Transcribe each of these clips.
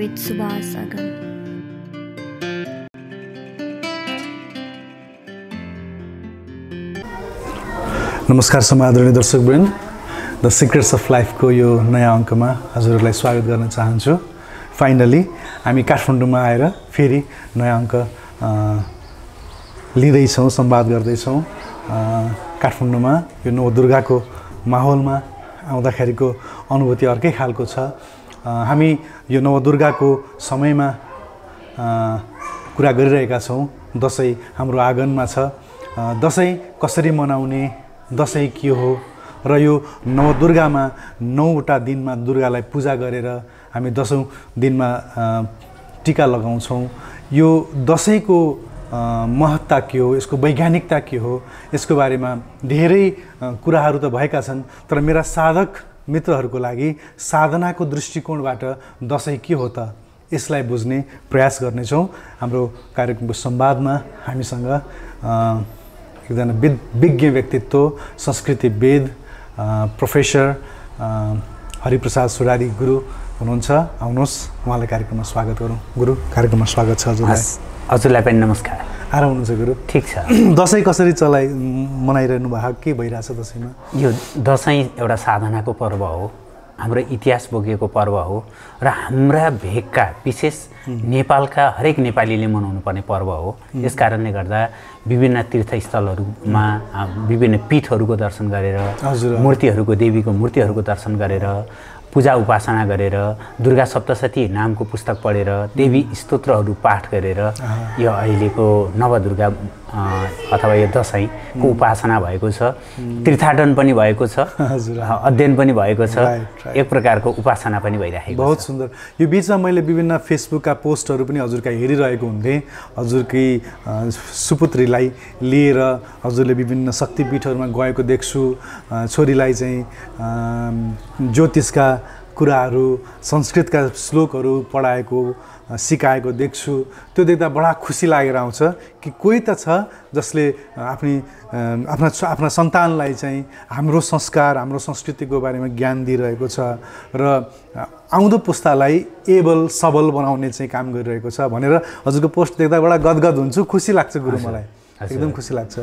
with Subhas Agam. नमस्कार समादरणीय दर्शकवृन्द द सिक्रेट्स अफ लाइफको यो नयाँ अङ्कमा हजुरहरूलाई स्वागत गर्न चाहन्छु फाइनली हामी काठमाडौँमा आएर फेरि नयाँ अङ्क लिँदैछौँ संवाद गर्दैछौँ काठमाडौँमा यो नौ दुर्गाको माहौलमा आउँदाखेरिको अनुभूति अर्कै खालको छ हामी यो नवदुर्गाको समयमा कुरा गरिरहेका छौँ दसैँ हाम्रो आँगनमा छ दसैँ कसरी मनाउने दसैँ के हो र यो नवदुर्गामा नौवटा दिनमा दुर्गालाई पूजा गरेर हामी दसौँ दिनमा टिका लगाउँछौँ यो दसैँको महत्ता के हो यसको वैज्ञानिकता के हो यसको बारेमा धेरै कुराहरू त भएका छन् तर मेरा साधक मित्रहरूको लागि साधनाको दृष्टिकोणबाट दसैँ के हो त यसलाई बुझ्ने प्रयास गर्नेछौँ हाम्रो कार्यक्रमको संवादमा हामीसँग एकजना विद विज्ञ व्यक्तित्व संस्कृतिविद प्रोफेसर हरिप्रसाद सुरारी गुरु हुनुहुन्छ आउनुहोस् उहाँलाई कार्यक्रममा स्वागत गरौँ गुरु कार्यक्रममा स्वागत छ हजुरलाई हजुरलाई पनि नमस्कार आराम हुनुहुन्छ गुरु ठिक छ दसैँ कसरी चलाइ मनाइरहनु भएको के भइरहेछ दसैँमा यो दसैँ एउटा साधनाको पर्व हो हाम्रो इतिहास बोकेको पर्व हो र हाम्रा भेगका विशेष नेपालका हरेक नेपालीले मनाउनु पर्ने पर्व हो यस कारणले गर्दा विभिन्न तीर्थस्थलहरूमा विभिन्न पीठहरूको दर्शन गरेर मूर्तिहरूको देवीको मूर्तिहरूको दर्शन गरेर पूजा उपासना गरेर दुर्गा सप्तशती नामको पुस्तक पढेर देवी स्तोत्रहरू पाठ गरेर यो अहिलेको नवदुर्गा अथवा यो दसैँको उपासना भएको छ तीर्थाटन पनि भएको छ अध्ययन पनि भएको छ एक प्रकारको उपासना पनि भइराखेको बहुत सुन्दर यो बिचमा मैले विभिन्न फेसबुकका पोस्टहरू पनि हजुरका हेरिरहेको हुन्थेँ हजुरकै सुपुत्रीलाई लिएर हजुरले विभिन्न शक्तिपीठहरूमा गएको देख्छु छोरीलाई चाहिँ ज्योतिषका कुराहरू संस्कृतका श्लोकहरू पढाएको सिकाएको देख्छु त्यो देख्दा बडा खुसी लागेर आउँछ कि कोही त छ जसले आफ्नै आफ्ना आफ्ना सन्तानलाई चाहिँ हाम्रो संस्कार हाम्रो संस्कृतिको बारेमा ज्ञान दिइरहेको छ र आउँदो पुस्तालाई एबल सबल बनाउने चाहिँ काम गरिरहेको छ भनेर हजुरको पोस्ट देख्दा बडा गदगद हुन्छु खुसी लाग्छ गुरु मलाई एकदम खुसी लाग्छ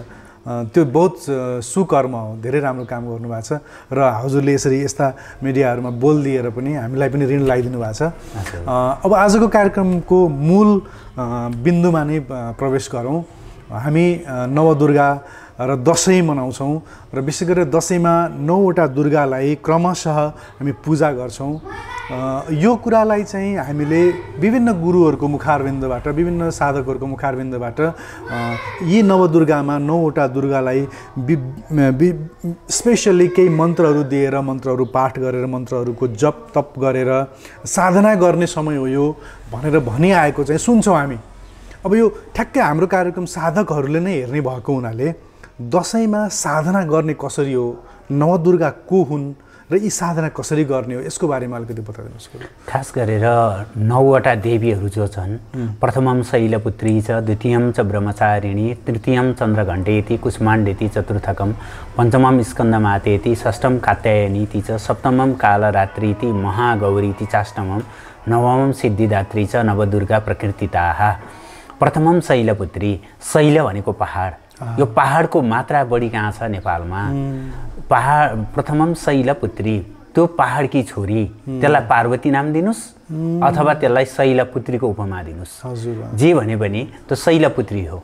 त्यो बहुत सुकर्म हो धेरै राम्रो काम गर्नुभएको छ र हजुरले यसरी यस्ता मिडियाहरूमा बोल दिएर पनि हामीलाई पनि ऋण लगाइदिनु भएको छ अब आजको कार्यक्रमको मूल बिन्दुमा नै प्रवेश गरौँ हामी नवदुर्गा र दसैँ मनाउँछौँ र विशेष गरेर दसैँमा नौवटा दुर्गालाई क्रमशः हामी पूजा गर्छौँ यो कुरालाई चाहिँ हामीले विभिन्न गुरुहरूको मुखारविन्दबाट विभिन्न साधकहरूको मुखारविन्दबाट यी नवदुर्गामा नौवटा दुर्गालाई बि, स्पेसल्ली केही मन्त्रहरू दिएर मन्त्रहरू पाठ गरेर मन्त्रहरूको जप तप गरेर साधना गर्ने समय हो यो भनेर भनिआएको चाहिँ सुन्छौँ हामी अब यो ठ्याक्कै हाम्रो कार्यक्रम साधकहरूले नै हेर्ने भएको हुनाले दसैँमा साधना गर्ने कसरी हो नवदुर्गा को हुन् र यी साधना कसरी गर्ने हो यसको बारेमा अलिकति बताइदिनुहोस् खास गरेर नौवटा देवीहरू जो छन् प्रथमम शैलपुत्री छ द्वितीयम छ ब्रह्मचारिणी तृतीयम चन्द्रघण्टेति कुष्माण्डेति चतुर्थकम पञ्चमम स्कन्दमातेति षष्ठम कात्यायनीति च सप्तमम कालरात्रिति महागौरीति चाष्टमम नवमम सिद्धिदात्री छ नवदुर्गा प्रकृतिताहा प्रथमम शैलपुत्री शैल भनेको पहाड Ah. यो पहाडको मात्रा बढी कहाँ छ नेपालमा hmm. पहाड प्रथमम पुत्री त्यो पहाडकी छोरी hmm. त्यसलाई पार्वती नाम दिनुहोस् अथवा त्यसलाई शैलपुत्रीको उपमा दिनुहोस् हजुर जे भने पनि त्यो शैलपुत्री हो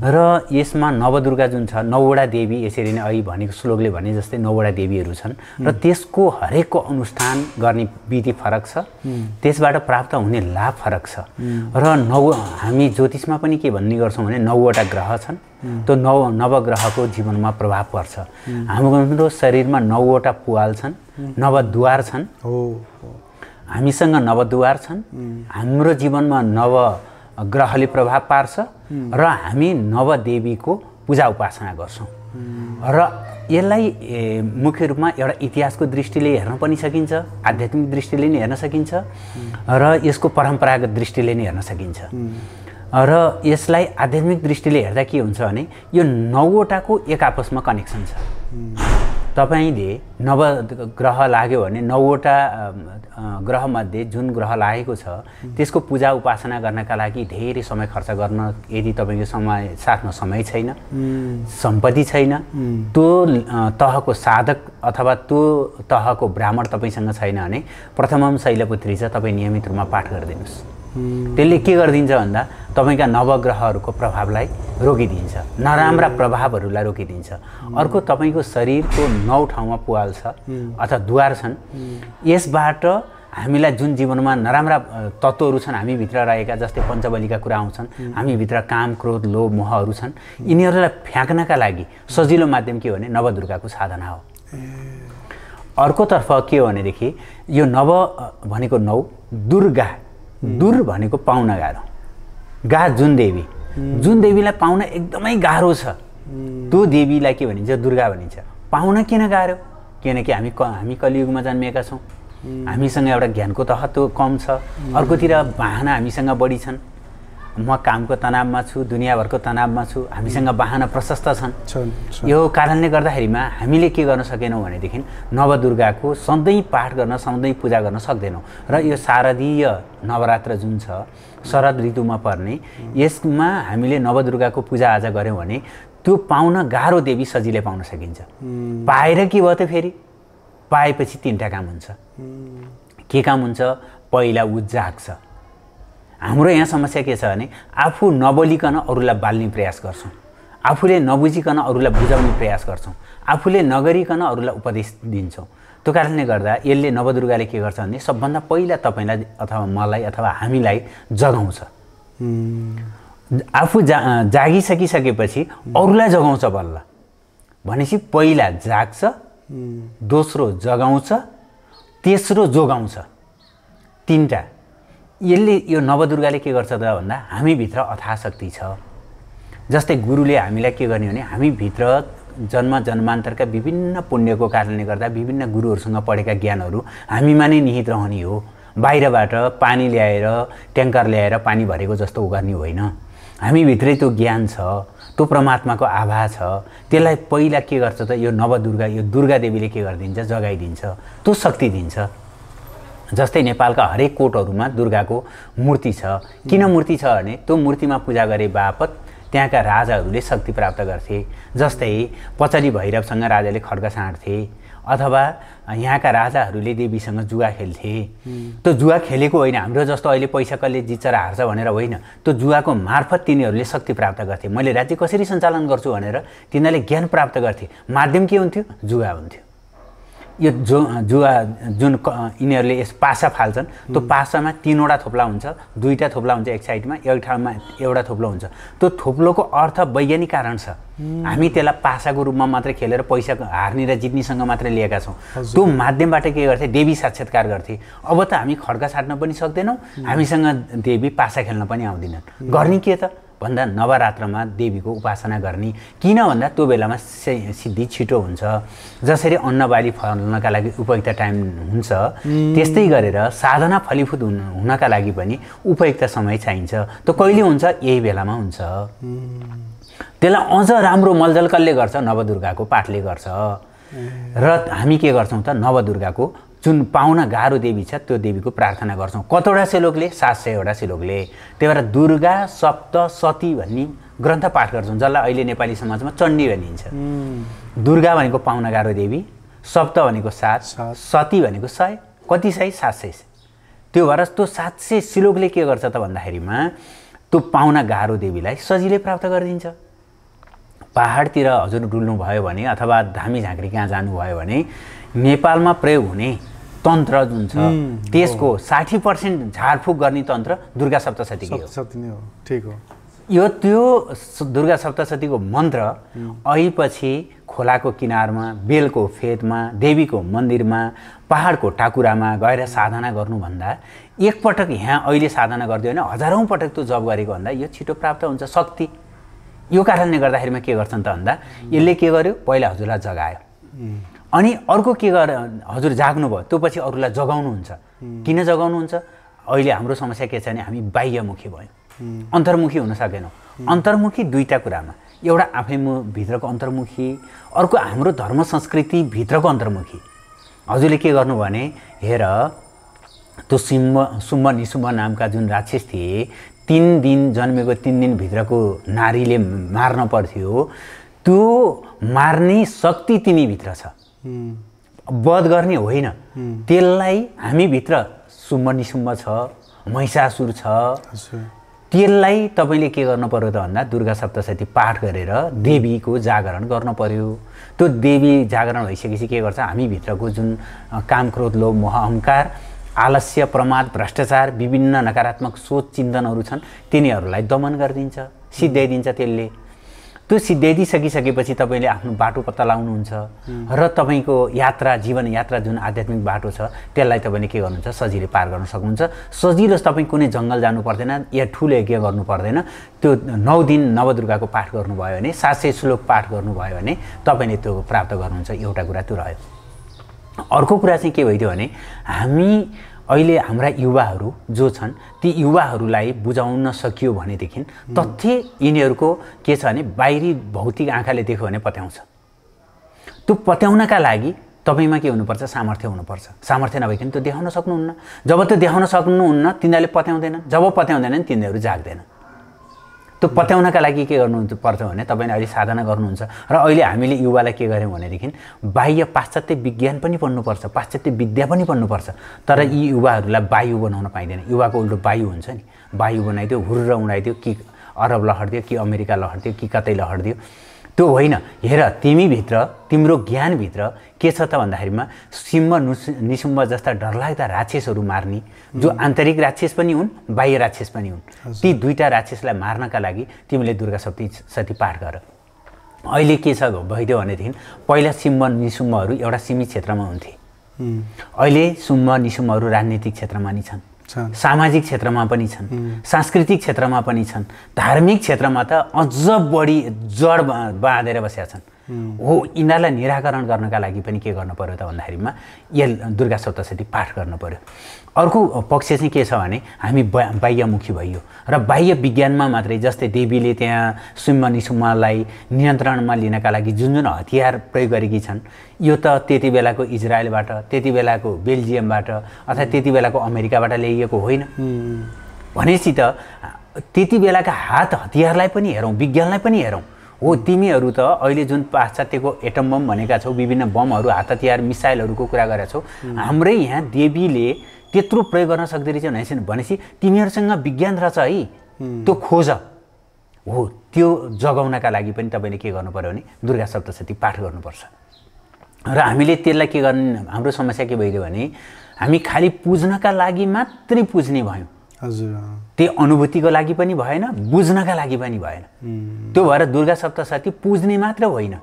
र यसमा नवदुर्गा जुन छ नौवटा देवी यसरी नै अहिले भनेको श्लोकले भने जस्तै नौवटा देवीहरू छन् र त्यसको हरेकको अनुष्ठान गर्ने विधि फरक छ त्यसबाट प्राप्त हुने लाभ फरक छ र नौ हामी ज्योतिषमा पनि के भन्ने गर्छौँ भने नौवटा ग्रह छन् त्यो नव नवग्रहको जीवनमा प्रभाव पर्छ हाम्रो शरीरमा नौवटा पुवाल छन् नवद्वार छन् हामीसँग नवद्वार छन् हाम्रो जीवनमा नव ग्रहले प्रभाव पार्छ र हामी नवदेवीको पूजा उपासना गर्छौँ र यसलाई मुख्य रूपमा एउटा इतिहासको दृष्टिले हेर्न पनि सकिन्छ आध्यात्मिक दृष्टिले नै हेर्न सकिन्छ र यसको परम्परागत दृष्टिले नै हेर्न सकिन्छ र यसलाई आध्यात्मिक दृष्टिले हेर्दा के हुन्छ भने यो नौवटाको एक आपसमा कनेक्सन छ तपाईँले नव ग्रह लाग्यो भने नौवटा ग्रहमध्ये जुन ग्रह लागेको छ त्यसको पूजा उपासना गर्नका लागि धेरै समय खर्च गर्न यदि तपाईँको समय साथमा समय छैन सम्पत्ति छैन त्यो तहको साधक अथवा त्यो तहको ब्राह्मण तपाईँसँग छैन भने प्रथमम शैलपुत्री छ तपाईँ नियमित रूपमा पाठ गरिदिनुहोस् त्यसले के गरिदिन्छ भन्दा तपाईँका नवग्रहहरूको प्रभावलाई रोकिदिन्छ नराम्रा प्रभावहरूलाई रोकिदिन्छ अर्को तपाईँको शरीरको नौ ठाउँमा पुवाल छ अथवा द्वार छन् यसबाट हामीलाई जुन जीवनमा नराम्रा तत्त्वहरू छन् हामीभित्र रहेका जस्तै पञ्चबलीका कुरा आउँछन् हामीभित्र काम क्रोध लोभ मोहहरू छन् यिनीहरूलाई फ्याँक्नका लागि सजिलो माध्यम के हो भने नवदुर्गाको साधना हो अर्कोतर्फ के हो भनेदेखि यो नव भनेको नौ दुर्गा दुर भनेको पाउन गाह्रो गा जुन देवी जुन देवीलाई पाउन एकदमै गाह्रो छ त्यो देवीलाई के भनिन्छ दुर्गा भनिन्छ पाउन किन गाह्रो किनकि हामी क हामी कलियुगमा जन्मिएका छौँ हामीसँग एउटा ज्ञानको तह त्यो कम छ अर्कोतिर भावना हामीसँग बढी छन् म कामको तनावमा छु दुनियाँभरको तनावमा छु हामीसँग वाहना mm. प्रशस्त छन् यो कारणले गर्दाखेरिमा हामीले के गर्न सकेनौँ भनेदेखि नवदुर्गाको सधैँ पाठ गर्न सधैँ पूजा गर्न सक्दैनौँ र mm. यो शारदीय नवरात्र जुन छ शरद ऋतुमा पर्ने mm. यसमा हामीले नवदुर्गाको पूजाआजा गऱ्यौँ भने त्यो पाउन गाह्रो देवी सजिलै पाउन सकिन्छ पाएर के भयो त फेरि पाएपछि तिनवटा काम हुन्छ के काम हुन्छ पहिला ऊ जाग्छ हाम्रो यहाँ समस्या के छ भने आफू नबोलिकन अरूलाई बाल्ने प्रयास गर्छौँ आफूले नबुझिकन अरूलाई बुझाउने प्रयास गर्छौँ आफूले नगरिकन अरूलाई उपदेश दिन्छौँ त्यो कारणले गर्दा यसले नवदुर्गाले के गर्छ भने सबभन्दा पहिला तपाईँलाई अथवा मलाई अथवा हामीलाई जगाउँछ आफू जा जागिसकिसकेपछि अरूलाई जगाउँछ बल्ल भनेपछि पहिला जाग्छ दोस्रो जगाउँछ तेस्रो जोगाउँछ तिनवटा यसले यो नवदुर्गाले के गर्छ त भन्दा हामीभित्र अथाशक्ति छ जस्तै गुरुले हामीलाई के गर्ने भने हामीभित्र जन्म जन्मान्तरका विभिन्न पुण्यको कारणले गर्दा विभिन्न गुरुहरूसँग पढेका ज्ञानहरू हामीमा नै निहित रहने हो बाहिरबाट पानी ल्याएर ट्याङ्कर ल्याएर पानी भरेको जस्तो गर्ने होइन हामीभित्रै त्यो ज्ञान छ त्यो परमात्माको आभा छ त्यसलाई पहिला के गर्छ त यो नवदुर्गा यो दुर्गा देवीले के गरिदिन्छ जगाइदिन्छ त्यो शक्ति दिन्छ जस्तै नेपालका हरेक कोटहरूमा दुर्गाको मूर्ति छ किन मूर्ति छ भने त्यो मूर्तिमा पूजा गरे बापत त्यहाँका राजाहरूले शक्ति प्राप्त गर्थे जस्तै पचली भैरवसँग राजाले खड्का साँड्थे अथवा यहाँका राजाहरूले देवीसँग जुवा खेल्थे त्यो जुवा खेलेको होइन हाम्रो जस्तो अहिले पैसा कसले जित्छ र हार्छ भनेर होइन त्यो जुवाको मार्फत तिनीहरूले शक्ति प्राप्त गर्थे मैले राज्य कसरी सञ्चालन गर्छु भनेर तिनीहरूले ज्ञान प्राप्त गर्थे माध्यम के हुन्थ्यो जुवा हुन्थ्यो यो जो जुवा जुन यिनीहरूले यस पासा फाल्छन् त्यो पासामा तिनवटा थोप्ला हुन्छ दुईवटा थोप्ला हुन्छ एक साइडमा एक ठाउँमा एउटा थोप्लो हुन्छ त्यो थोप्लोको अर्थ वैज्ञानिक कारण छ हामी त्यसलाई पासाको रूपमा मात्रै खेलेर पैसा हार्ने र जित्नेसँग मात्रै लिएका छौँ त्यो माध्यमबाट के गर्थे देवी साक्षात्कार गर्थे अब त हामी खड्का साट्न पनि सक्दैनौँ हामीसँग देवी पासा खेल्न पनि आउँदैनन् गर्ने के त भन्दा नवरात्रमा देवीको उपासना गर्ने किन भन्दा त्यो बेलामा सिद्धि छिटो हुन्छ जसरी अन्नबाली फल्नका लागि उपयुक्त टाइम हुन्छ त्यस्तै गरेर साधना फलीफुत हुन हुनका लागि पनि उपयुक्त समय चाहिन्छ त्यो कहिले हुन्छ यही बेलामा हुन्छ त्यसलाई अझ राम्रो मलजल कसले गर्छ नवदुर्गाको पाठले गर्छ र हामी के गर्छौँ त नवदुर्गाको जुन पाहुना गाह्रो देवी छ त्यो देवीको प्रार्थना गर्छौँ कतिवटा सेलोकले सात सयवटा सेलोकले त्यही भएर दुर्गा सप्त सती भन्ने ग्रन्थ पाठ गर्छौँ जसलाई अहिले नेपाली समाजमा चण्डी भनिन्छ दुर्गा भनेको पाहुना गाह्रो देवी सप्त भनेको सात सती भनेको सय कति सय सात सय त्यो भएर त्यो सात सय श्लोकले के गर्छ त भन्दाखेरिमा त्यो पाहुना गाह्रो देवीलाई सजिलै प्राप्त गरिदिन्छ पाहाडतिर हजुर डुल्नुभयो भने अथवा धामी झाँक्री कहाँ जानुभयो भने नेपालमा प्रयोग हुने तन्त्र जुन छ त्यसको साठी पर्सेन्ट झारफुक गर्ने तन्त्र दुर्गा सप्तशतीको हो ठिक हो यो त्यो दुर्गा सप्तशतीको मन्त्र अहिपछि खोलाको किनारमा बेलको फेदमा देवीको मन्दिरमा पहाडको टाकुरामा गएर साधना गर्नुभन्दा एकपटक यहाँ अहिले साधना गरिदियो भने हजारौँ पटक त्यो जप गरेको भन्दा यो छिटो प्राप्त हुन्छ शक्ति यो कारणले गर्दाखेरिमा के गर्छन् त भन्दा यसले के गर्यो पहिला हजुरलाई जगायो अनि अर्को के गरेर हजुर जाग्नु भयो त्यो पछि अरूलाई जगाउनुहुन्छ किन जगाउनुहुन्छ अहिले हाम्रो समस्या के छ भने हामी बाह्यमुखी भयौँ अन्तर्मुखी हुन सकेनौँ अन्तर्मुखी दुईवटा कुरामा एउटा आफै म भित्रको अन्तर्मुखी अर्को हाम्रो धर्म संस्कृति भित्रको अन्तर्मुखी हजुरले के गर्नु भने हेर त्यो सिम्ब सुम्ब निसुम्ब नामका जुन राक्षस थिए तिन दिन जन्मेको तिन दिनभित्रको नारीले मार्न पर्थ्यो त्यो मार्ने शक्ति तिमीभित्र छ वध गर्ने होइन त्यसलाई हामीभित्र सुम्बनिसुम्ब छ महिषासुर छ त्यसलाई तपाईँले के गर्नु पऱ्यो त भन्दा दुर्गा सप्तशती पाठ गरेर देवीको जागरण गर्नु पऱ्यो त्यो देवी जागरण भइसकेपछि के गर्छ हामीभित्रको जुन काम क्रोध लोभ मोह अहङ्कार आलस्य प्रमाद भ्रष्टाचार विभिन्न नकारात्मक सोच चिन्तनहरू छन् तिनीहरूलाई दमन गरिदिन्छ सिद्ध्याइदिन्छ त्यसले त्यो सकिसकेपछि तपाईँले आफ्नो बाटो पत्ता लगाउनुहुन्छ र तपाईँको यात्रा जीवन यात्रा जुन आध्यात्मिक बाटो छ त्यसलाई तपाईँले के गर्नुहुन्छ सजिलै पार गर्न सक्नुहुन्छ सजिलो तपाईँ कुनै जङ्गल जानु पर्दैन या ठुलो यज्ञ गर्नु पर्दैन त्यो नौ दिन नवदुर्गाको पाठ गर्नुभयो भने सात सय श्लोक पाठ गर्नुभयो भने तपाईँले त्यो प्राप्त गर्नुहुन्छ एउटा कुरा त्यो रह्यो अर्को कुरा चाहिँ के भइदियो भने हामी अहिले हाम्रा युवाहरू जो छन् ती युवाहरूलाई बुझाउन सकियो भनेदेखि तथ्य यिनीहरूको के छ भने बाहिरी भौतिक आँखाले देख्यो भने पत्याउँछ त्यो पत्याउनका लागि तपाईँमा के हुनुपर्छ सामर्थ्य हुनुपर्छ सामर्थ्य नभइकन त्यो देखाउन सक्नुहुन्न जब त्यो देखाउन सक्नुहुन्न तिनीहरूले पत्याउँदैनन् जब पत्याउँदैनन् तिनीहरू जाग्दैनन् त्यो पत्याउनका लागि के गर्नु पर्थ्यो भने तपाईँले अहिले साधना गर्नुहुन्छ र अहिले हामीले युवालाई के गर्यौँ भनेदेखि बाह्य पाश्चात्य विज्ञान पनि पढ्नुपर्छ पाश्चात्य विद्या पनि पढ्नुपर्छ तर यी युवाहरूलाई वायु बनाउन पाइँदैन युवाको उल्टो वायु हुन्छ नि वायु बनाइदियो हुर्र उडाइदियो कि अरब लहरिदियो कि अमेरिका लहरिदियो कि कतै लहरिदियो त्यो होइन हेर तिमीभित्र तिम्रो ज्ञानभित्र के छ त भन्दाखेरिमा सिम्ब निसुम्ब जस्ता डरलाग्दा राक्षसहरू मार्ने जो आन्तरिक राक्षस पनि हुन् बाह्य राक्षस पनि हुन् ती दुईवटा राक्षसलाई मार्नका लागि तिमीले दुर्गा शक्ति सती पार गर अहिले के छ भइदियो भनेदेखि पहिला सिम्ब निसुम्बहरू एउटा सीमित क्षेत्रमा हुन्थे अहिले सुम्ब निसुम्बहरू राजनीतिक क्षेत्रमा नि छन् सामाजिक क्षेत्रमा पनि छन् सांस्कृतिक क्षेत्रमा पनि छन् धार्मिक क्षेत्रमा त अझ बढी जड बाँधेर बसेका छन् हो यिनीहरूलाई निराकरण गर्नका लागि पनि के गर्नु पर्यो त भन्दाखेरिमा य दुर्गा सप्तशती पाठ गर्नु पऱ्यो अर्को पक्ष चाहिँ के छ भने हामी बाह्यमुखी भइयो र बाह्य विज्ञानमा मात्रै जस्तै देवीले त्यहाँ सुम्मनी निसुम्मालाई नियन्त्रणमा लिनका लागि जुन जुन हतियार प्रयोग गरेकी छन् यो त त्यति बेलाको इजरायलबाट त्यति बेलाको बेल्जियमबाट अथवा त्यति बेलाको अमेरिकाबाट ल्याइएको होइन भनेपछि त त्यति बेलाका हात हतियारलाई पनि हेरौँ विज्ञानलाई पनि हेरौँ हो तिमीहरू त अहिले जुन पाश्चात्यको एटम बम भनेका छौ विभिन्न बमहरू हात हतियार मिसाइलहरूको कुरा गरेका छौ हाम्रै यहाँ देवीले त्यत्रो प्रयोग गर्न सक्दो रहेछ भनेपछि भनेपछि तिमीहरूसँग विज्ञान रहेछ है त्यो खोज हो त्यो जगाउनका लागि पनि तपाईँले के गर्नु पऱ्यो भने दुर्गा सप्तशती पाठ गर्नुपर्छ र हामीले त्यसलाई के गर्ने हाम्रो समस्या के भइदियो भने हामी खालि पुज्नका लागि मात्रै पुज्ने भयौँ हजुर त्यो अनुभूतिको लागि पनि भएन बुझ्नका लागि पनि भएन त्यो भएर दुर्गा सप्तशती पुज्ने मात्र होइन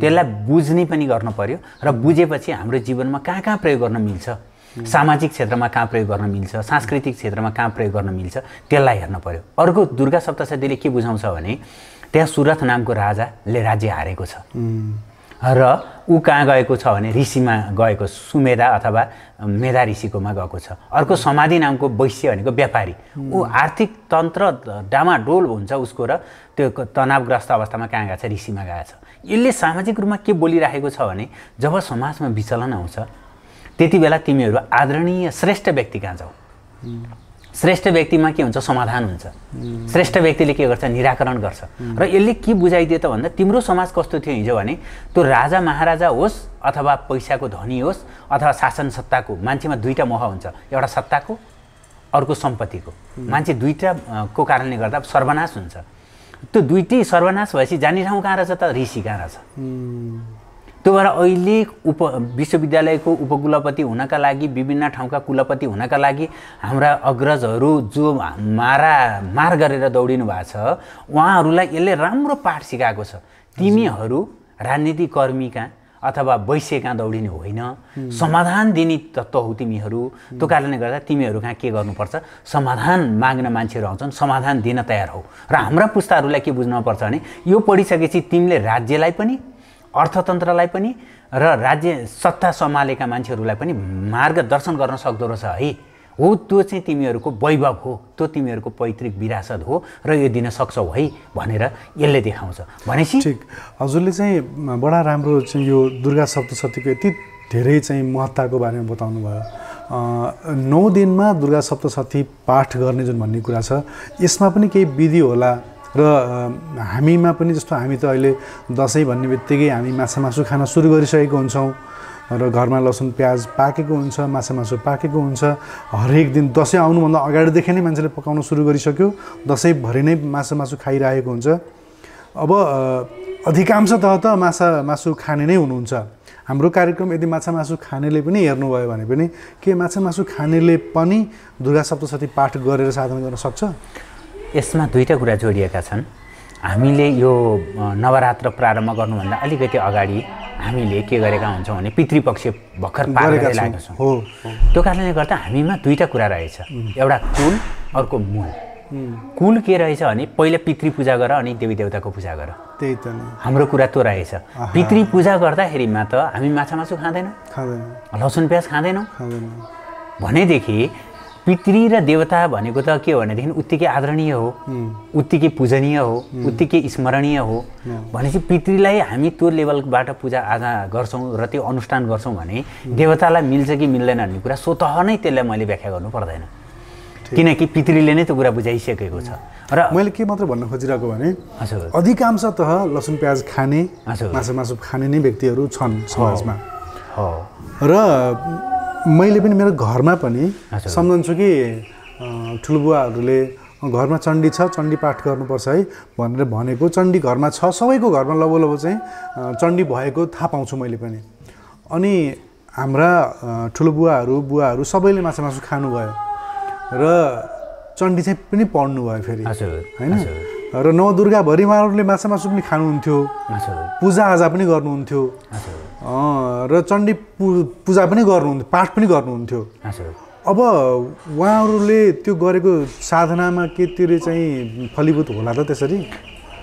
त्यसलाई बुझ्ने पनि गर्नु पऱ्यो र बुझेपछि हाम्रो जीवनमा कहाँ कहाँ प्रयोग गर्न मिल्छ सामाजिक क्षेत्रमा कहाँ प्रयोग गर्न मिल्छ सांस्कृतिक क्षेत्रमा कहाँ प्रयोग गर्न मिल्छ त्यसलाई हेर्न पर्यो अर्को दुर्गा सप्तशतीले के बुझाउँछ भने त्यहाँ सुरथ नामको राजाले राज्य हारेको छ र ऊ कहाँ गएको छ भने ऋषिमा गएको सुमेधा अथवा मेधा ऋषिकोमा गएको छ अर्को समाधि नामको वैश्य भनेको व्यापारी ऊ आर्थिक तन्त्र डामाडोल हुन्छ उसको र त्यो तनावग्रस्त अवस्थामा कहाँ गएको छ ऋषिमा गएको छ यसले सामाजिक रूपमा के बोलिराखेको छ भने जब समाजमा विचलन आउँछ त्यति बेला तिमीहरू आदरणीय श्रेष्ठ व्यक्ति कहाँ जाऊ श्रेष्ठ व्यक्तिमा के हुन्छ समाधान हुन्छ श्रेष्ठ व्यक्तिले के गर्छ निराकरण गर्छ र यसले के बुझाइदियो त भन्दा तिम्रो समाज कस्तो थियो हिजो भने त्यो राजा महाराजा होस् अथवा पैसाको धनी होस् अथवा शासन सत्ताको मान्छेमा दुईवटा मोह हुन्छ एउटा सत्ताको अर्को सम्पत्तिको मान्छे दुईवटा को कारणले गर्दा सर्वनाश हुन्छ त्यो दुइटै सर्वनाश भएपछि जाने ठाउँ कहाँ रहेछ त ऋषि कहाँ रहेछ त्यो भएर अहिले उप विश्वविद्यालयको उपकुलपति हुनका लागि विभिन्न ठाउँका कुलपति हुनका लागि हाम्रा अग्रजहरू जो मारा मार गरेर दौडिनु भएको छ उहाँहरूलाई यसले राम्रो पाठ सिकाएको छ तिमीहरू राजनीतिकर्मी कहाँ अथवा वैश्य कहाँ दौडिने होइन समाधान दिने तत्त्व हो तिमीहरू त्यो कारणले गर्दा तिमीहरू कहाँ के गर्नुपर्छ समाधान माग्न मान्छेहरू आउँछन् समाधान दिन तयार हो र हाम्रा पुस्ताहरूलाई के बुझ्नुपर्छ भने यो पढिसकेपछि तिमीले राज्यलाई पनि अर्थतन्त्रलाई पनि र राज्य सत्ता सम्हालेका मान्छेहरूलाई पनि मार्गदर्शन गर्न सक्दो रहेछ है हो त्यो चाहिँ तिमीहरूको वैभव हो त्यो तिमीहरूको पैतृक विरासत हो र यो दिन सक्छौ है भनेर यसले देखाउँछ भनेपछि ठिक हजुरले चाहिँ बडा राम्रो चाहिँ यो दुर्गा सप्तशतीको यति धेरै चाहिँ महत्त्वको बारेमा बताउनु भयो नौ दिनमा दुर्गा सप्तशती पाठ गर्ने जुन भन्ने कुरा छ यसमा पनि केही विधि होला र हामीमा पनि जस्तो हामी त अहिले दसैँ भन्ने बित्तिकै हामी माछा मासु खान सुरु गरिसकेको हुन्छौँ र घरमा लसुन प्याज पाकेको हुन्छ माछा मासु पाकेको हुन्छ हरेक दिन दसैँ आउनुभन्दा अगाडिदेखि नै मान्छेले पकाउन सुरु गरिसक्यो दसैँभरि नै माछा मासु खाइरहेको हुन्छ अब अधिकांश तह त माछा मासु खाने नै हुनुहुन्छ हाम्रो कार्यक्रम यदि माछा मासु खानेले पनि हेर्नुभयो भने पनि के माछा मासु खानेले पनि दुर्गा सप्तशती पाठ गरेर साधन गर्न सक्छ यसमा दुईवटा कुरा जोडिएका छन् हामीले यो नवरात्र प्रारम्भ गर्नुभन्दा अलिकति अगाडि हामीले के गरेका हुन्छौँ भने पितृपक्ष भर्खर पारेर हो छौँ त्यो कारणले गर्दा हामीमा दुईवटा कुरा रहेछ एउटा कुल अर्को मूल कुल के रहेछ भने पहिला पितृ पूजा गर अनि देवी देवताको पूजा गर त्यही त हाम्रो कुरा त्यो रहेछ पितृ पूजा गर्दाखेरिमा त हामी माछा मासु खाँदैनौँ लसुन प्याज खाँदैनौँ भनेदेखि पितृ र देवता भनेको त के हो भनेदेखि उत्तिकै आदरणीय हो उत्तिकै पूजनीय हो उत्तिकै स्मरणीय हो भनेपछि पितृलाई हामी त्यो लेभलबाट पूजा आजा गर्छौँ र त्यो अनुष्ठान गर्छौँ भने देवतालाई मिल्छ कि मिल्दैन भन्ने कुरा स्वतः नै त्यसलाई मैले व्याख्या गर्नु पर्दैन किनकि पितृले नै त्यो कुरा बुझाइसकेको छ र मैले के मात्र भन्न खोजिरहेको भने अधिकांश त लसुन प्याज खाने मासु मासु खाने नै व्यक्तिहरू छन् समाजमा र मैले पनि मेरो घरमा पनि सम्झन्छु कि ठुलबुवाहरूले घरमा चण्डी छ चण्डी पाठ गर्नुपर्छ है भनेर भनेको चण्डी घरमा छ सबैको घरमा लबो लबो चाहिँ चण्डी भएको थाहा पाउँछु मैले पनि अनि हाम्रा ठुलो बुवाहरू बुवाहरू सबैले माछा मासु खानुभयो र चण्डी चाहिँ पनि पढ्नुभयो फेरि होइन र नौ दुर्गाभरि उहाँहरूले माछा मासु पनि खानुहुन्थ्यो पूजाआजा पनि गर्नुहुन्थ्यो र चण्डी पूजा पनि गर्नुहुन्थ्यो पाठ पनि गर्नुहुन्थ्यो अब उहाँहरूले त्यो गरेको साधनामा के त्यो चाहिँ फलीभूत होला त त्यसरी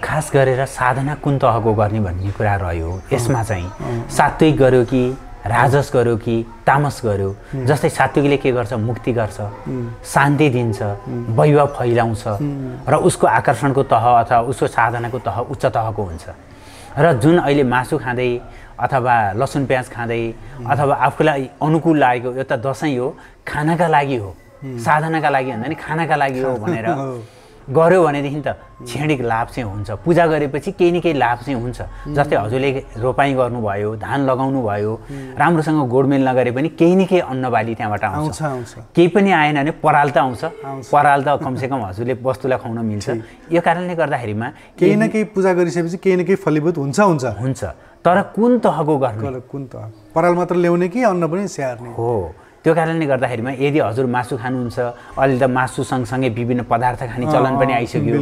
खास गरेर साधना कुन तहको गर्ने भन्ने कुरा रह्यो यसमा चाहिँ सात्विक गर्यो कि राजस गर्यो कि तामस गर्यो जस्तै सात्विकले के गर्छ मुक्ति गर्छ शान्ति दिन्छ वैभव फैलाउँछ र उसको आकर्षणको तह अथवा उसको साधनाको तह उच्च तहको हुन्छ र जुन अहिले मासु खाँदै अथवा लसुन प्याज खाँदै अथवा आफूलाई अनुकूल लागेको यो त दसैँ हो खानाका लागि हो साधनाका लागि भन्दा नि खानाका लागि हो भनेर गऱ्यो भनेदेखि त क्षणिक लाभ चाहिँ हुन्छ पूजा गरेपछि केही न केही लाभ चाहिँ हुन्छ जस्तै हजुरले रोपाइ गर्नुभयो धान लगाउनु भयो राम्रोसँग गोडमेल नगरे पनि केही न केही अन्नबाली त्यहाँबाट आउँछ केही पनि आएन भने पराल त आउँछ पराल त कमसेकम हजुरले वस्तुलाई खुवाउन मिल्छ यो कारणले गर्दाखेरिमा केही न केही पूजा गरिसकेपछि केही न केही फलीभूत हुन्छ हुन्छ हुन्छ तर कुन तहको गर्नु कुन तह पराल मात्र ल्याउने कि अन्न पनि स्याहार्ने हो त्यो कारणले गर्दाखेरिमा यदि हजुर मासु खानुहुन्छ अहिले त मासु सँगसँगै विभिन्न पदार्थ खाने चलन पनि आइसक्यो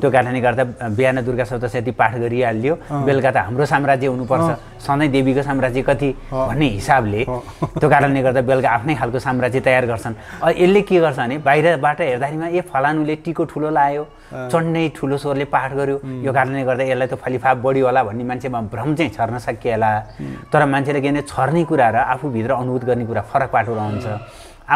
त्यो कारणले गर्दा बिहान दुर्गा सप्तशती पाठ गरिहालियो बेलुका त हाम्रो साम्राज्य हुनुपर्छ सधैँ देवीको साम्राज्य कति भन्ने हिसाबले त्यो कारणले गर्दा बेलुका आफ्नै खालको साम्राज्य तयार गर्छन् यसले के गर्छ भने बाहिरबाट हेर्दाखेरिमा ए फलानुले टिको ठुलो लायो चण्डै ठुलो स्वरले पाठ गर्यो यो कारणले गर्दा यसलाई त फलिफाप बढी होला भन्ने मान्छेमा भ्रम चाहिँ छर्न सकिएला तर मान्छेले के भने छर्ने कुरा र आफूभित्र अनुभूत गर्ने कुरा फरक पाटो रहन्छ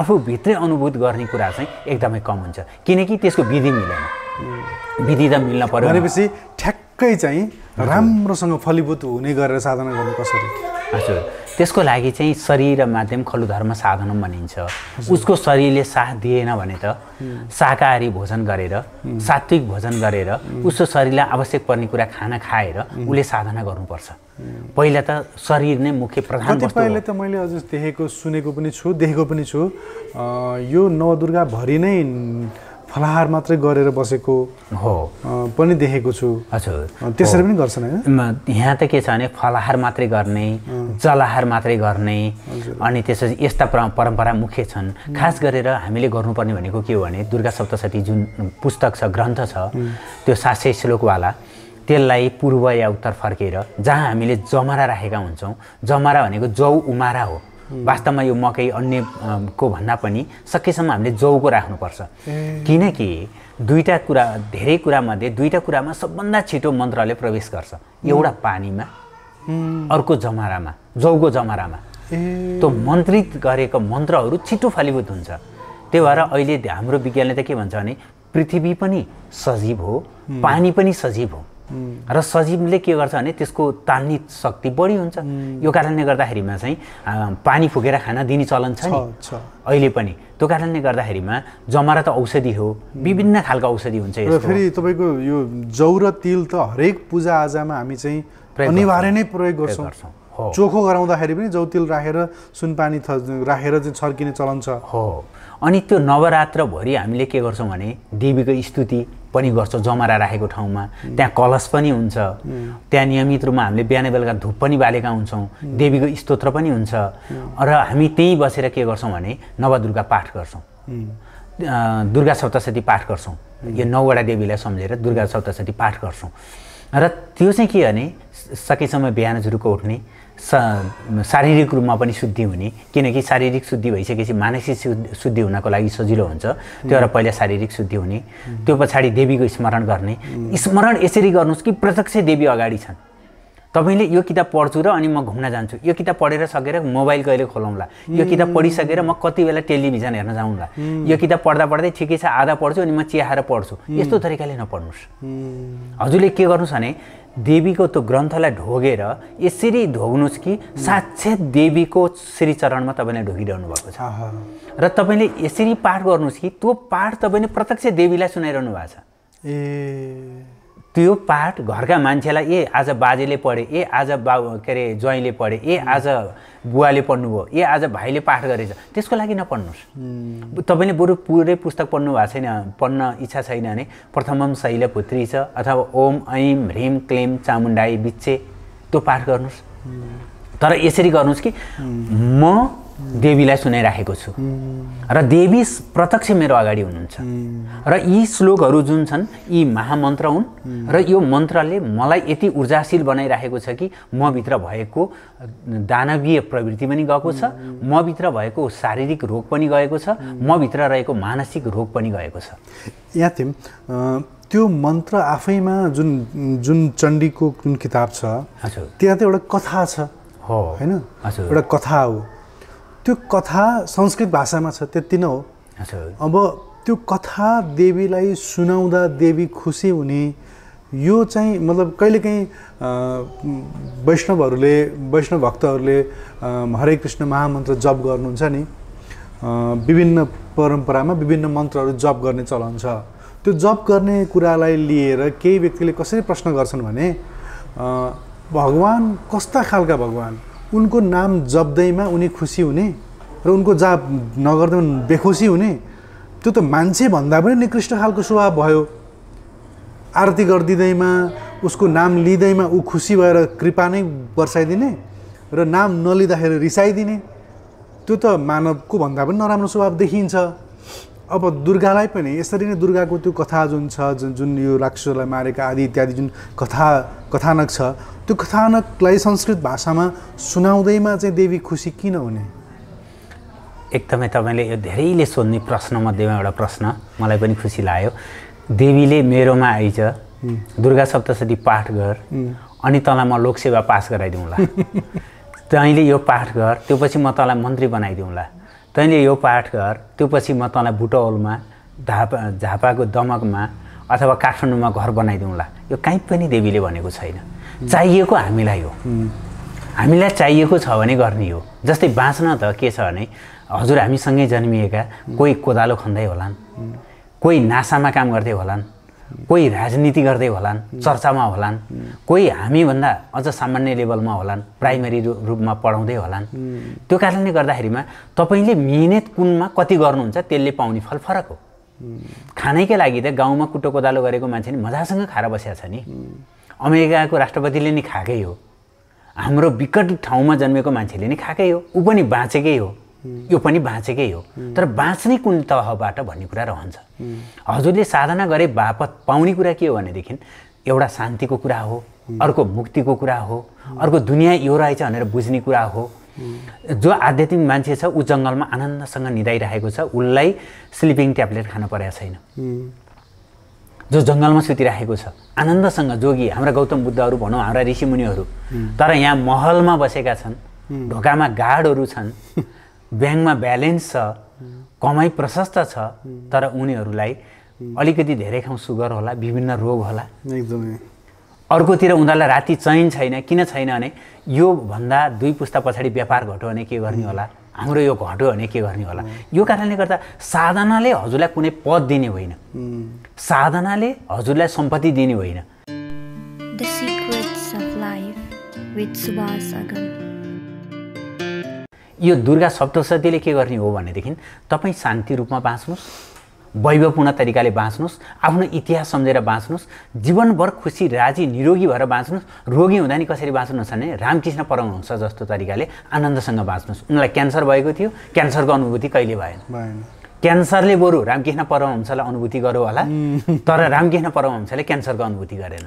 आफूभित्रै अनुभूत गर्ने कुरा चाहिँ एकदमै कम हुन्छ किनकि त्यसको विधि मिलेन विधि त मिल्न पर्यो भनेपछि ठ्याक्कै चाहिँ राम्रोसँग फलीभूत हुने गरेर साधना गर्नु कसरी हजुर त्यसको लागि चाहिँ शरीर र माध्यम खलु धर्म साधन भनिन्छ उसको शरीरले साथ दिएन भने त शाकाहारी भोजन गरेर सात्विक भोजन गरेर उसको शरीरलाई आवश्यक पर्ने कुरा खाना खाएर उसले साधना गर्नुपर्छ पहिला त शरीर नै मुख्य प्रधान पहिला त मैले अझ देखेको सुनेको पनि छु देखेको पनि छु यो नवदुर्गाभरि नै फलाहार मात्रै गरेर बसेको हो पनि देखेको छु हजुर त्यसरी पनि गर्छन् होइन यहाँ त के छ भने फलाहार मात्रै गर्ने जलाहार मात्रै गर्ने अनि त्यसपछि यस्ता परम्परा मुख्य छन् खास गरेर हामीले गर्नुपर्ने भनेको के हो भने दुर्गा सप्तशती जुन पुस्तक छ ग्रन्थ छ त्यो सात सय श्लोकवाला त्यसलाई पूर्व या उत्तर फर्केर जहाँ हामीले जमरा राखेका हुन्छौँ जमरा भनेको जौ उमारा हो वास्तवमा यो मकै अन्य को भन्दा पनि सकेसम्म हामीले जौको राख्नुपर्छ किनकि दुईवटा कुरा धेरै कुरामध्ये दुईवटा कुरामा सबभन्दा छिटो मन्त्रले प्रवेश गर्छ एउटा पानीमा अर्को जमारामा जौको जमारामा त्यो मन्त्रित गरेको मन्त्रहरू छिटो फलीभूत हुन्छ त्यही भएर अहिले हाम्रो विज्ञानले त के भन्छ भने पृथ्वी पनि सजीव हो पानी पनि सजीव हो र सजीवले के गर्छ भने त्यसको तान्ने शक्ति बढी हुन्छ यो कारणले गर्दाखेरिमा चाहिँ पानी फुकेर खाना दिने चलन छ अहिले पनि त्यो कारणले गर्दाखेरिमा जमारा त औषधि हो विभिन्न खालको औषधि हुन्छ फेरि तपाईँको यो जौ र तिल त हरेक पूजाआजामा हामी चाहिँ अनिवार्य नै प्रयोग गर्छौँ चोखो गराउँदाखेरि पनि जौ तिल राखेर सुनपानी राखेर चाहिँ छर्किने चलन छ हो अनि त्यो नवरात्रभरि हामीले के गर्छौँ भने देवीको स्तुति पनि गर्छौँ जमरा राखेको ठाउँमा त्यहाँ कलश पनि हुन्छ त्यहाँ नियमित रूपमा हामीले बिहानै बेलुका धुप पनि बालेका हुन्छौँ देवीको स्तोत्र पनि हुन्छ र हामी त्यहीँ बसेर के गर्छौँ भने नवदुर्गा पाठ गर्छौँ दुर्गा सप्तशती पाठ गर्छौँ यो नौवटा देवीलाई सम्झेर दुर्गा सप्तशती पाठ गर्छौँ र त्यो चाहिँ के भने सकेसम्म बिहान झुरुको उठ्ने शारीरिक रूपमा पनि शुद्धि हुने किनकि शारीरिक शुद्धि भइसकेपछि मानसिक शुद्धि हुनको लागि सजिलो हुन्छ त्यो भएर mm. पहिला शारीरिक शुद्धि हुने त्यो पछाडि देवीको स्मरण गर्ने mm. स्मरण यसरी गर्नुहोस् कि प्रत्यक्ष देवी अगाडि छन् तपाईँले यो किताब पढ्छु र अनि म घुम्न जान्छु यो किताब पढेर सकेर मोबाइल कहिले खोलाउँला यो mm. किताब पढिसकेर म कति बेला टेलिभिजन हेर्न जाउँला यो किताब पढ्दा पढ्दै ठिकै छ आधा पढ्छु अनि म चियाएर पढ्छु यस्तो तरिकाले नपढ्नुहोस् हजुरले के गर्नुहोस् भने देवीको त्यो ग्रन्थलाई ढोगेर यसरी ढोग्नुहोस् कि साक्षात देवीको श्री चरणमा तपाईँले ढोगिरहनु भएको छ र तपाईँले यसरी पाठ गर्नुहोस् कि त्यो पाठ तपाईँले प्रत्यक्ष देवीलाई सुनाइरहनु भएको छ ए त्यो पाठ घरका मान्छेलाई ए आज बाजेले पढे ए आज बाबु के अरे ज्वाइँले पढे ए आज बुवाले पढ्नुभयो ए आज भाइले पाठ गरेछ त्यसको लागि नपढ्नुहोस् तपाईँले बरु पुरै पुस्तक पढ्नु भएको छैन पढ्न इच्छा छैन भने प्रथमम शैल पुत्री छ अथवा ओम ऐम ह्रीम क्लेम चामुण्डाई बिच्छे त्यो पाठ गर्नुहोस् तर यसरी गर्नुहोस् कि म देवीलाई सुनाइराखेको छु र देवी प्रत्यक्ष मेरो अगाडि हुनुहुन्छ र यी श्लोकहरू जुन छन् यी महामन्त्र हुन् र यो मन्त्रले मलाई यति ऊर्जाशील बनाइराखेको छ कि मभित्र भएको दानवीय प्रवृत्ति पनि गएको छ मभित्र भएको शारीरिक रोग पनि गएको छ मभित्र रहेको मानसिक रोग पनि गएको छ यहाँ थियौँ त्यो मन्त्र आफैमा जुन जुन चण्डीको जुन किताब छ त्यहाँ त एउटा कथा छ हो होइन एउटा कथा हो त्यो कथा संस्कृत भाषामा छ त्यति नै हो अब त्यो कथा देवीलाई सुनाउँदा देवी खुसी हुने यो चाहिँ मतलब कहिलेकाहीँ वैष्णवहरूले वैष्णव भक्तहरूले हरे कृष्ण महामन्त्र जप गर्नुहुन्छ नि विभिन्न परम्परामा विभिन्न मन्त्रहरू जप गर्ने चलन छ त्यो जप गर्ने कुरालाई लिएर केही व्यक्तिले कसरी प्रश्न गर्छन् भने भगवान् कस्ता खालका भगवान् उनको नाम जप्दैमा उनी खुसी हुने र उनको जाप नगर्दै बेखुसी हुने त्यो त मान्छे भन्दा पनि निकृष्ट खालको स्वभाव भयो आरती गरिदिँदैमा उसको नाम लिँदैमा ऊ खुसी भएर कृपा नै बर्साइदिने र नाम नलिँदाखेरि रिसाइदिने त्यो त मानवको भन्दा पनि नराम्रो स्वभाव देखिन्छ अब दुर्गालाई पनि यसरी नै दुर्गाको त्यो कथा जुन छ जुन जुन यो राक्षसलाई मारेका आदि इत्यादि जुन कथा कथानक छ त्यो कथानकलाई संस्कृत भाषामा सुनाउँदैमा चाहिँ देवी खुसी किन हुने एकदमै तपाईँले यो धेरैले सोध्ने प्रश्नमध्येमा एउटा प्रश्न मलाई पनि खुसी लाग्यो देवीले मेरोमा आइज दुर्गा सप्तशती पाठ गर अनि तँलाई म लोकसेवा पास गराइदिउँला तैँले यो पाठ गर त्यो पछि म तँलाई मन्त्री बनाइदिउँला तैँले यो पाठ गर त्यो पछि म तँलाई बुटौलमा झापा झापाको दमकमा अथवा काठमाडौँमा घर बनाइदिउँला यो काहीँ पनि देवीले भनेको छैन चाहिएको हामीलाई हो हामीलाई चाहिएको छ भने गर्ने हो जस्तै बाँच्न त के छ भने हजुर हामीसँगै जन्मिएका कोही कोदालो खन्दै होलान् कोही नासामा काम गर्दै होलान् कोही राजनीति गर्दै होलान् चर्चामा होलान् कोही हामीभन्दा अझ सामान्य लेभलमा होलान् प्राइमेरी रूपमा पढाउँदै होलान् त्यो कारणले गर्दाखेरिमा तपाईँले मिहिनेत कुनमा कति गर्नुहुन्छ त्यसले पाउने फल फरक हो खानैकै लागि त गाउँमा कुटो कोदालो गरेको मान्छे नि मजासँग खाएर बसिया छ नि अमेरिकाको राष्ट्रपतिले नि खाएकै हो हाम्रो विकट ठाउँमा जन्मेको मान्छेले नि खाएकै हो ऊ पनि बाँचेकै हो यो पनि बाँचेकै हो तर बाँच्ने कुन तहबाट भन्ने कुरा रहन्छ हजुरले साधना गरे बापत पाउने कुरा के हो भनेदेखि एउटा शान्तिको कुरा हो अर्को मुक्तिको कुरा हो अर्को दुनियाँ यो रहेछ भनेर बुझ्ने कुरा हो जो आध्यात्मिक मान्छे छ ऊ जङ्गलमा आनन्दसँग निदाइरहेको छ उसलाई स्लिपिङ ट्याब्लेट खान परेको छैन जो जङ्गलमा सुतिरहेको छ आनन्दसँग जोगी हाम्रा गौतम बुद्धहरू भनौँ हाम्रा ऋषिमुनिहरू तर यहाँ महलमा बसेका छन् ढोकामा गाडहरू छन् ब्याङ्कमा ब्यालेन्स छ कमाइ प्रशस्त छ तर उनीहरूलाई अलिकति धेरै खाउँ सुगर होला विभिन्न रोग होला एकदमै अर्कोतिर उनीहरूलाई राति चयन छैन किन छैन भने योभन्दा दुई पुस्ता पछाडि व्यापार घट्यो भने के गर्ने होला हाम्रो यो घट्यो भने के गर्ने होला यो कारणले गर्दा साधनाले हजुरलाई कुनै पद दिने होइन साधनाले हजुरलाई सम्पत्ति दिने होइन यो दुर्गा सप्तशतीले के गर्ने हो भनेदेखि तपाईँ शान्ति रूपमा बाँच्नुहोस् वैभवपूर्ण तरिकाले बाँच्नुहोस् आफ्नो इतिहास सम्झेर बाँच्नुहोस् जीवनभर खुसी राजी निरोगी भएर बाँच्नुहोस् रोगी हुँदा नि कसरी बाँच्नुहोस् भने रामकृष्ण पराउनुहुन्छ जस्तो तरिकाले आनन्दसँग बाँच्नुहोस् उनलाई क्यान्सर भएको थियो क्यान्सरको अनुभूति कहिले भएन भएन क्यान्सरले बरु रामकृष्ण परमहंसलाई अनुभूति गरौँ होला तर रामकृष्ण परमहंसले क्यान्सरको अनुभूति गरेन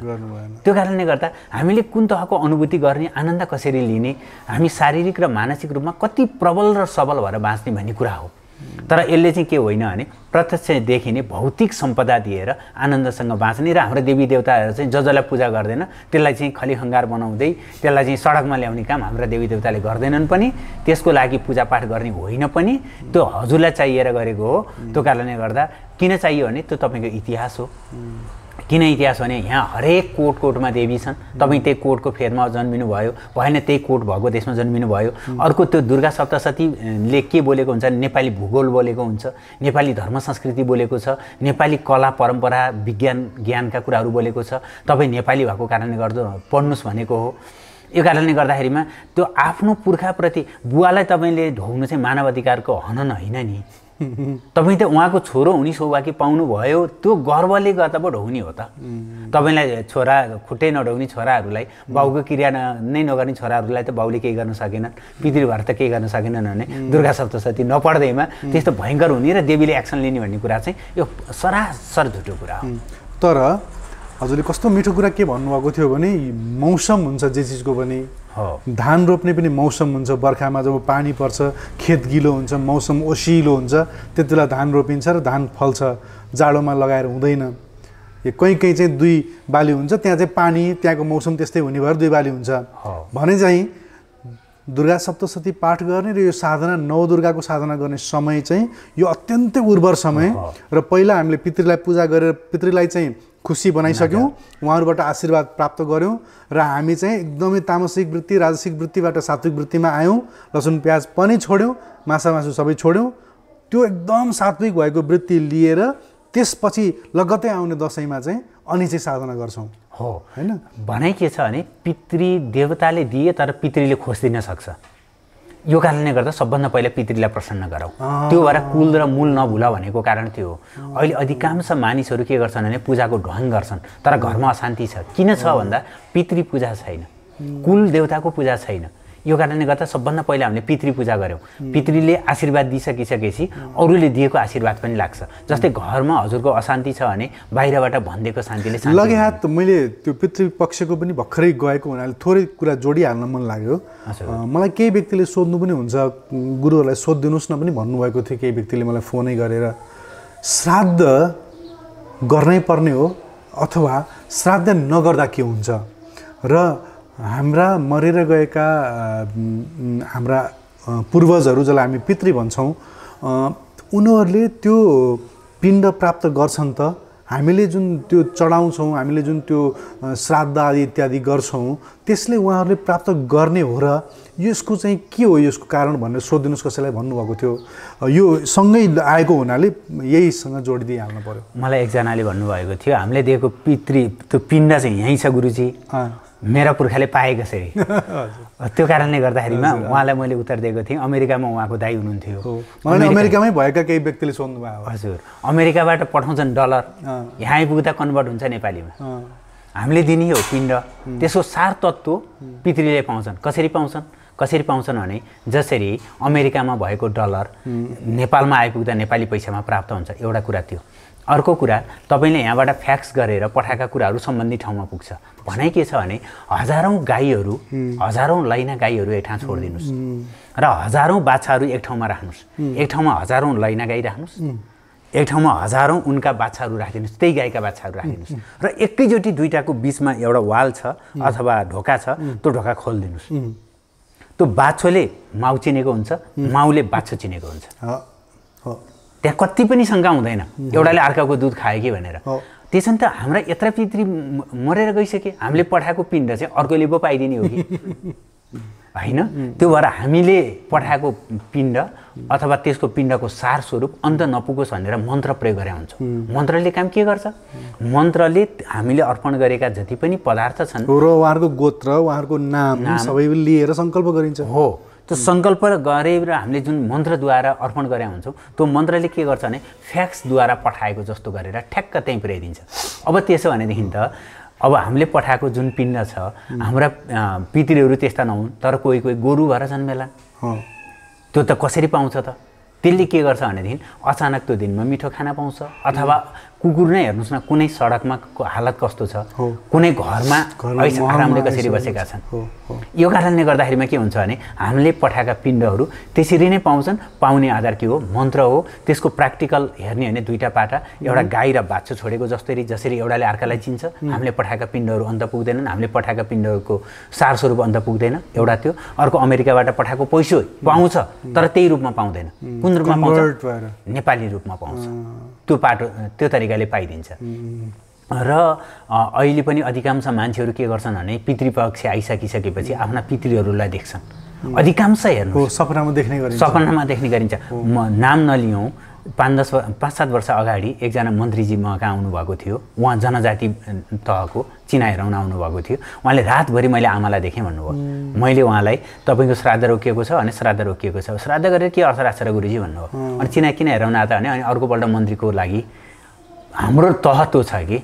त्यो कारणले गर्दा हामीले कुन तहको अनुभूति गर्ने आनन्द कसरी लिने हामी शारीरिक र मानसिक रूपमा कति प्रबल र सबल भएर बाँच्ने भन्ने कुरा हो तर यसले चाहिँ के होइन भने प्रत्यक्ष देखिने भौतिक सम्पदा दिएर आनन्दसँग बाँच्ने र हाम्रो देवी देवताहरू चाहिँ ज जसलाई पूजा गर्दैन त्यसलाई चाहिँ खलिखङ्गार बनाउँदै त्यसलाई चाहिँ सडकमा ल्याउने काम हाम्रा देवी देवताले गर्दैनन् पनि त्यसको लागि पूजापाठ गर्ने होइन पनि त्यो हजुरलाई चाहिएर गरेको हो त्यो कारणले गर्दा किन चाहियो भने त्यो तपाईँको इतिहास हो किन इतिहास भने यहाँ हरेक कोट कोटमा देवी छन् तपाईँ त्यही कोटको जन्मिनु भयो भएन त्यही कोट भएको देशमा भयो अर्को त्यो दुर्गा सप्तशतीले के बोलेको हुन्छ नेपाली भूगोल बोलेको हुन्छ नेपाली धर्म संस्कृति बोलेको छ नेपाली कला परम्परा विज्ञान ज्ञानका कुराहरू बोलेको छ तपाईँ नेपाली भएको कारणले गर्दा पढ्नुहोस् भनेको हो यो कारणले गर्दाखेरिमा त्यो आफ्नो पुर्खाप्रति बुवालाई तपाईँले ढोग्नु चाहिँ मानव अधिकारको हनन होइन नि तपाईँ त उहाँको छोरो हुने सौभाग्य पाउनुभयो त्यो गर्वले गर्दा पो ढोग्ने हो त तपाईँलाई छोरा खुट्टै नढोग्ने छोराहरूलाई बाउको क्रिया नै नगर्ने छोराहरूलाई त बाउले केही गर्न सकेनन् पितृभर त केही गर्न सकेनन् भने दुर्गा सप्तशती नपढ्दैमा त्यस्तो भयङ्कर हुने र देवीले एक्सन लिने भन्ने कुरा चाहिँ यो सरासर झुटो कुरा हो तर हजुरले कस्तो मिठो कुरा के भन्नुभएको थियो भने मौसम हुन्छ जे चिजको पनि धान रोप्ने पनि मौसम हुन्छ बर्खामा जब पानी पर्छ खेत गिलो हुन्छ मौसम ओसिलो हुन्छ त्यति बेला धान रोपिन्छ र धान फल्छ जाडोमा लगाएर हुँदैन यो कहीँ कहीँ चाहिँ दुई बाली हुन्छ त्यहाँ चाहिँ पानी त्यहाँको मौसम त्यस्तै हुने भएर दुई बाली हुन्छ भने चाहिँ दुर्गा सप्तशती पाठ गर्ने र यो साधना नवदुर्गाको साधना गर्ने समय चाहिँ यो अत्यन्तै उर्वर समय र पहिला हामीले पितृलाई पूजा गरेर पितृलाई चाहिँ खुसी बनाइसक्यौँ उहाँहरूबाट आशीर्वाद प्राप्त गऱ्यौँ र हामी चाहिँ एकदमै तामसिक वृत्ति राजसिक वृत्तिबाट सात्विक वृत्तिमा आयौँ लसुन प्याज पनि छोड्यौँ माछा मासु सबै छोड्यौँ त्यो एकदम सात्विक भएको वृत्ति लिएर त्यसपछि लगत्तै आउने दसैँमा चाहिँ अनि चाहिँ साधना गर्छौँ हो होइन भनाइ के छ भने पितृ देवताले दिए तर पितृले खोजिदिन सक्छ यो कारणले गर्दा सबभन्दा पहिला पितृलाई प्रसन्न गरौँ त्यो भएर कुल र मूल नभुल भनेको कारण त्यो हो अहिले अधिकांश मानिसहरू के गर्छन् भने पूजाको ढङ गर्छन् तर घरमा अशान्ति छ किन छ भन्दा पितृ पूजा छैन कुल देवताको पूजा छैन यो कारणले गर्दा सबभन्दा पहिला हामीले पितृ पूजा गऱ्यौँ पितृले आशीर्वाद दिइसकिसकेपछि अरूले दिएको आशीर्वाद पनि लाग्छ जस्तै घरमा हजुरको अशान्ति छ भने बाहिरबाट भनिदिएको शान्तिले लगे मैले त्यो पितृ पक्षको पनि भर्खरै गएको हुनाले थोरै कुरा जोडिहाल्न मन लाग्यो मलाई केही व्यक्तिले सोध्नु पनि हुन्छ गुरुहरूलाई सोधिदिनुहोस् न पनि भन्नुभएको थियो केही व्यक्तिले मलाई फोनै गरेर श्राद्ध गर्नै पर्ने हो अथवा श्राद्ध नगर्दा के हुन्छ र हाम्रा मरेर गएका हाम्रा पूर्वजहरू जसलाई हामी पितृ भन्छौँ उनीहरूले त्यो पिण्ड प्राप्त गर्छन् त हामीले जुन त्यो चढाउँछौँ हामीले जुन त्यो श्राद्ध आदि इत्यादि गर्छौँ त्यसले उहाँहरूले प्राप्त गर्ने हो र यसको चाहिँ के हो यसको कारण भनेर सोधिदिनुहोस् कसैलाई भन्नुभएको थियो यो सँगै आएको हुनाले यहीसँग जोडिदिइहाल्नु दिइहाल्नु पऱ्यो मलाई एकजनाले भन्नुभएको थियो हामीले दिएको पितृ त्यो पिण्ड चाहिँ यहीँ छ गुरुजी मेरा पुर्खाले पाए कसरी त्यो कारणले गर्दाखेरिमा उहाँलाई मैले उत्तर दिएको थिएँ अमेरिकामा उहाँको दाई हुनुहुन्थ्यो अमेरिकामै भएका केही व्यक्तिले सोध्नुभयो हजुर अमेरिकाबाट पठाउँछन् डलर यहाँ आइपुग्दा कन्भर्ट हुन्छ नेपालीमा हामीले दिने हो पिण्ड त्यसको सार तत्त्व पितृले पाउँछन् कसरी पाउँछन् कसरी पाउँछन् भने जसरी अमेरिकामा भएको डलर नेपालमा आइपुग्दा नेपाली पैसामा प्राप्त हुन्छ एउटा कुरा त्यो अर्को कुरा तपाईँले यहाँबाट फ्याक्स गरेर पठाएका कुराहरू सम्बन्धित ठाउँमा पुग्छ भनाइ के छ भने हजारौँ गाईहरू हजारौँ लैना गाईहरू एक ठाउँ छोडिदिनुहोस् र हजारौँ बाछाहरू एक ठाउँमा राख्नुहोस् एक ठाउँमा हजारौँ लैना गाई राख्नुहोस् एक ठाउँमा हजारौँ उनका बाछाहरू राखिदिनुहोस् त्यही गाईका बाछाहरू राखिदिनुहोस् र एकैचोटि दुइटाको बिचमा एउटा वाल छ अथवा ढोका छ त्यो ढोका खोलिदिनुहोस् त्यो बाछोले माउ चिनेको हुन्छ माउले बाछो चिनेको हुन्छ त्यहाँ कति पनि शङ्का हुँदैन एउटाले अर्काको दुध खायो कि भनेर त्यसो त हाम्रा यत्र पितृ मरेर गइसके हामीले पठाएको पिण्ड चाहिँ अर्कोले पो पाइदिने हो कि होइन त्यो भएर हामीले पठाएको पिण्ड अथवा त्यसको पिण्डको सार स्वरूप अन्त नपुगोस् भनेर मन्त्र प्रयोग गरे हुन्छ मन्त्रले काम के गर्छ मन्त्रले हामीले अर्पण गरेका जति पनि पदार्थ छन् र उहाँहरूको गोत्र उहाँहरूको नाम सबै लिएर सङ्कल्प गरिन्छ हो त्यो सङ्कल्प गरे र हामीले जुन मन्त्रद्वारा अर्पण गरे हुन्छौँ त्यो मन्त्रले के गर्छ भने फ्याक्सद्वारा पठाएको जस्तो गरेर ठ्याक्क त्यहीँ पुर्याइदिन्छ अब त्यसो भनेदेखि त अब हामीले पठाएको जुन पिण्ड छ हाम्रा पितृहरू त्यस्ता नहुन् तर कोही कोही गोरु भएर जन्मेला त्यो त कसरी पाउँछ त त्यसले के गर्छ भनेदेखि अचानक त्यो दिनमा मिठो खाना पाउँछ अथवा कुकुर नै हेर्नुहोस् न कुनै सडकमा हालत कस्तो छ कुनै घरमा आरामले कसरी बसेका छन् यो कारणले गर्दाखेरिमा के हुन्छ भने हामीले पठाएका पिण्डहरू त्यसरी नै पाउँछन् पाउने आधार के हो मन्त्र हो त्यसको प्र्याक्टिकल हेर्ने हो भने दुईवटा पाटा एउटा गाई र बाछो छोडेको जस्तै जसरी एउटाले अर्कालाई चिन्छ हामीले पठाएका पिण्डहरू अन्त पुग्दैनन् हामीले पठाएका पिण्डहरूको सारस्वरूप अन्त पुग्दैन एउटा त्यो अर्को अमेरिकाबाट पठाएको पैसो पाउँछ तर त्यही रूपमा पाउँदैन कुन रूपमा पाउँछ नेपाली रूपमा पाउँछ त्यो पाटो त्यो तरिकाले पाइदिन्छ र अहिले पनि अधिकांश मान्छेहरू के गर्छन् भने पितृपक्ष आइसकिसकेपछि आफ्ना पितृहरूलाई देख्छन् अधिकांश हेर्नु सपनामा देख्ने गरिन्छ सपनामा देख्ने गरिन्छ म नाम नलिउँ पाँच दस पाँच सात वर्ष अगाडि एकजना मन्त्रीजी म कहाँ आउनुभएको थियो उहाँ जनजाति तहको चिना हेराउन आउनुभएको थियो उहाँले रातभरि मैले आमालाई देखेँ भन्नुभयो मैले उहाँलाई तपाईँको श्राद्ध रोकिएको छ भने श्राद्ध रोकिएको छ श्राद्ध गरेर के अर्थ राख्छ र गुरुजी भन्नुभयो अनि चिना किन हेराउन आएको अनि अर्कोपल्ट मन्त्रीको लागि हाम्रो तह त्यो छ कि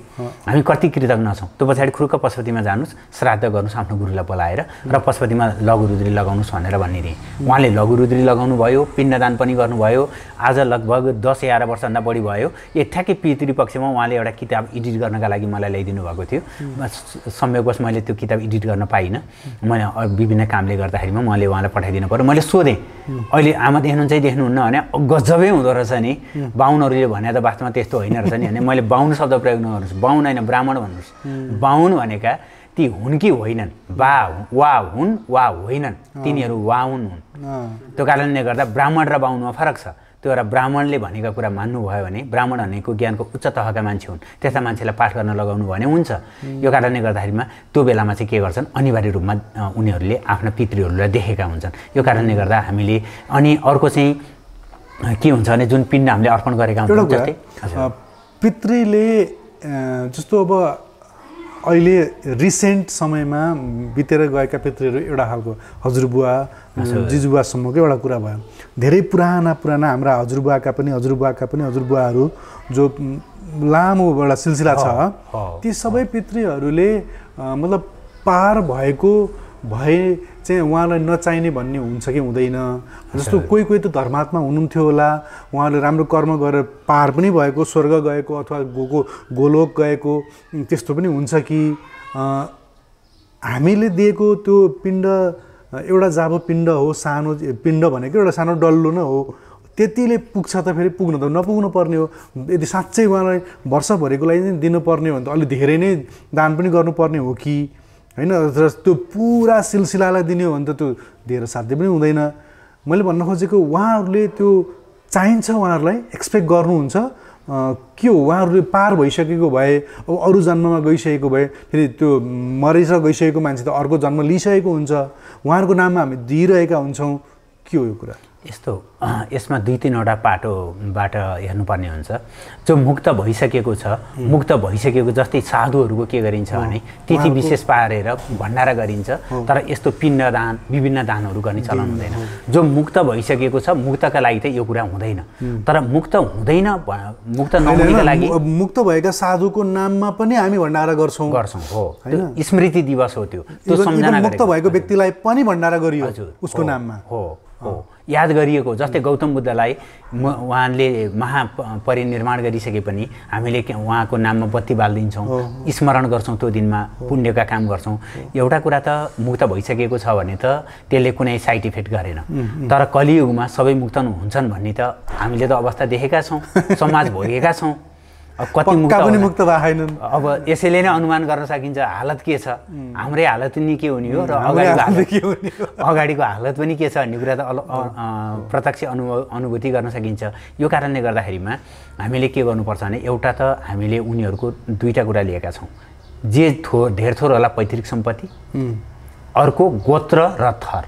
हामी कति कृतज्ञ छौँ त्यो पछाडि खुर्क पशुपतिमा जानुहोस् श्राद्ध गर्नुहोस् आफ्नो गुरुलाई बोलाएर र पशुपतिमा लघु रुद्री लगाउनुहोस् भनेर भनिदिएँ उहाँले लघु रुद्री लगाउनु भयो पिण्डदान पनि गर्नुभयो आज लगभग दस एघार वर्षभन्दा बढी भयो यथ्याकै पितृपक्षमा उहाँले एउटा किताब एडिट गर्नका लागि मलाई ल्याइदिनु भएको थियो संयोगवश मैले त्यो किताब एडिट गर्न पाइनँ मैले विभिन्न कामले गर्दाखेरिमा मैले उहाँलाई पठाइदिनु पऱ्यो मैले सोधेँ अहिले आमा देख्नुहुन्छ देख्नुहुन्न भने गजबै हुँदो रहेछ नि बाहुनहरूले भने त वास्तवमा त्यस्तो होइन रहेछ नि भने मैले बाहुन शब्द प्रयोग नगर्नुहोस् बाहुन होइन ब्राह्मण भन्नुहोस् बाहुन भनेका ती हुन् कि होइनन् वा वा हुन् वा होइनन् तिनीहरू वा हुन् हुन् त्यो कारणले गर्दा ब्राह्मण र बाहुनमा फरक छ त्यो एउटा ब्राह्मणले भनेका कुरा मान्नुभयो भने ब्राह्मण भनेको ज्ञानको उच्च तहका मान्छे हुन् त्यस्ता मान्छेलाई पाठ गर्न लगाउनु भने हुन्छ यो कारणले गर्दाखेरिमा त्यो बेलामा चाहिँ के गर्छन् अनिवार्य रूपमा उनीहरूले आफ्ना पितृहरूलाई देखेका हुन्छन् यो कारणले गर्दा हामीले अनि अर्को चाहिँ के हुन्छ भने जुन पिण्ड हामीले अर्पण गरेका हुन्छौँ जस्तै पितृले जस्तो अब अहिले रिसेन्ट समयमा बितेर गएका पितृहरू एउटा खालको हजुरबुवा जिजुबासम्मको एउटा कुरा भयो धेरै पुराना पुराना हाम्रा हजुरबुवाका पनि हजुरबुवाका पनि हजुरबुवाहरू जो लामो एउटा सिलसिला छ ती सबै पितृहरूले मतलब पार भएको भए चाहिँ उहाँलाई नचाहिने भन्ने हुन्छ कि हुँदैन जस्तो कोही कोही त धर्मात्मा हुनुहुन्थ्यो होला उहाँले राम्रो कर्म गरेर पार पनि भएको स्वर्ग गएको अथवा गोको गोलोक गएको त्यस्तो पनि हुन्छ कि हामीले दिएको त्यो पिण्ड एउटा जाबो पिण्ड हो सानो पिण्ड भनेको एउटा सानो डल्लो नै हो त्यतिले पुग्छ त फेरि पुग्न त नपुग्नु पर्ने हो यदि साँच्चै उहाँलाई वर्षभरिको लागि दिनुपर्ने हो भने त अलिक धेरै नै दान पनि गर्नुपर्ने हो कि होइन र त्यो पुरा सिलसिलालाई दिने हो भने त त्यो दिएर साध्य पनि हुँदैन मैले भन्न खोजेको उहाँहरूले त्यो चाहिन्छ उहाँहरूलाई एक्सपेक्ट गर्नुहुन्छ के हो उहाँहरूले पार भइसकेको भए अब अरू जन्ममा गइसकेको भए फेरि त्यो मरेर गइसकेको मान्छे त अर्को जन्म लिइसकेको हुन्छ उहाँहरूको नाममा हामी दिइरहेका हुन्छौँ के हो यो कुरा यस्तो यसमा दुई तिनवटा पाटोबाट हेर्नुपर्ने हुन्छ जो मुक्त भइसकेको छ मुक्त भइसकेको जस्तै साधुहरूको के गरिन्छ भने तिथि विशेष पारेर भण्डारा गरिन्छ तर यस्तो दान विभिन्न दानहरू गर्ने चलन हुँदैन जो मुक्त भइसकेको छ मुक्तका लागि त यो कुरा हुँदैन तर मुक्त हुँदैन मुक्त नहुनेका लागि मुक्त भएका साधुको नाममा पनि हामी भण्डारा गर्छौँ गर्छौँ हो स्मृति दिवस हो त्यो त्यो सम्झना मुक्त भएको व्यक्तिलाई पनि भण्डारा गरियो उसको नाममा हो हो याद गरिएको जस्तै गौतम बुद्धलाई म उहाँले महापरिनिर्माण गरिसके पनि हामीले उहाँको नाममा बत्ती बालिदिन्छौँ स्मरण गर्छौँ त्यो दिनमा पुण्यका काम गर्छौँ एउटा कुरा त मुक्त भइसकेको छ भने त त्यसले कुनै साइड इफेक्ट गरेन तर कलियुगमा सबै मुक्त हुन्छन् भन्ने त हामीले त अवस्था देखेका छौँ समाज भोगेका छौँ कति पनि मुक्त भएनन् अब यसैले नै अनुमान गर्न सकिन्छ हालत के छ हाम्रै हालत नि के हुने हो र अगाडिको अगाडिको हालत पनि के छ भन्ने कुरा त प्रत्यक्ष अनुभव अनुभूति गर्न सकिन्छ यो कारणले गर्दाखेरिमा हामीले के गर्नुपर्छ भने एउटा त हामीले उनीहरूको दुईवटा कुरा लिएका छौँ जे थो धेर थोर होला पैतृक सम्पत्ति अर्को गोत्र र थर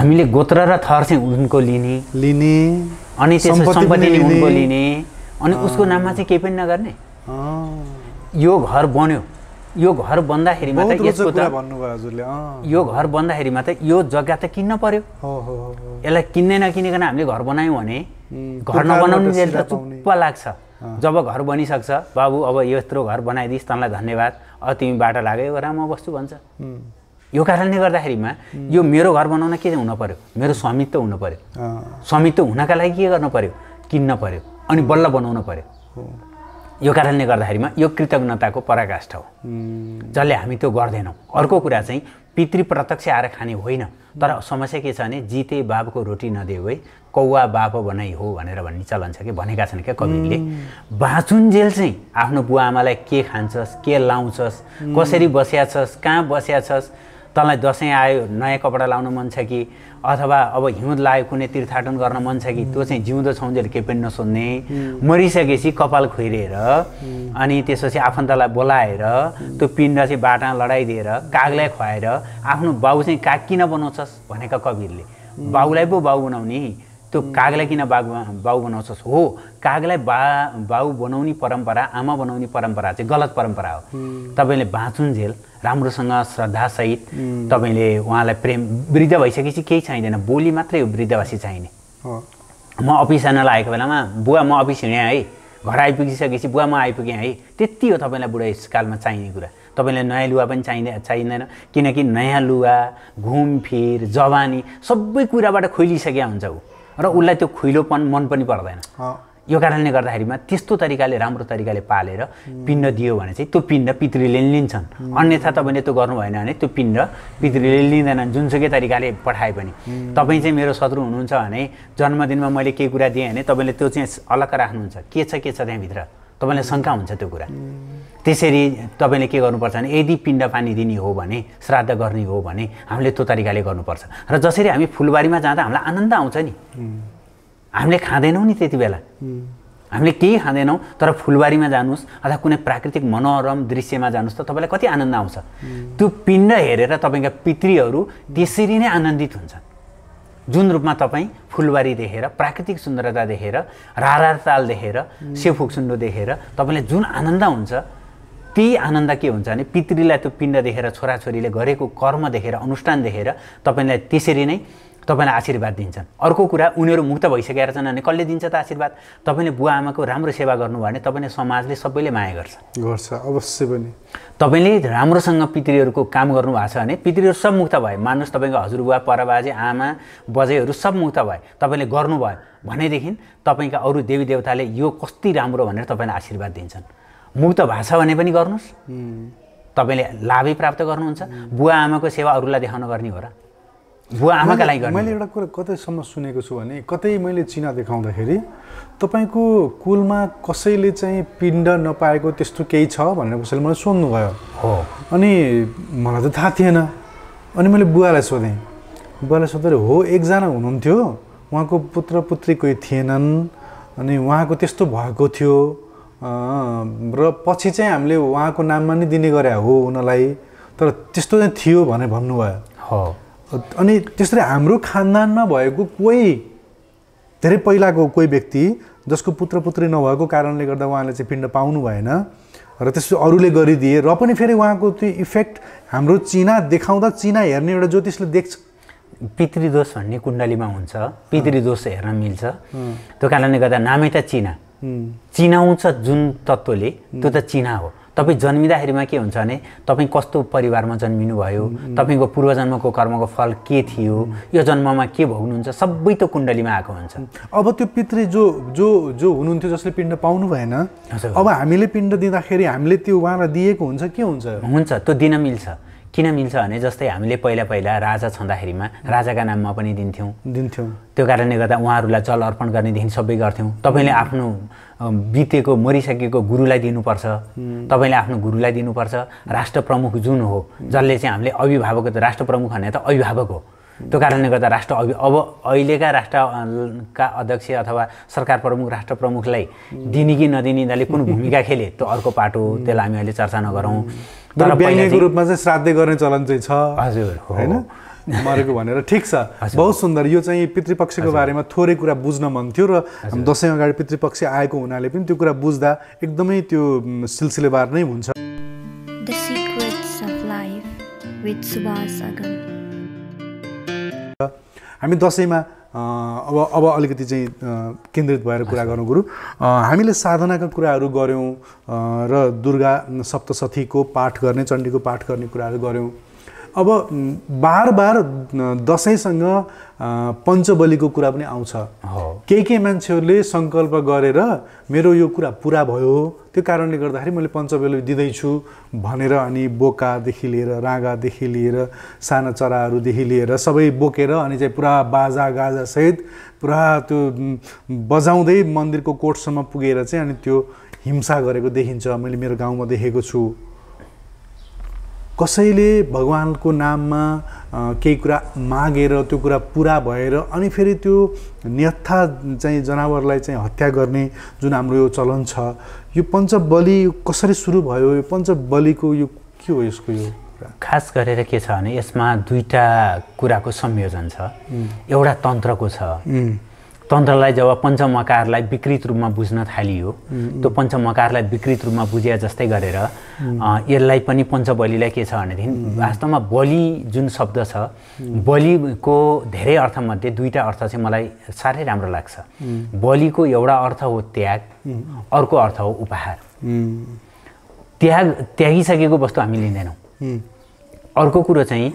हामीले गोत्र र थर चाहिँ उनको लिने लिने अनि त्यसपछि सम्पत्ति उनको लिने अनि उसको नाममा चाहिँ केही पनि नगर्ने यो घर बन्यो यो घर बन्दाखेरि यसको त यो घर बन्दाखेरि मात्रै यो जग्गा त किन्न पर्यो यसलाई किन्ने नकिनिकन हामीले घर बनायौँ भने घर नबनाउने त चुप्प लाग्छ जब घर बनिसक्छ बाबु अब यत्रो घर बनाइदिस् तँलाई धन्यवाद अब तिमी बाटो लाग्यो राम्रो बस्छु भन्छ यो कारणले गर्दाखेरिमा यो मेरो घर बनाउन के हुनु पर्यो मेरो स्वामित्व हुनु पर्यो स्वामित्व हुनका लागि के गर्नु पर्यो किन्न पर्यो अनि बल्ल बनाउनु पऱ्यो यो कारणले गर्दाखेरिमा यो कृतज्ञताको पराकाष्ठ हो जसले हामी त्यो गर्दैनौँ अर्को कुरा चाहिँ पितृ प्रत्यक्ष आएर खाने होइन तर समस्या के छ भने जिते बाबको रोटी नदेऊ है कौवा बाप बनाइ हो भनेर भन्ने चलन छ कि भनेका छन् क्या कविले बाँचुन्जेल चाहिँ आफ्नो बुवा आमालाई के खान्छस् के लाउँछस् कसरी बस्या छस् कहाँ बस्या छस् तँलाई दसैँ आयो नयाँ कपडा लाउनु मन छ कि अथवा अब हिउँद लाग्यो कुनै तीर्थाटन गर्न मन छ कि त्यो चाहिँ जिउँदो छौँजेल केही पनि नसोध्ने मरिसकेपछि कपाल खुइरेर अनि त्यसपछि आफन्तलाई बोलाएर त्यो पिण्ड चाहिँ बाटा लडाइदिएर कागलाई खुवाएर आफ्नो बाउ चाहिँ काग किन बनाउँछस् भनेका कविरले बाउलाई पो बाउ बनाउने त्यो कागलाई किन बाबु बाउ बनाउँछस् हो कागलाई बा बाउ बनाउने परम्परा आमा बनाउने परम्परा चाहिँ गलत परम्परा हो तपाईँले बाँचुन्झेल राम्रोसँग श्रद्धासहित तपाईँले उहाँलाई प्रेम वृद्ध भइसकेपछि केही चाहिँदैन बोली मात्रै हो वृद्धवासी चाहिने म अफिस जान लागेको बेलामा बुवा म अफिस हिँडेँ है घर आइपुगिसकेपछि बुवा म आइपुगेँ है त्यति हो तपाईँलाई बुढाइसकालमा चाहिने कुरा तपाईँलाई नयाँ लुगा पनि चाहिँ चाहिँदैन किनकि नयाँ लुगा घुमफिर जवानी सबै कुराबाट खोइलिसकेका हुन्छ ऊ र उसलाई त्यो खुइलोपन मन पनि पर्दैन यो कारणले गर्दाखेरिमा त्यस्तो तरिकाले राम्रो तरिकाले पालेर पिण्ड दियो भने चाहिँ त्यो पिण्ड पितृले लिन्छन् अन्यथा तपाईँले त्यो गर्नु भएन भने त्यो पिण्ड पितृले लिँदैनन् जुनसुकै तरिकाले पठाए पनि तपाईँ चाहिँ मेरो शत्रु हुनुहुन्छ भने जन्मदिनमा मैले केही कुरा दिएँ भने तपाईँले त्यो चाहिँ अलग राख्नुहुन्छ के छ के छ त्यहाँभित्र तपाईँलाई शङ्का हुन्छ त्यो कुरा त्यसरी तपाईँले के गर्नुपर्छ भने यदि पिण्ड पानी दिने हो भने श्राद्ध गर्ने हो भने हामीले त्यो तरिकाले गर्नुपर्छ र जसरी हामी फुलबारीमा जाँदा हामीलाई आनन्द आउँछ नि हामीले खाँदैनौँ नि त्यति बेला हामीले केही खाँदैनौँ तर फुलबारीमा जानुहोस् अथवा कुनै प्राकृतिक मनोरम दृश्यमा जानुहोस् त तपाईँलाई कति आनन्द आउँछ त्यो पिण्ड हेरेर तपाईँका पितृहरू त्यसरी नै आनन्दित हुन्छन् जुन रूपमा तपाईँ फुलबारी देखेर प्राकृतिक सुन्दरता देखेर रारा ताल देखेर सेफुक्सुन्डो देखेर तपाईँलाई जुन आनन्द हुन्छ त्यही आनन्द के हुन्छ भने पितृलाई त्यो पिण्ड देखेर छोराछोरीले गरेको कर्म देखेर अनुष्ठान देखेर तपाईँलाई त्यसरी नै तपाईँलाई आशीर्वाद दिन्छन् अर्को कुरा उनीहरू मुक्त भइसकेका छन् भने कसले दिन्छ त आशीर्वाद तपाईँले बुवा आमाको राम्रो सेवा गर्नुभयो भने तपाईँले समाजले सबैले माया गर्छ गर्छ अवश्य पनि तपाईँले राम्रोसँग पितृहरूको काम गर्नुभएको छ भने पितृहरू सब मुक्त भए मान्नुहोस् तपाईँको हजुरबुवा परबाजे आमा बजेहरू सब मुक्त भए तपाईँले गर्नुभयो भनेदेखि तपाईँका अरू देवी देवताले यो कति राम्रो भनेर तपाईँलाई आशीर्वाद दिन्छन् मुक्त छ भने पनि गर्नुहोस् तपाईँले लाभै प्राप्त गर्नुहुन्छ बुवा आमाको सेवा अरूलाई देखाउन गर्ने हो र बुवा आमाका लागि मैले एउटा कुरा कतैसम्म सुनेको छु भने कतै मैले चिना देखाउँदाखेरि तपाईँको कुलमा कसैले चाहिँ पिण्ड नपाएको त्यस्तो केही छ भनेर कसैले मलाई सोध्नु गयो हो अनि मलाई त थाहा थिएन अनि मैले बुवालाई सोधेँ बुवालाई सोध्दाखेरि हो एकजना हुनुहुन्थ्यो उहाँको पुत्र पुत्री कोही थिएनन् अनि उहाँको त्यस्तो भएको थियो र पछि चाहिँ हामीले उहाँको नाममा नै दिने गरे हो उनलाई तर त्यस्तो चाहिँ थियो भनेर भन्नुभयो हो अनि त्यसरी हाम्रो खानदानमा भएको कोही धेरै पहिलाको कोही व्यक्ति जसको पुत्र पुत्री नभएको कारणले गर्दा उहाँले चाहिँ पिण्ड पाउनु भएन र त्यसो अरूले गरिदिए र पनि फेरि उहाँको त्यो इफेक्ट हाम्रो चिना देखाउँदा चिना हेर्ने एउटा ज्योतिषले देख्छ पितृदोष भन्ने कुण्डलीमा हुन्छ पितृदोष हेर्न मिल्छ त्यो कारणले गर्दा नामै त चिना चिनाउँछ जुन तत्त्वले त्यो त चिना हो तपाईँ जन्मिँदाखेरिमा के हुन्छ भने तपाईँ कस्तो परिवारमा जन्मिनुभयो तपाईँको पूर्वजन्मको कर्मको फल के थियो यो जन्ममा के भोग्नुहुन्छ सबै त्यो कुण्डलीमा आएको हुन्छ अब त्यो पितृ जो जो जो हुनुहुन्थ्यो जसले पिण्ड पाउनु भएन अब हामीले पिण्ड दिँदाखेरि हामीले त्यो उहाँलाई दिएको हुन्छ के हुन्छ हुन्छ त्यो दिन मिल्छ किन मिल्छ भने जस्तै हामीले पहिला पहिला राजा छँदाखेरिमा राजाका नाममा पनि दिन्थ्यौँ दिन्थ्यौँ त्यो कारणले गर्दा उहाँहरूलाई जल अर्पण गर्नेदेखि सबै गर्थ्यौँ तपाईँले आफ्नो बितेको मरिसकेको गुरुलाई दिनुपर्छ तपाईँले आफ्नो गुरुलाई दिनुपर्छ राष्ट्र प्रमुख जुन हो जसले चाहिँ हामीले अभिभावक राष्ट्र प्रमुख भन्ने त अभिभावक हो त्यो कारणले गर्दा राष्ट्र अभि अब अहिलेका राष्ट्रका अध्यक्ष अथवा सरकार प्रमुख राष्ट्र प्रमुखलाई दिने कि नदिने यिनीहरूले कुन भूमिका खेले त्यो अर्को पाटो त्यसलाई हामी अहिले चर्चा नगरौँ तर रूपमा चाहिँ श्राद्ध गर्ने चलन चाहिँ छ हजुर होइन मरेको भनेर ठिक छ बहुत सुन्दर यो चाहिँ पितृपक्षको बारेमा थोरै कुरा बुझ्न मन थियो र दसैँ अगाडि पितृपक्ष आएको हुनाले पनि त्यो कुरा बुझ्दा एकदमै त्यो सिलसिलेवार नै हुन्छ हामी दसैँमा अब अब अलिकति चाहिँ केन्द्रित भएर कुरा गरौँ गुरु हामीले साधनाका कुराहरू गऱ्यौँ र दुर्गा सप्तशतीको पाठ गर्ने चण्डीको पाठ गर्ने कुराहरू गऱ्यौँ अब बार बार दसैँसँग पञ्चबलीको कुरा पनि आउँछ केही केही मान्छेहरूले सङ्कल्प गरेर मेरो यो कुरा पुरा भयो त्यो कारणले गर्दाखेरि मैले पञ्चबली दिँदैछु भनेर अनि बोकादेखि लिएर राँगादेखि लिएर साना चराहरूदेखि लिएर सबै बोकेर अनि चाहिँ पुरा बाजा गाजासहित पुरा त्यो बजाउँदै मन्दिरको कोटसम्म पुगेर चाहिँ अनि त्यो हिंसा गरेको देखिन्छ मैले मेरो गाउँमा देखेको छु कसैले भगवान्को नाममा केही कुरा मागेर त्यो कुरा पुरा भएर अनि फेरि त्यो न्यथा चाहिँ जनावरलाई चाहिँ हत्या गर्ने जुन हाम्रो यो चलन छ यो पञ्चबलि कसरी सुरु भयो यो पञ्चबलिको यो के हो यसको यो खास गरेर के छ भने यसमा दुईवटा कुराको संयोजन छ एउटा तन्त्रको छ तन्त्रलाई जब पञ्चमकारलाई विकृत रूपमा बुझ्न थालियो त्यो पञ्चमकारलाई विकृत रूपमा बुझे जस्तै गरेर यसलाई पनि पञ्चबलिलाई के छ भनेदेखि वास्तवमा बलि जुन शब्द छ बलिको धेरै अर्थमध्ये दुईवटा अर्थ चाहिँ मलाई साह्रै राम्रो लाग्छ बलिको एउटा अर्थ हो त्याग अर्को अर्थ हो उपहार त्याग त्यागिसकेको वस्तु हामी लिँदैनौँ अर्को कुरो चाहिँ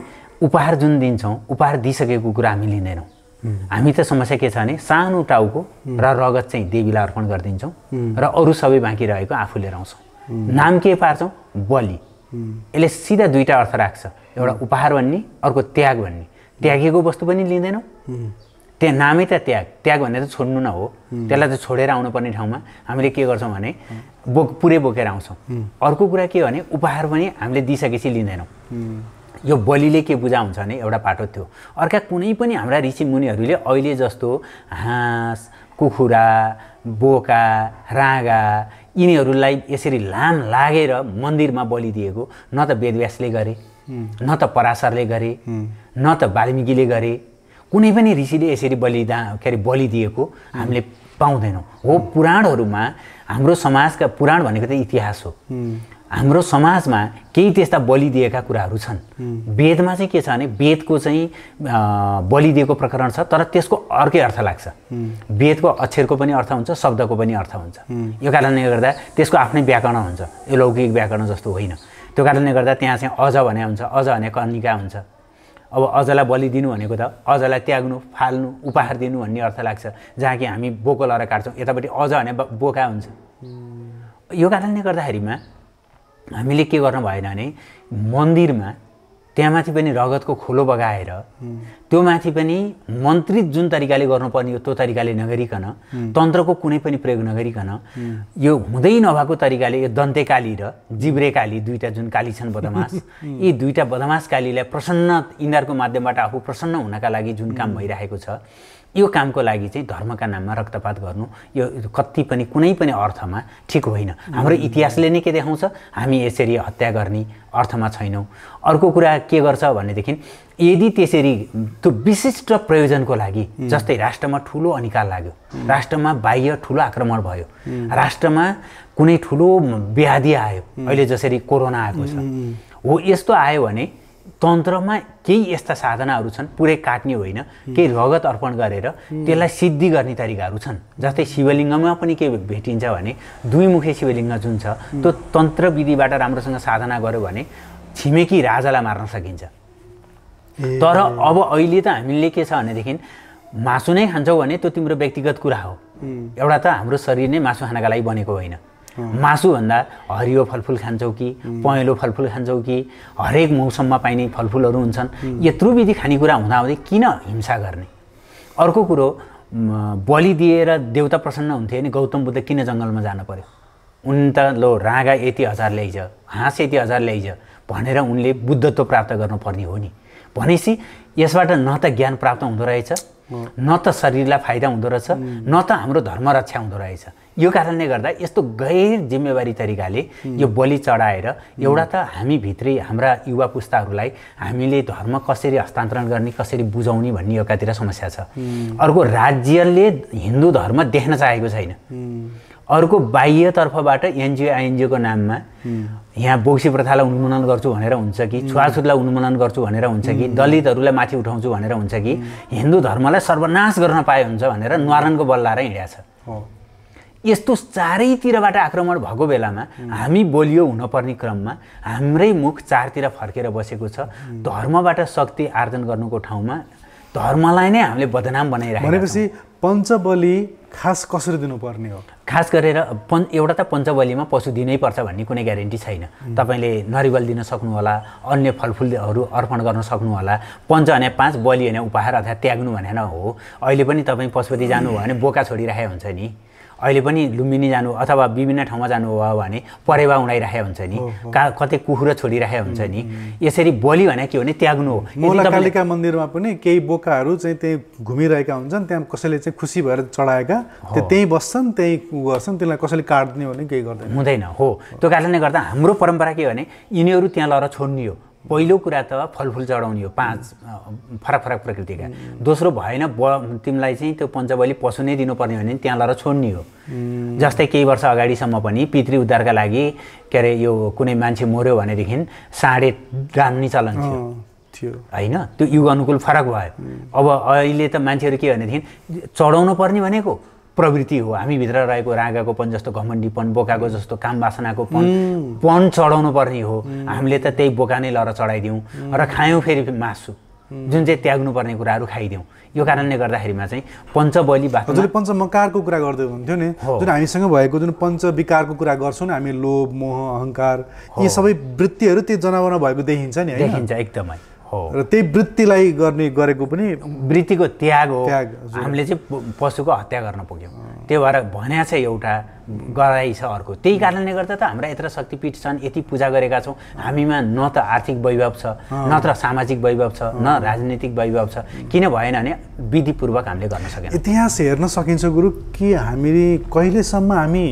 उपहार जुन दिन्छौँ उपहार दिइसकेको कुरा हामी लिँदैनौँ हामी त समस्या के छ भने सानो टाउको र रगत चाहिँ देवीलाई अर्पण गरिदिन्छौँ र अरू सबै बाँकी रहेको आफू लिएर आउँछौँ नाम के पार्छौँ बलि यसले सिधा दुईवटा अर्थ राख्छ एउटा उपहार भन्ने अर्को त्याग भन्ने त्यागेको वस्तु पनि लिँदैनौँ त्यहाँ नामै त त्याग त्याग भन्ने त छोड्नु न हो त्यसलाई त छोडेर आउनुपर्ने ठाउँमा हामीले के गर्छौँ भने बोक पुरै बोकेर आउँछौँ अर्को कुरा के भने उपहार पनि हामीले दिइसकेपछि लिँदैनौँ यो बलिले के बुझाउँछ भने एउटा पाटो थियो अर्का कुनै पनि हाम्रा ऋषिमुनिहरूले अहिले जस्तो हाँस कुखुरा बोका राँगा यिनीहरूलाई यसरी लाम लागेर मन्दिरमा बलिदिएको न त वेदव्यासले गरे न त पराशरले गरे न त वाल्मिकीले गरे कुनै पनि ऋषिले यसरी बलिदा के अरे बलिदिएको हामीले पाउँदैनौँ हो पुराणहरूमा हाम्रो समाजका पुराण भनेको त इतिहास हो हाम्रो समाजमा केही त्यस्ता बलिदिएका कुराहरू छन् वेदमा चाहिँ के छ भने वेदको चाहिँ बलिदिएको प्रकरण छ तर त्यसको अर्कै अर्थ लाग्छ वेदको अक्षरको पनि अर्थ हुन्छ शब्दको पनि अर्थ हुन्छ यो कारणले गर्दा त्यसको आफ्नै व्याकरण हुन्छ यो लौकिक व्याकरण जस्तो होइन त्यो कारणले गर्दा त्यहाँ चाहिँ अझ भने हुन्छ अझ भने कन्निका हुन्छ अब अझलाई बलिदिनु भनेको त अझलाई त्याग्नु फाल्नु उपहार दिनु भन्ने अर्थ लाग्छ जहाँ कि हामी बोको लगाएर काट्छौँ यतापट्टि अझ भने बोका हुन्छ यो कारणले गर्दाखेरिमा हामीले के गर्नु भएन भने मन्दिरमा त्यहाँमाथि पनि रगतको खोलो बगाएर त्यो माथि पनि मन्त्रित जुन तरिकाले गर्नुपर्ने हो त्यो तरिकाले नगरिकन तन्त्रको कुनै पनि प्रयोग नगरिकन यो हुँदै नभएको तरिकाले यो दन्तेकाली र जिब्रेकाली दुईवटा जुन काली छन् बदमास यी दुईवटा बदमास कालीलाई प्रसन्न यिनीहरूको माध्यमबाट आफू प्रसन्न हुनका लागि जुन काम भइरहेको छ यो कामको लागि चाहिँ धर्मका नाममा रक्तपात गर्नु यो कति पनि कुनै पनि अर्थमा ठिक होइन हाम्रो इतिहासले नै के देखाउँछ हामी यसरी हत्या गर्ने अर्थमा छैनौँ अर्को कुरा के गर्छ भनेदेखि यदि त्यसरी त्यो विशिष्ट प्रयोजनको लागि जस्तै राष्ट्रमा ठुलो अनिकार लाग्यो राष्ट्रमा बाह्य ठुलो आक्रमण भयो राष्ट्रमा कुनै ठुलो व्याधि आयो अहिले जसरी कोरोना आएको छ हो यस्तो आयो भने तन्त्रमा केही यस्ता साधनाहरू छन् पुरै काट्ने होइन केही रगत अर्पण गरेर त्यसलाई सिद्धि गर्ने तरिकाहरू छन् जस्तै शिवलिङ्गमा पनि के भेटिन्छ भने दुई मुखे शिवलिङ्ग जुन छ त्यो तन्त्र विधिबाट राम्रोसँग साधना गऱ्यो भने छिमेकी राजालाई मार्न सकिन्छ तर अब अहिले त हामीले के छ भनेदेखि मासु नै खान्छौँ भने त्यो तिम्रो व्यक्तिगत कुरा हो एउटा त हाम्रो शरीर नै मासु खानका लागि बनेको होइन मासुभन्दा हरियो फलफुल खान्छौँ कि पहेँलो फलफुल खान्छौँ कि हरेक मौसममा पाइने फलफुलहरू हुन्छन् यत्रो विधि खानेकुरा हुँदाहुँदै किन हिंसा गर्ने अर्को कुरो बलि दिएर देउता प्रसन्न हुन्थ्यो भने गौतम बुद्ध किन जङ्गलमा जानु पर्यो उन त लो राँगा यति हजार ल्याइज हाँस यति हजार ल्याइज भनेर उनले बुद्धत्व प्राप्त गर्नुपर्ने हो नि भनेपछि यसबाट न त ज्ञान प्राप्त हुँदो रहेछ न त शरीरलाई फाइदा हुँदो रहेछ न त हाम्रो धर्म रक्षा हुँदो रहेछ यो कारणले गर्दा यस्तो गैर जिम्मेवारी तरिकाले यो बलि चढाएर एउटा त हामी हामीभित्रै हाम्रा युवा पुस्ताहरूलाई हामीले धर्म कसरी हस्तान्तरण गर्ने कसरी बुझाउने भन्ने एउटातिर समस्या छ अर्को राज्यले हिन्दू धर्म देख्न चाहेको छैन अर्को बाह्यतर्फबाट एनजिओ आइएनजिओको नाममा यहाँ बोक्सी प्रथालाई उन्मूलन गर्छु भनेर हुन्छ कि छुवाछुतलाई उन्मूलन गर्छु भनेर हुन्छ कि दलितहरूलाई माथि उठाउँछु भनेर हुन्छ कि हिन्दू धर्मलाई सर्वनाश गर्न पाए हुन्छ भनेर न्वारणको बल लाएर हिँडेको छ यस्तो चारैतिरबाट आक्रमण भएको बेलामा हामी बोलियो हुनपर्ने क्रममा हाम्रै मुख चारतिर फर्केर बसेको छ धर्मबाट शक्ति आर्जन गर्नुको ठाउँमा धर्मलाई नै हामीले बदनाम बनाइरहेको भनेपछि पञ्चबली खास कसरी दिनुपर्ने हो खास गरेर पन् एउटा त पञ्चबलीमा पशु दिनै पर्छ भन्ने कुनै ग्यारेन्टी छैन तपाईँले नरिवल दिन सक्नुहोला अन्य फलफुलहरू अर्पण गर्न सक्नुहोला पञ्च भने पाँच बलि भने उपहार अथवा त्याग्नु भनेर हो अहिले पनि तपाईँ पशुपति जानुभयो भने बोका छोडिरहेको हुन्छ नि अहिले पनि लुम्बिनी जानु अथवा विभिन्न ठाउँमा जानु हो भने परेवा उडाइरहे हुन्छ नि का कतै कुखुरा छोडिरहेको हुन्छ नि यसरी बोली भने के भने त्याग्नु हो कालिका मन्दिरमा पनि केही बोकाहरू चाहिँ त्यही घुमिरहेका हुन्छन् त्यहाँ कसैले चाहिँ खुसी भएर चढाएका त्यो त्यहीँ बस्छन् त्यहीँ गर्छन् त्यसलाई कसैले काट्दिने भने केही गर्दैन हुँदैन हो त्यो कारणले गर्दा हाम्रो परम्परा के भने यिनीहरू त्यहाँ लगेर छोड्ने हो पहिलो कुरा त फलफुल चढाउने हो पाँच फरक फरक प्रकृतिका दोस्रो भएन ब तिमीलाई चाहिँ त्यो पञ्चबली पशु नै दिनुपर्ने हो भने त्यहाँ लगेर छोड्ने हो जस्तै केही वर्ष अगाडिसम्म पनि पितृ उद्धारका लागि के अरे यो कुनै मान्छे मऱ्यो भनेदेखि साँडे रान्ने चलन थियो थियो होइन त्यो युग अनुकूल फरक भयो अब अहिले त मान्छेहरू के भनेदेखि चढाउनु पर्ने भनेको प्रवृत्ति हो हामीभित्र रहेको रागाको पन जस्तो घमण्डीपन बोकाको जस्तो काम बासनाको पन पन चढाउनु पर्ने हो हामीले त त्यही बोका नै लर चढाइदिउँ र खायौँ फेरि मासु जुन चाहिँ त्याग्नुपर्ने कुराहरू खाइदिउँ यो कारणले गर्दाखेरिमा चाहिँ पञ्चबली हजुरले पञ्चमकारको कुरा गर्दै हुनुहुन्थ्यो नि जुन हामीसँग भएको जुन पञ्चविकारको कुरा गर्छौँ हामी लोभ मोह अहङ्कार यी सबै वृत्तिहरू त्यो जनावरमा भएको देखिन्छ नि देखिन्छ एकदमै र त्यही वृत्तिलाई गर्ने गरेको पनि वृत्तिको त्याग हो हामीले चाहिँ पशुको हत्या गर्न पुग्यौँ त्यो भएर भन्या चाहिँ एउटा गराइ छ अर्को त्यही कारणले गर्दा त हाम्रा यत्र शक्तिपीठ छन् यति पूजा गरेका छौँ हामीमा न त आर्थिक वैभव छ न त सामाजिक वैभव छ न राजनीतिक वैभव छ किन भएन भने विधिपूर्वक हामीले गर्न सकेन इतिहास हेर्न सकिन्छ गुरु कि हामीले कहिलेसम्म हामी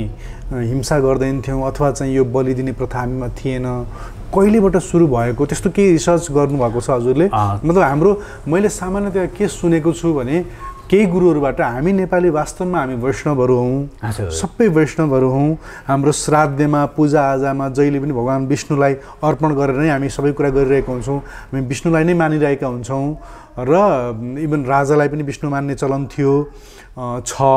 हिंसा गर्दैनथ्यौँ अथवा चाहिँ यो बलिदिने प्रथा हामीमा थिएन कहिलेबाट सुरु भएको त्यस्तो केही रिसर्च गर्नुभएको छ हजुरले मतलब हाम्रो मैले सामान्यतया के सुनेको छु भने केही गुरुहरूबाट हामी नेपाली वास्तवमा हामी वैष्णवहरू हौँ सबै वैष्णवहरू हौँ हाम्रो श्राद्धमा पूजाआजामा जहिले पनि भगवान् विष्णुलाई अर्पण गरेर नै हामी सबै कुरा गरिरहेका हुन्छौँ हामी विष्णुलाई नै मानिरहेका हुन्छौँ र इभन राजालाई पनि विष्णु मान्ने चलन थियो छ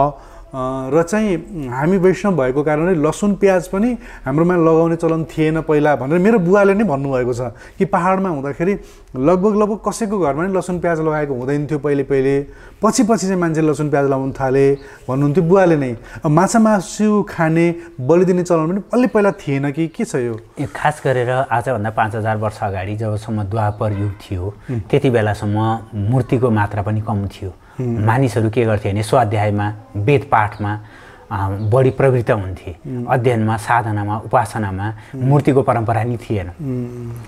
र चाहिँ हामी वैष्णव भएको कारणले लसुन प्याज पनि हाम्रोमा लगाउने चलन थिएन पहिला भनेर मेरो बुवाले नै भन्नुभएको छ कि पाहाडमा हुँदाखेरि लगभग लगभग कसैको घरमा नै लसुन प्याज लगाएको हुँदैन थियो पहिले पहिले पछि पछि चाहिँ मान्छेले लसुन प्याज लगाउनु थाले भन्नुहुन्थ्यो बुवाले नै माछा मासु खाने बलिदिने चलन पनि अलि पहिला थिएन कि के छ यो खास गरेर आजभन्दा पाँच हजार वर्ष अगाडि जबसम्म द्वापर युग थियो त्यति बेलासम्म मूर्तिको मात्रा पनि कम थियो मानिसहरू के गर्थे भने स्वाध्यायमा वेदपाठमा पाठमा बढी प्रवृत्त हुन्थे अध्ययनमा साधनामा उपासनामा मूर्तिको परम्परा नि थिएन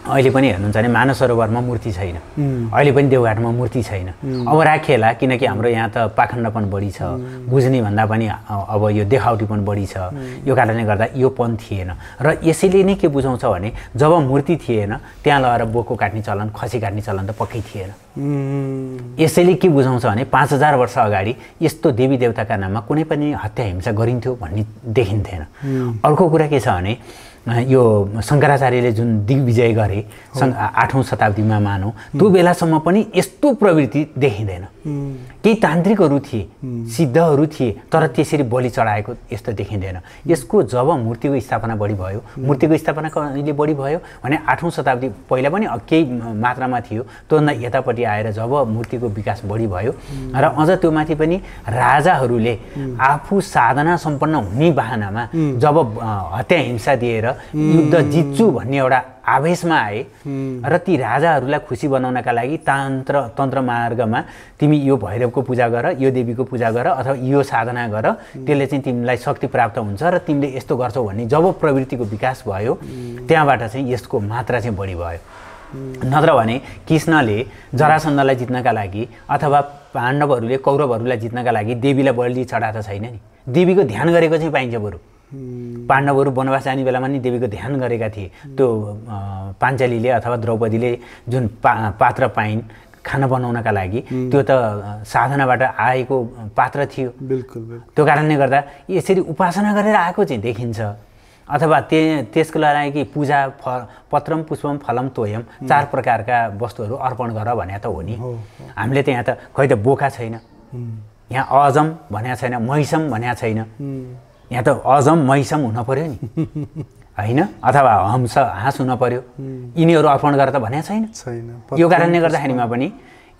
अहिले पनि हेर्नुहुन्छ भने मानसरोवरमा मूर्ति छैन अहिले पनि देवघाटमा मूर्ति छैन अब राखेला किनकि हाम्रो यहाँ त पाखण्डपन बढी छ बुझ्ने भन्दा पनि अब यो देखावटीपन बढी छ यो कारणले गर्दा यो पनि थिएन र यसैले नै के बुझाउँछ भने जब मूर्ति थिएन त्यहाँ लगेर बोको काट्ने चलन खसी काट्ने चलन त पक्कै थिएन यसैले के बुझाउँछ भने पाँच हजार वर्ष अगाडि यस्तो देवी देवताका नाममा कुनै पनि हत्या हिंसा गरिन्थ्यो भन्ने देखिन्थेन अर्को कुरा के छ भने यो शङ्कराचार्यले जुन दिग्विजय गरे आठौँ शताब्दीमा मानौँ त्यो बेलासम्म पनि यस्तो प्रवृत्ति देखिँदैन केही तान्त्रिकहरू थिए सिद्धहरू थिए तर त्यसरी बलि चढाएको यस्तो देखिँदैन यसको जब मूर्तिको स्थापना बढी भयो मूर्तिको स्थापना कहिले बढी भयो भने आठौँ शताब्दी पहिला पनि केही मात्रामा थियो त्योभन्दा यतापट्टि आएर जब मूर्तिको विकास बढी भयो र अझ त्यो माथि पनि राजाहरूले आफू साधना सम्पन्न हुने बाहनामा जब हत्या हिंसा दिएर युद्ध जित्छु भन्ने एउटा आवेशमा आए र ती राजाहरूलाई खुसी बनाउनका लागि तान्त्र तन्त्र मार्गमा तिमी यो भैरवको पूजा गर यो देवीको पूजा गर अथवा यो साधना गर त्यसले चाहिँ तिमीलाई शक्ति प्राप्त हुन्छ र तिमीले यस्तो गर्छौ भन्ने जब प्रवृत्तिको विकास भयो त्यहाँबाट चाहिँ यसको मात्रा चाहिँ बढी भयो नत्र भने कृष्णले जरासन्धलाई जित्नका लागि अथवा पाण्डवहरूले कौरवहरूलाई जित्नका लागि देवीलाई बलि चढाएको छैन नि देवीको ध्यान गरेको चाहिँ पाइन्छ बरु पाण्डवहरू वनवास जाने बेलामा नि देवीको ध्यान गरेका थिए त्यो पाञ्चालीले अथवा द्रौपदीले जुन पा पात्र पाइन् खाना बनाउनका लागि त्यो त साधनाबाट आएको पात्र थियो बिल्कुल त्यो कारणले गर्दा यसरी उपासना गरेर आएको चाहिँ देखिन्छ अथवा ते त्यसको लागि कि पूजा फ पत्रम पुष्पम फलम तोयम चार प्रकारका वस्तुहरू अर्पण गर भने त हो नि हामीले त यहाँ त खै त बोका छैन यहाँ अजम भन्या छैन मैसम भन्या छैन यहाँ त अजम मैसम हुन पऱ्यो नि होइन अथवा हम्स हाँस हुन पऱ्यो यिनीहरू अर्पण गरेर त भन्या छैन यो कारणले गर्दाखेरिमा पनि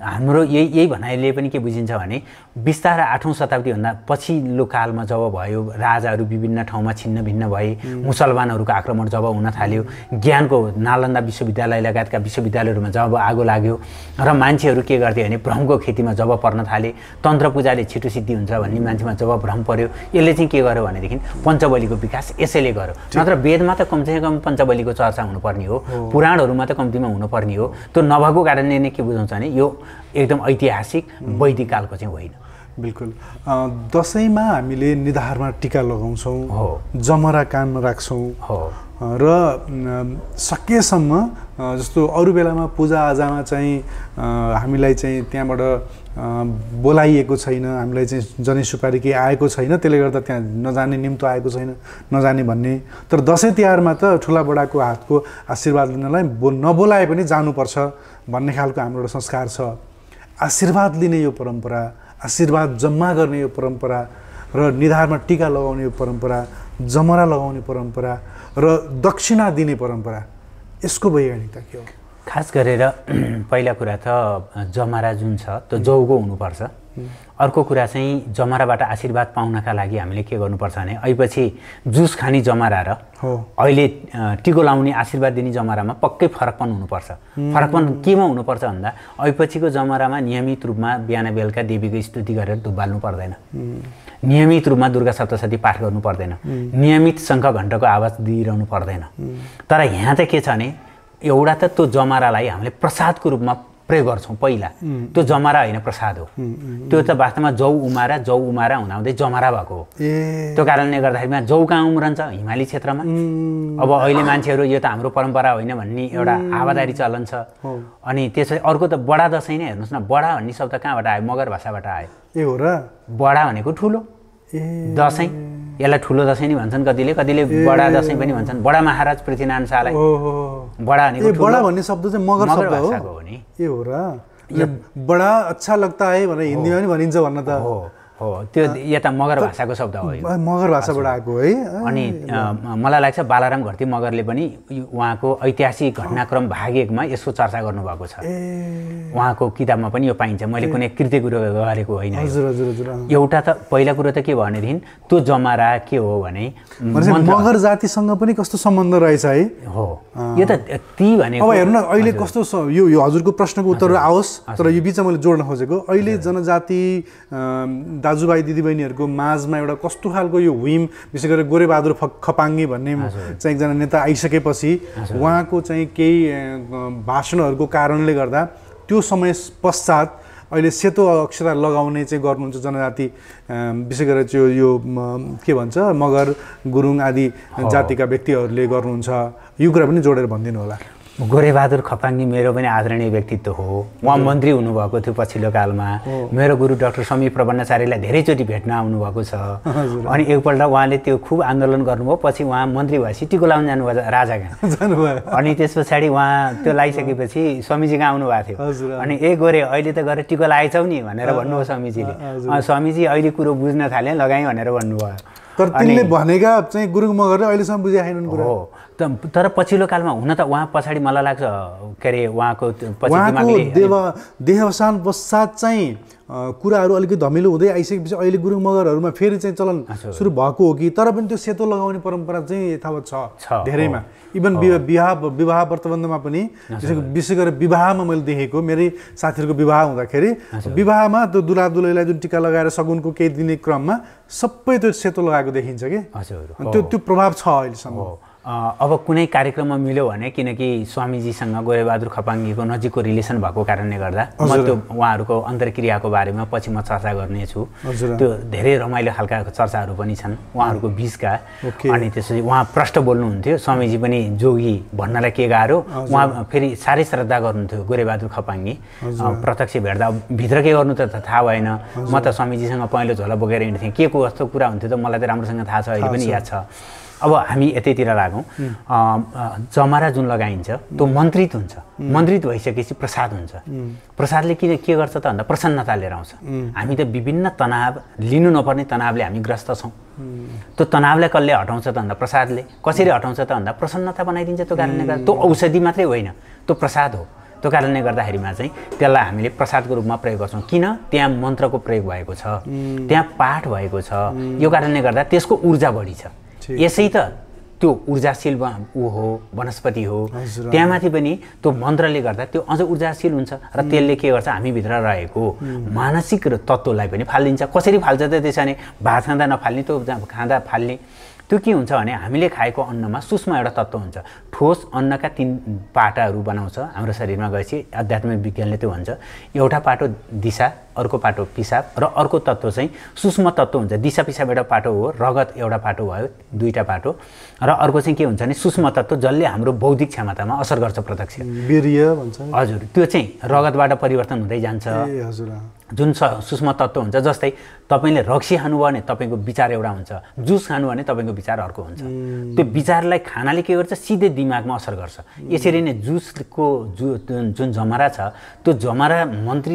हाम्रो यही यही भनाइले पनि के बुझिन्छ भने बिस्तारै आठौँ शताब्दीभन्दा पछिल्लो कालमा जब भयो राजाहरू विभिन्न ठाउँमा छिन्नभिन्न भए मुसलमानहरूको आक्रमण जब हुन थाल्यो ज्ञानको नालन्दा विश्वविद्यालय लगायतका विश्वविद्यालयहरूमा जब आगो लाग्यो र मान्छेहरू के गर्थे भने भ्रमको खेतीमा जब पर्न थाले तन्त्र पूजाले छिटो सिद्धि हुन्छ भन्ने मान्छेमा जब भ्रम पर्यो यसले चाहिँ के गर्यो भनेदेखि पञ्चबलीको विकास यसैले गर्यो नत्र वेदमा त कमसेकम पञ्चबलीको चर्चा हुनुपर्ने हो पुराणहरूमा त कम्तीमा हुनुपर्ने हो त्यो नभएको कारणले नै के बुझाउँछ भने यो एकदम ऐतिहासिक वैदिक कालको चाहिँ होइन बिल्कुल दसैँमा हामीले निधारमा टिका लगाउँछौँ हो जमरा कानमा राख्छौँ हो र सकेसम्म जस्तो अरू बेलामा पूजाआजामा चाहिँ हामीलाई चाहिँ त्यहाँबाट बोलाइएको छैन हामीलाई चाहिँ सुपारी केही आएको छैन त्यसले गर्दा त्यहाँ नजाने निम्तो आएको छैन नजाने भन्ने तर दसैँ तिहारमा त ठुला बडाको हातको आशीर्वाद लिनलाई बो नबोलाए पनि जानुपर्छ भन्ने खालको हाम्रो एउटा संस्कार छ आशीर्वाद लिने यो परम्परा आशीर्वाद जम्मा गर्ने यो परम्परा र निधारमा टिका लगाउने यो परम्परा जमरा लगाउने परम्परा र दक्षिणा दिने परम्परा यसको वैज्ञानिकता के हो खास गरेर पहिला कुरा त जमरा जुन छ त्यो जौगो हुनुपर्छ अर्को कुरा चाहिँ जमराबाट आशीर्वाद पाउनका लागि हामीले के गर्नुपर्छ भने अहिलेपछि जुस खाने जमरा र अहिले टिको लाउने आशीर्वाद दिने जमरामा पक्कै फरकपन हुनुपर्छ फरकपन केमा हुनुपर्छ भन्दा अहिलेपछिको जमरामा नियमित रूपमा बिहान बेलुका देवीको स्तुति गरेर धुप पर्दैन नियमित रूपमा दुर्गा सप्तशती पाठ गर्नु पर्दैन नियमित शङ्ख घण्टको आवाज दिइरहनु पर्दैन तर यहाँ चाहिँ के छ भने एउटा त त्यो जमरालाई हामीले प्रसादको रूपमा प्रयोग गर्छौँ पहिला त्यो जमरा होइन प्रसाद हो त्यो त वास्तवमा जौ उमारा जौ उमारा हुँदाहुँदै जमरा भएको हो त्यो कारणले गर्दाखेरिमा जौ कहाँ उम्रन्छ हिमाली क्षेत्रमा अब अहिले मान्छेहरू यो त हाम्रो परम्परा होइन भन्ने एउटा आवादारी चलन छ अनि त्यसै अर्को त बडा दसैँ नै हेर्नुहोस् न बडा भन्ने शब्द कहाँबाट आयो मगर भाषाबाट आयो ए हो र बडा भनेको ठुलो दसैँ यसलाई ठुलो दसैँ नि भन्छन् कतिले कतिले बडा दसैँ पनि भन्छन् बडा महाराज पृथ्वीनारायण शाहलाई बडा बडा भन्ने शब्द चाहिँ मगर भाषाको हो नि ए हो र बडा अच्छा लाग्दा है भनेर हिन्दीमा पनि भनिन्छ भन्न त हो त्यो यता मगर भाषाको शब्द हो मगर भाषाबाट आएको है अनि मलाई लाग्छ बालाराम घरती मगरले पनि उहाँको ऐतिहासिक घटनाक्रम भाग एकमा यसको चर्चा गर्नुभएको छ उहाँको किताबमा पनि यो पाइन्छ मैले कुनै कृति कुरो गरेको होइन एउटा त पहिला कुरो त के भयो भनेदेखि त्यो जमारा के हो भने मगर जातिसँग पनि कस्तो सम्बन्ध रहेछ है हो यो त ती भने अब हेर्नु अहिले कस्तो यो हजुरको प्रश्नको उत्तर आओस् तर यो बिचमा मैले जोड्न खोजेको अहिले जनजाति दाजुभाइ दिदीबहिनीहरूको माझमा एउटा कस्तो खालको यो विम विशेष गरेर गोरेबहादुर फ खपाङ्गी भन्ने चाहिँ एकजना नेता आइसकेपछि उहाँको चाहिँ केही भाषणहरूको कारणले गर्दा त्यो समय पश्चात अहिले सेतो अक्षरा लगाउने चाहिँ गर्नुहुन्छ जनजाति विशेष गरेर त्यो यो के भन्छ मगर गुरुङ आदि जातिका व्यक्तिहरूले गर्नुहुन्छ यो कुरा पनि जोडेर भनिदिनु होला गोरेबहादुर खपाङ्गी मेरो पनि आदरणीय व्यक्तित्व हो उहाँ मन्त्री हुनुभएको थियो पछिल्लो कालमा मेरो गुरु डाक्टर समी प्रबन्धचार्यलाई धेरैचोटि भेट्न आउनुभएको छ अनि एकपल्ट उहाँले त्यो खुब आन्दोलन गर्नुभयो पछि उहाँ मन्त्री भएपछि टिको लाउनु जानुभयो राजा कहाँ अनि त्यस पछाडि उहाँ त्यो लगाइसकेपछि स्वामीजी कहाँ आउनुभएको थियो अनि ए गोरे अहिले त गएर टिको लगाएछौ नि भनेर भन्नुभयो स्वामीजीले स्वामीजी अहिले कुरो बुझ्न थालेँ लगाएँ भनेर भन्नुभयो तर तिनले भनेका चाहिँ गुरुङ मगरले अहिलेसम्म बुझिआएनन् हो तर पछिल्लो कालमा हुन त उहाँ पछाडि मलाई लाग्छ के अरे उहाँको उहाँको देव देहवसान पश्चात चाहिँ कुराहरू अलिकति धमिलो हुँदै आइसकेपछि अहिले गुरुङ मगरहरूमा फेरि चाहिँ चलन सुरु भएको हो कि तर पनि त्यो सेतो लगाउने परम्परा चाहिँ यथावत छ धेरैमा इभन विवाह विवाह व्रतबन्धमा पनि विशेष गरेर विवाहमा मैले देखेको मेरै साथीहरूको विवाह हुँदाखेरि विवाहमा त्यो दुला दुलैलाई जुन टिका लगाएर सगुनको केही दिने क्रममा सबै त्यो सेतो लगाएको देखिन्छ कि त्यो त्यो प्रभाव छ अहिलेसम्म अब कुनै कार्यक्रममा मिल्यो भने किनकि स्वामीजीसँग गोरेबहादुर खपाङ्गीको नजिकको रिलेसन भएको कारणले गर्दा म त्यो उहाँहरूको अन्तर्क्रियाको बारेमा पछि म चर्चा गर्नेछु त्यो धेरै रमाइलो खालका चर्चाहरू पनि छन् उहाँहरूको बिचका अनि त्यसपछि उहाँ प्रष्ट बोल्नुहुन्थ्यो स्वामीजी पनि जोगी भन्नलाई के गाह्रो उहाँ फेरि साह्रै श्रद्धा गर्नुहुन्थ्यो गोरेबहादुर खपाङ्गी प्रत्यक्ष भेट्दा भित्र के गर्नु त थाहा भएन म त स्वामीजीसँग पहेँलो झोला बोकेर हिँड्थेँ के को कस्तो कुरा हुन्थ्यो त मलाई त राम्रोसँग थाहा छ अहिले पनि याद छ अब हामी यतैतिर लागौँ जमारा जुन लगाइन्छ त्यो मन्त्रित हुन्छ मन्त्रित भइसकेपछि प्रसाद हुन्छ प्रसादले किन के गर्छ त भन्दा प्रसन्नता लिएर आउँछ हामी त विभिन्न तनाव लिनु नपर्ने तनावले हामी ग्रस्त छौँ त्यो तनावलाई कसले हटाउँछ त भन्दा प्रसादले कसरी हटाउँछ त भन्दा प्रसन्नता बनाइदिन्छ त्यो कारणले गर्दा त्यो औषधि मात्रै होइन त्यो प्रसाद हो त्यो कारणले गर्दाखेरिमा चाहिँ त्यसलाई हामीले प्रसादको रूपमा प्रयोग गर्छौँ किन त्यहाँ मन्त्रको प्रयोग भएको छ त्यहाँ पाठ भएको छ यो कारणले गर्दा त्यसको ऊर्जा बढी छ यसै त त्यो ऊर्जाशील ऊ हो वनस्पति हो त्यहाँमाथि पनि त्यो मन्त्रले गर्दा त्यो अझ ऊर्जाशील हुन्छ र त्यसले के गर्छ हामीभित्र रहेको मानसिक र तत्त्वलाई पनि फालिदिन्छ कसरी फाल्छ त त्यसो भने भात खाँदा नफाल्ने त्यो खाँदा फाल्ने त्यो के हुन्छ भने हामीले खाएको अन्नमा सूक्ष्म एउटा तत्त्व हुन्छ ठोस अन्नका तिन पाटाहरू बनाउँछ हाम्रो शरीरमा गएपछि आध्यात्मिक विज्ञानले त्यो भन्छ एउटा पाटो दिशा अर्को पाटो पिसाब र अर्को तत्त्व चाहिँ सूक्ष्म तत्त्व हुन्छ दिशा पिसाब एउटा पाटो हो रगत एउटा पाटो भयो दुईवटा पाटो र अर्को चाहिँ के हुन्छ भने सूक्ष्म तत्त्व जसले हाम्रो बौद्धिक क्षमतामा असर गर्छ प्रत्यक्ष भन्छ हजुर त्यो चाहिँ रगतबाट परिवर्तन हुँदै जान्छ हजुर जुन सूक्ष्म तत्त्व हुन्छ जस्तै तपाईँले रक्सी खानुभयो भने तपाईँको विचार एउटा हुन्छ जुस खानुभयो भने तपाईँको विचार अर्को हुन्छ त्यो विचारलाई खानाले के गर्छ सिधै दिमागमा असर गर्छ यसरी नै जुसको जु जुन जमरा छ त्यो जमरा मन्त्री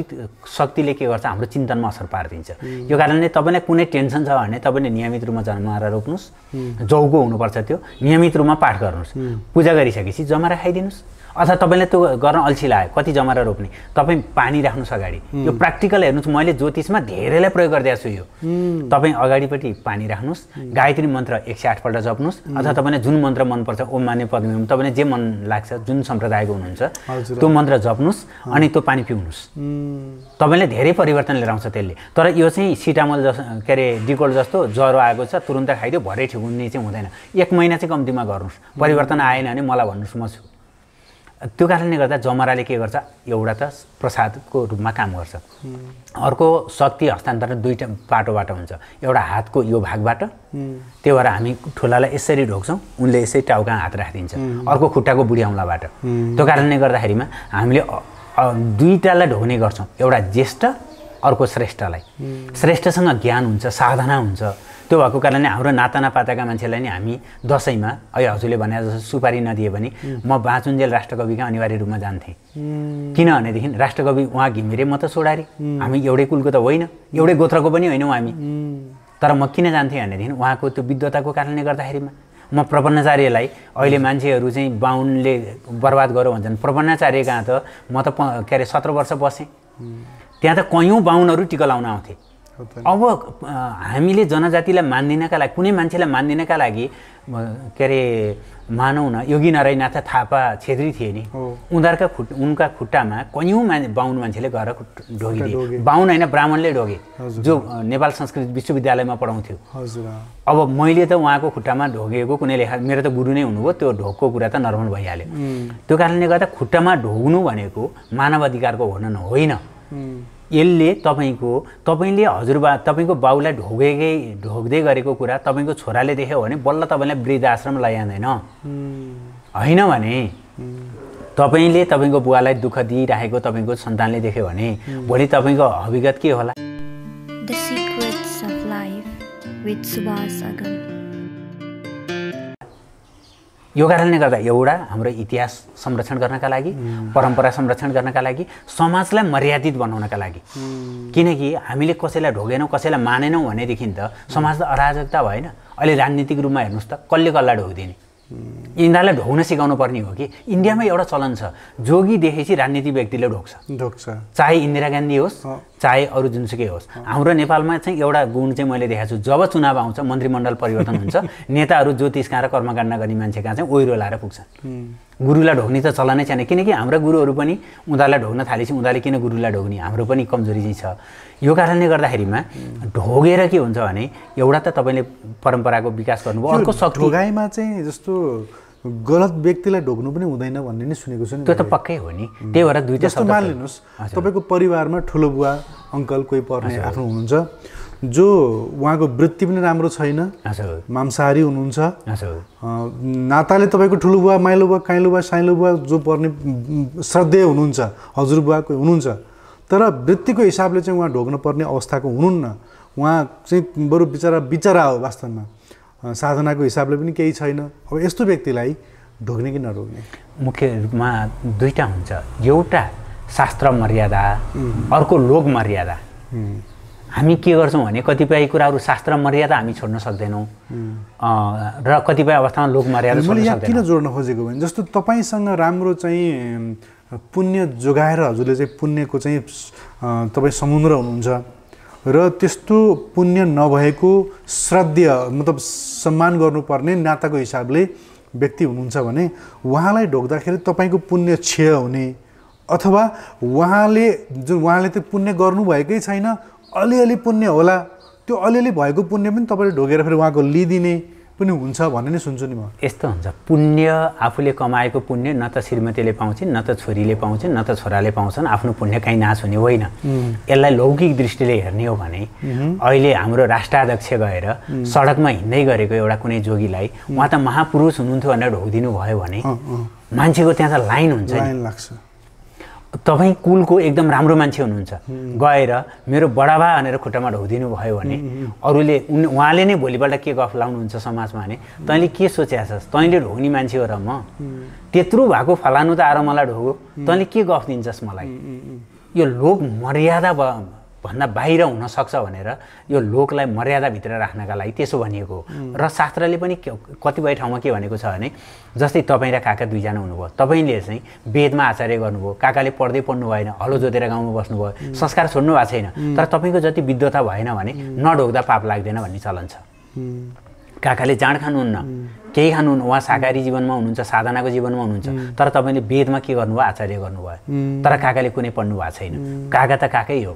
शक्तिले के गर्छ हाम्रो चिन्तनमा असर पारिदिन्छ यो कारणले तपाईँलाई कुनै टेन्सन छ भने तपाईँले नियमित रूपमा जमारा रोप्नुहोस् जौगो हुनुपर्छ त्यो नियमित रूपमा पाठ गर्नुहोस् पूजा गरिसकेपछि जमारा खाइदिनुहोस् अथवा तपाईँले त्यो गर्न अल्छी लाग्यो कति जमारा रोप्ने तपाईँ पानी राख्नुहोस् अगाडि यो प्र्याक्टिकल हेर्नुहोस् मैले ज्योतिषमा धेरैलाई प्रयोग गरिदिएको छु यो तपाईँ अगाडिपट्टि पानी राख्नुहोस् गायत्री मन्त्र एक सय आठपल्ट जप्नुहोस् अथवा तपाईँलाई जुन मन्त्र मनपर्छ ओम मान्य पद्मी तपाईँलाई जे मन लाग्छ जुन सम्प्रदायको हुनुहुन्छ त्यो मन्त्र जप्नुहोस् अनि त्यो पानी पिउनुहोस् तपाईँले धेरै परिवर्तन लिएर आउँछ त्यसले तर यो चाहिँ सिटामल जस के अरे डिकोल जस्तो ज्वरो आएको छ तुरुन्त खाइदियो भरे ठिक हुने चाहिँ हुँदैन एक महिना चाहिँ कम्तीमा गर्नुहोस् परिवर्तन आएन भने मलाई भन्नुहोस् म छु त्यो कारणले गर्दा जमराले के गर्छ एउटा त प्रसादको रूपमा काम गर्छ अर्को शक्ति हस्तान्तरण दुईवटा बाटोबाट हुन्छ एउटा हातको यो भागबाट त्यही भएर हामी ठुलालाई यसरी ढोक्छौँ उनले यसरी टाउका हात राखिदिन्छ अर्को खुट्टाको बुढी औँलाबाट त्यो कारणले गर्दाखेरिमा हामीले दुईवटालाई ढोक्ने गर्छौँ एउटा ज्येष्ठ अर्को श्रेष्ठलाई श्रेष्ठसँग ज्ञान हुन्छ साधना हुन्छ त्यो भएको कारणले हाम्रो नाता नपाताका मान्छेलाई नि हामी दसैँमा अहिले हजुरले भने जस्तो सुपारी नदिए पनि म बाँचुन्जेल राष्ट्रकविका अनिवार्य रूपमा जान्थेँ किनभनेदेखि राष्ट्रकवि उहाँ घिमिरे म त सोडारी हामी एउटै कुलको त होइन एउटै गोत्रको पनि होइनौँ हामी तर म किन जान्थेँ भनेदेखि उहाँको त्यो विद्वताको कारणले गर्दाखेरिमा म प्रपन्नाचार्यलाई अहिले मान्छेहरू चाहिँ बाहुनले बर्बाद गरौँ भन्छन् प्रपन्नाचार्य कहाँ त म त के अरे सत्र वर्ष बसेँ त्यहाँ त कयौँ बाहुनहरू टिका लाउन आउँथेँ अब हामीले जनजातिलाई मान्दिनका लागि कुनै मान्छेलाई मान्दिनका लागि के अरे मानौ न योगी नारायणनाथ थापा छेत्री थिए नि उनीहरूका खुट उनका खुट्टामा कयौँ मान बाहुन मान्छेले गएर ढोगिदिए बाहुन होइन ब्राह्मणले ढोगे जो नेपाल संस्कृत विश्वविद्यालयमा पढाउँथ्यो अब मैले त उहाँको खुट्टामा ढोगेको कुनै लेखा मेरो त गुरु नै हुनुभयो त्यो ढोगको कुरा त नर्मल भइहाल्यो त्यो कारणले गर्दा खुट्टामा ढोग्नु भनेको मानव अधिकारको हुन होइन यसले तपाईँको तपाईँले हजुरबा तपाईँको बाउलाई ढोगेकै ढोग्दै गरेको कुरा तपाईँको छोराले देख्यो भने बल्ल तपाईँलाई वृद्ध आश्रम लैजाँदैन होइन भने तपाईँले तपाईँको बुवालाई दुःख दिइराखेको तपाईँको सन्तानले देख्यो भने भोलि तपाईँको हविगत के होला यो कारणले गर्दा एउटा हाम्रो इतिहास संरक्षण गर्नका लागि परम्परा संरक्षण गर्नका लागि समाजलाई मर्यादित बनाउनका लागि किनकि हामीले कसैलाई ढोगेनौँ कसैलाई मानेनौँ भनेदेखि त समाज त अराजकता भएन अहिले राजनीतिक रूपमा हेर्नुहोस् त कसले कसलाई ढोगिदिने यिनीहरूलाई ढोग्न सिकाउनु पर्ने हो कि इन्डियामा एउटा चलन छ जोगी देखेपछि राजनीति व्यक्तिले ढोक्छ ढोक्छ चाहे इन्दिरा गान्धी होस् चाहे अरू जुनसुकै होस् हाम्रो नेपालमा चाहिँ एउटा गुण चाहिँ मैले देखाएको छु जब चुनाव आउँछ मन्त्रीमण्डल परिवर्तन हुन्छ नेताहरू ज्योतिष कहाँ र कर्मकाण्ड गर्ने मान्छे कहाँ चाहिँ ओहिरो लाएर पुग्छन् गुरुलाई ढोग्ने त चलनै छैन किनकि हाम्रा गुरुहरू पनि उनीहरूलाई ढोग्न थालेपछि उनीहरूले किन गुरुलाई ढोग्ने हाम्रो पनि कमजोरी चाहिँ छ यो कारणले गर्दाखेरिमा ढोगेर के हुन्छ भने एउटा त तपाईँले परम्पराको विकास गर्नुभयो अर्को ढोगाइमा चाहिँ जस्तो गलत व्यक्तिलाई ढोग्नु पनि हुँदैन भन्ने नै सुनेको छु नि त्यो त पक्कै हो नि त्यही भएर दुई जस्तो मानिलिनुहोस् तपाईँको परिवारमा ठुलो बुवा अङ्कल कोही पर्ने आफ्नो हुनुहुन्छ जो उहाँको वृत्ति पनि राम्रो छैन मांसाहारी हुनुहुन्छ नाताले तपाईँको ठुलो बुवा माइलो बुवा काइलो बुवा साइलो बुवा जो पर्ने श्रद्धेय हुनुहुन्छ हजुरबुवा कोही हुनुहुन्छ तर वृत्तिको हिसाबले चाहिँ उहाँ ढोग्न पर्ने अवस्थाको हुनुहुन्न उहाँ चाहिँ बरु बिचरा बिचरा हो वास्तवमा साधनाको हिसाबले पनि केही छैन अब यस्तो व्यक्तिलाई ढोग्ने कि नढोग्ने मुख्य रूपमा दुईवटा हुन्छ एउटा शास्त्र मर्यादा अर्को लोक मर्यादा हामी के गर्छौँ भने कतिपय कुराहरू शास्त्र मर्यादा हामी छोड्न सक्दैनौँ र कतिपय अवस्थामा लोक मर्यादा किन जोड्न खोजेको भने जस्तो तपाईँसँग राम्रो चाहिँ पुण्य जोगाएर हजुरले चाहिँ पुण्यको चाहिँ तपाईँ समुद्र हुनुहुन्छ र त्यस्तो पुण्य नभएको श्रद्धेय मतलब सम्मान गर्नुपर्ने नाताको हिसाबले व्यक्ति हुनुहुन्छ भने उहाँलाई ढोक्दाखेरि तपाईँको पुण्य क्षय हुने अथवा उहाँले जुन उहाँले त पुण्य गर्नुभएकै छैन अलिअलि पुण्य होला त्यो अलिअलि भएको पुण्य पनि तपाईँले ढोगेर फेरि उहाँको लिइदिने पनि हुन्छ भन्ने नै सुन्छु नि म यस्तो हुन्छ पुण्य आफूले कमाएको पुण्य न त श्रीमतीले पाउँछन् न त छोरीले पाउँछन् न त छोराले पाउँछन् आफ्नो पुण्य काहीँ नाश हुने होइन यसलाई लौकिक दृष्टिले हेर्ने हो भने अहिले हाम्रो राष्ट्राध्यक्ष गएर सडकमा हिँड्दै गरेको एउटा कुनै जोगीलाई उहाँ त महापुरुष हुनुहुन्थ्यो भनेर ढोकिदिनु भयो भने मान्छेको त्यहाँ त लाइन हुन्छ लाइन लाग्छ तपाईँ कुलको एकदम राम्रो मान्छे हुनुहुन्छ गएर मेरो बडाबा भनेर खुट्टामा ढोदिनु भयो भने अरूले उन उहाँले नै भोलिपल्ट के गफ लाउनुहुन्छ समाजमा भने तैँले के सोचेको छस् तैँले ढोग्ने मान्छे हो र म त्यत्रो भएको फलानु त आएर मलाई ढोगो तैँले के गफ दिन्छस् मलाई यो लोक मर्यादा भयो भन्दा बाहिर हुनसक्छ भनेर यो लोकलाई मर्यादाभित्र राख्नका लागि त्यसो भनिएको हो र शास्त्रले पनि कतिपय ठाउँमा के भनेको छ भने जस्तै तपाईँ र काका दुईजना हुनुभयो तपाईँले चाहिँ वेदमा आचार्य गर्नुभयो काकाले पढ्दै पढ्नु भएन हलो जोतेर गाउँमा बस्नुभयो संस्कार छोड्नु भएको छैन तर तपाईँको जति विद्वता भएन भने नढोक्दा पाप लाग्दैन भन्ने चलन छ काकाले जाँड खानुहुन्न केही खानु उहाँ शाकाहारी जीवनमा हुनुहुन्छ साधनाको जीवनमा हुनुहुन्छ तर तपाईँले वेदमा के गर्नुभयो आचार्य गर्नुभयो तर काकाले कुनै पढ्नु भएको छैन काका त काकै हो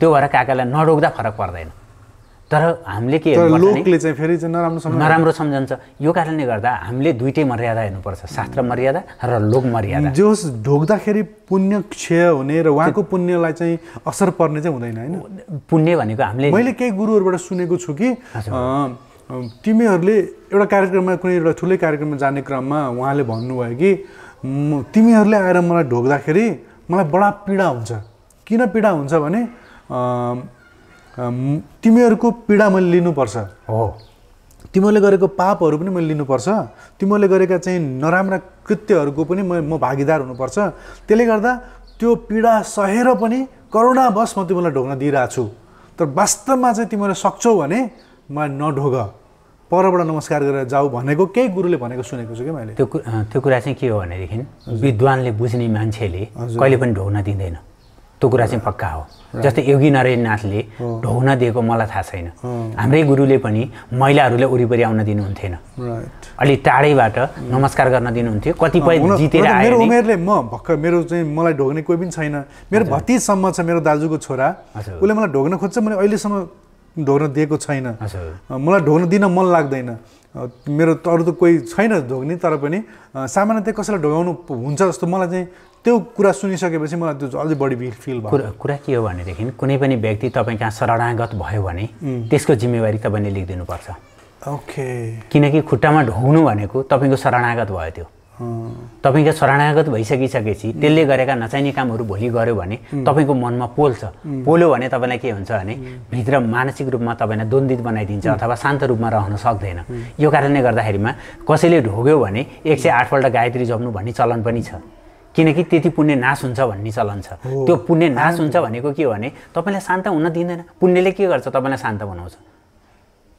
त्यो भएर काकालाई नरोक्दा फरक पर्दैन तर हामीले के नराम्रो सम्झन्छ यो कारणले गर्दा हामीले दुइटै मर्यादा हेर्नुपर्छ शास्त्र मर्यादा र लोक मर्यादा जोस ढोक्दाखेरि पुण्य क्षय हुने र उहाँको पुण्यलाई चाहिँ असर पर्ने चाहिँ हुँदैन होइन पुण्य भनेको हामीले मैले केही गुरुहरूबाट सुनेको छु कि तिमीहरूले एउटा कार्यक्रममा कुनै एउटा ठुलै कार्यक्रममा जाने क्रममा उहाँले भन्नुभयो कि तिमीहरूले आएर मलाई ढोक्दाखेरि मलाई बडा पीडा हुन्छ किन पीडा हुन्छ भने तिमीहरूको पीडा मैले लिनुपर्छ हो तिमीहरूले गरेको पापहरू पनि मैले लिनुपर्छ तिमीहरूले गरेका चाहिँ नराम्रा कृत्यहरूको पनि म म भागीदार हुनुपर्छ त्यसले गर्दा त्यो पीडा सहेर पनि करुणावश म तिमीलाई ढोक्न दिइरहेको छु तर वास्तवमा चाहिँ तिमीहरू सक्छौ भने मलाई नढोग परबाट नमस्कार गरेर जाऊ भनेको केही गुरुले भनेको सुनेको छु कि मैले त्यो त्यो कुरा चाहिँ के हो भनेदेखि विद्वानले बुझ्ने मान्छेले कहिले पनि ढोग्न दिँदैन त्यो कुरा चाहिँ पक्का हो जस्तै योगी नाथले ढोग्न दिएको मलाई थाहा छैन हाम्रै गुरुले पनि महिलाहरूलाई वरिपरि आउन दिनुहुन्थेन अलि टाढैबाट नमस्कार गर्न दिनुहुन्थ्यो कतिपय जितेर मेरो उमेरले म भर्खर मेरो चाहिँ मलाई ढोग्ने कोही पनि छैन मेरो भतिजसम्म छ मेरो दाजुको छोरा उसले मलाई ढोग्न खोज्छ मैले अहिलेसम्म ढोग्न दिएको छैन मलाई ढोग्न दिन मन लाग्दैन मेरो त अरू त कोही छैन ढोग्ने तर पनि सामान्यतया कसैलाई ढोगाउनु हुन्छ जस्तो मलाई चाहिँ त्यो कुरा सुनिसकेपछि मलाई त्यो अझै बढी फिल भयो कुरा कुरा के हो भनेदेखि कुनै पनि व्यक्ति तपाईँ कहाँ शरणागत भयो भने त्यसको जिम्मेवारी तपाईँले लेखिदिनुपर्छ ओके किनकि खुट्टामा ढोग्नु भनेको तपाईँको शरणागत भयो त्यो तपाईँको शरणागत भइसकिसकेपछि त्यसले गरेका नचाहिने कामहरू भोलि गऱ्यो भने तपाईँको मनमा पोल्छ पोल्यो भने तपाईँलाई के हुन्छ भने भित्र मानसिक रूपमा तपाईँलाई द्वन्दित बनाइदिन्छ अथवा शान्त रूपमा रहन सक्दैन यो कारणले गर्दाखेरिमा कसैले ढोग्यो भने एक सय आठपल्ट गायत्री जप्नु भन्ने चलन पनि छ किनकि त्यति पुण्य नाश हुन्छ भन्ने चलन छ त्यो पुण्य नाश हुन्छ भनेको के हो भने तपाईँलाई शान्त हुन दिँदैन पुण्यले के गर्छ तपाईँलाई शान्त बनाउँछ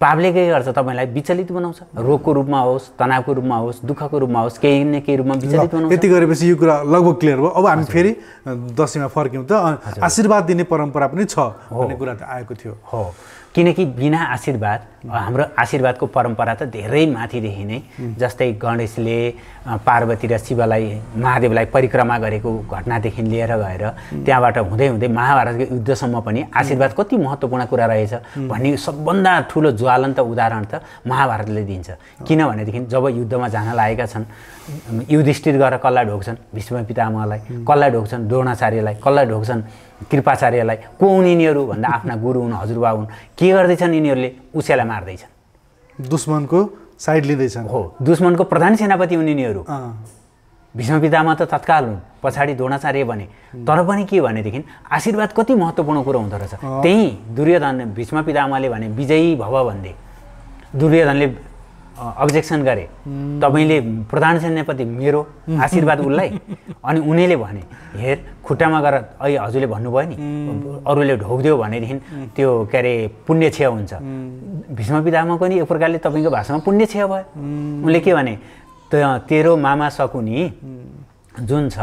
पापले के गर्छ तपाईँलाई विचलित बनाउँछ रोगको रूपमा होस् तनावको रूपमा होस् दुःखको रूपमा होस् केही न केही रूपमा विचलित बनाउँछ यति गरेपछि यो कुरा लगभग क्लियर भयो अब हामी फेरि दसैँमा फर्क्यौँ त आशीर्वाद दिने परम्परा पनि छ भन्ने कुरा त आएको थियो हो किनकि बिना आशीर्वाद हाम्रो आशीर्वादको परम्परा त धेरै माथिदेखि नै जस्तै गणेशले पार्वती र शिवलाई महादेवलाई परिक्रमा गरेको घटनादेखि लिएर गएर त्यहाँबाट हुँदै हुँदै महाभारतको युद्धसम्म पनि आशीर्वाद कति महत्त्वपूर्ण कुरा रहेछ भन्ने सबभन्दा ठुलो ज्वालन्त उदाहरण त महाभारतले दिन्छ किनभनेदेखि जब युद्धमा जान लागेका छन् युधिष्ठिर गएर कसलाई ढोक्छन् भीष्म पितामहलाई कसलाई ढोक्छन् द्रोणाचार्यलाई कसलाई ढोक्छन् कृपाचार्यलाई को हुन् यिनीहरू भन्दा आफ्ना गुरु हुन् हजुरबा हुन् के गर्दैछन् यिनीहरूले उसैलाई मार्दैछन् दुश्मनको साइड लिँदैछन् हो दुश्मनको प्रधान सेनापति हुन् यिनीहरू भीष्म पितामा त तत्काल हुन् पछाडि द्रोणाचार्य भने तर पनि के भनेदेखि आशीर्वाद कति महत्त्वपूर्ण कुरो हुँदो रहेछ त्यहीँ दुर्योधन भीष्म पितामाले भने विजयी भव भन्दै दुर्योधनले अब्जेक्सन गरे तपाईँले प्रधान सेनापति मेरो आशीर्वाद उसलाई अनि उनीले भने हेर खुट्टामा गएर ऐ हजुरले भन्नुभयो नि अरूले ढोकिदियो भनेदेखि त्यो के अरे पुण्य क्षेय हुन्छ भीष्म पितामा पनि एक प्रकारले तपाईँको भाषामा पुण्य क्षेय भयो उनले के भने तेरो मामा सकुनी जुन छ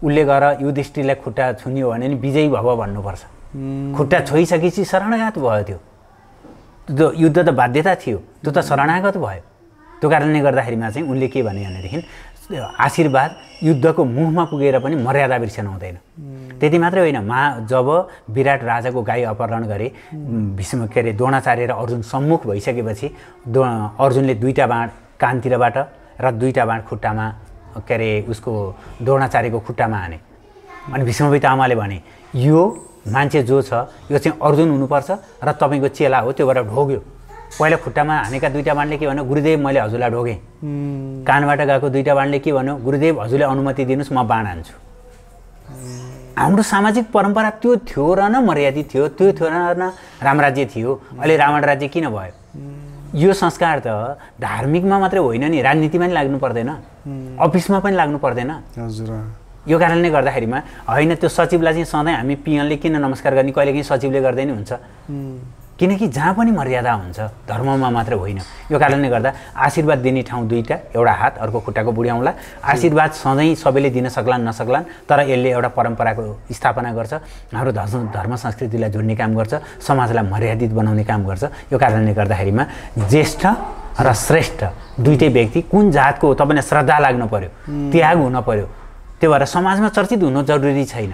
उसले गएर युधिष्ठिरलाई खुट्टा छुनियो भने नि विजयी भव भन्नुपर्छ खुट्टा छोइसकेपछि शरणागत भयो त्यो युद्ध त बाध्यता थियो त्यो त शरणागत भयो त्यो कारणले गर्दाखेरिमा चाहिँ उनले के भने भनेदेखि आशीर्वाद युद्धको मुखमा पुगेर पनि मर्यादा बिर्सन हुँदैन त्यति मात्रै होइन मा जब विराट राजाको गाई अपहरण गरे भीष्म के अरे द्रोणाचार्य र अर्जुन सम्मुख भइसकेपछि द्रो अर्जुनले दुईवटा बाँड कानतिरबाट र दुईवटा बाँड खुट्टामा के अरे उसको द्रोणाचार्यको खुट्टामा हाने अनि भीष्म तामाले भने यो मान्छे जो छ यो चाहिँ अर्जुन हुनुपर्छ र तपाईँको चेला हो त्योबाट ढोग्यो पहिला खुट्टामा हानेका दुईवटा बाणले के भन्यो गुरुदेव मैले हजुरलाई ढोगेँ कानबाट गएको दुईवटा बाणले के भन्यो गुरुदेव हजुरले अनुमति दिनुहोस् म बाण हान्छु हाम्रो सामाजिक परम्परा त्यो थियो र न मर्यादित थियो त्यो थियो र न रामराज्य थियो अहिले रावण राज्य किन भयो यो संस्कार त धार्मिकमा मात्रै होइन नि राजनीतिमा नि लाग्नु पर्दैन अफिसमा पनि लाग्नु पर्दैन हजुर यो कारणले गर्दाखेरिमा होइन त्यो सचिवलाई चाहिँ सधैँ हामी पिएनले किन नमस्कार गर्ने कहिलेकाहीँ सचिवले गर्दै नै हुन्छ किनकि जहाँ पनि मर्यादा हुन्छ धर्ममा मात्र होइन यो कारणले गर्दा आशीर्वाद दिने ठाउँ दुईवटा एउटा हात अर्को खुट्टाको बुढ्याउँला आशीर्वाद सधैँ सबैले दिन सक्लान् नसक्लान् तर यसले एउटा परम्पराको स्थापना गर्छ हाम्रो धर्म धर्म संस्कृतिलाई जोड्ने काम गर्छ समाजलाई मर्यादित बनाउने काम गर्छ यो कारणले गर्दाखेरिमा ज्येष्ठ र श्रेष्ठ दुइटै व्यक्ति कुन जातको हो तपाईँलाई श्रद्धा लाग्नु पर्यो त्याग हुन पर्यो त्यो भएर समाजमा चर्चित हुनु जरुरी छैन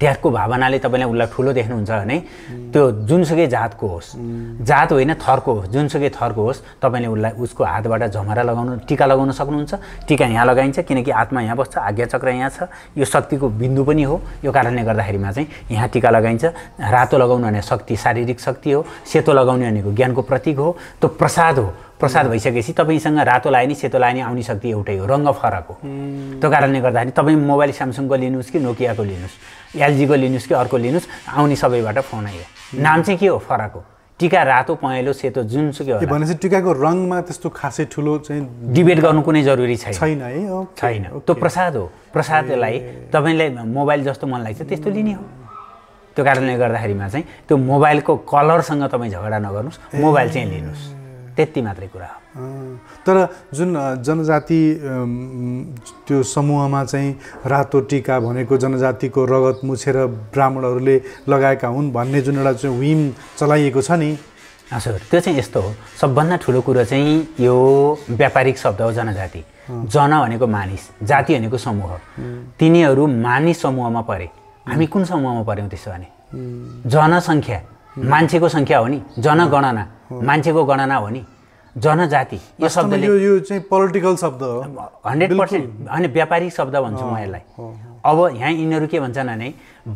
त्यागको भावनाले तपाईँले उसलाई ठुलो देख्नुहुन्छ भने त्यो जुनसुकै जातको होस् जात होइन थरको होस् जुनसुकै थरको होस् तपाईँले उसलाई उसको हातबाट झमरा लगाउनु टिका लगाउन सक्नुहुन्छ टिका यहाँ लगाइन्छ किनकि आत्मा यहाँ बस्छ आज्ञा चक्र यहाँ छ यो शक्तिको बिन्दु पनि हो यो कारणले गर्दाखेरिमा चाहिँ यहाँ टिका लगाइन्छ रातो लगाउनु भने शक्ति शारीरिक शक्ति हो सेतो लगाउने भनेको ज्ञानको प्रतीक हो त्यो प्रसाद हो प्रसाद भइसकेपछि तपाईँसँग रातो लायो सेतो लायो नि आउने शक्ति एउटै हो रङ्ग फरक हो त्यो कारणले गर्दाखेरि तपाईँ मोबाइल स्यामसङको लिनुहोस् कि नोकियाको लिनुहोस् एलजीको लिनुहोस् कि अर्को लिनुहोस् आउने सबैबाट फोन आयो नाम चाहिँ के हो फरक हो टिका रातो पहेँलो सेतो जुन सुकै हो भनेपछि टिकाको रङमा त्यस्तो खासै ठुलो चाहिँ डिबेट गर्नु कुनै जरुरी छैन छैन है छैन त्यो प्रसाद हो प्रसादलाई तपाईँलाई मोबाइल जस्तो मन लाग्छ त्यस्तो लिने हो त्यो कारणले गर्दाखेरिमा चाहिँ त्यो मोबाइलको कलरसँग तपाईँ झगडा नगर्नुहोस् मोबाइल चाहिँ लिनुहोस् त्यति मात्रै कुरा हो तर जुन जनजाति त्यो समूहमा चाहिँ रातो टिका भनेको जनजातिको रगत मुछेर ब्राह्मणहरूले लगाएका हुन् भन्ने जुन एउटा चाहिँ विम चलाइएको छ नि हजुर त्यो चाहिँ यस्तो हो सबभन्दा ठुलो कुरो चाहिँ यो व्यापारिक शब्द हो जनजाति जन भनेको मानिस जाति भनेको समूह तिनीहरू मानिस समूहमा परे हामी कुन समूहमा पऱ्यौँ त्यसो भने जनसङ्ख्या मान्छेको सङ्ख्या हो नि जनगणना मान्छेको गणना हो नि जनजाति यो शब्दले यो चाहिँ पोलिटिकल शब्द हो हन्ड्रेड पर्सेन्ट होइन व्यापारिक शब्द भन्छु म यसलाई अब यहाँ यिनीहरू के भन्छन् भने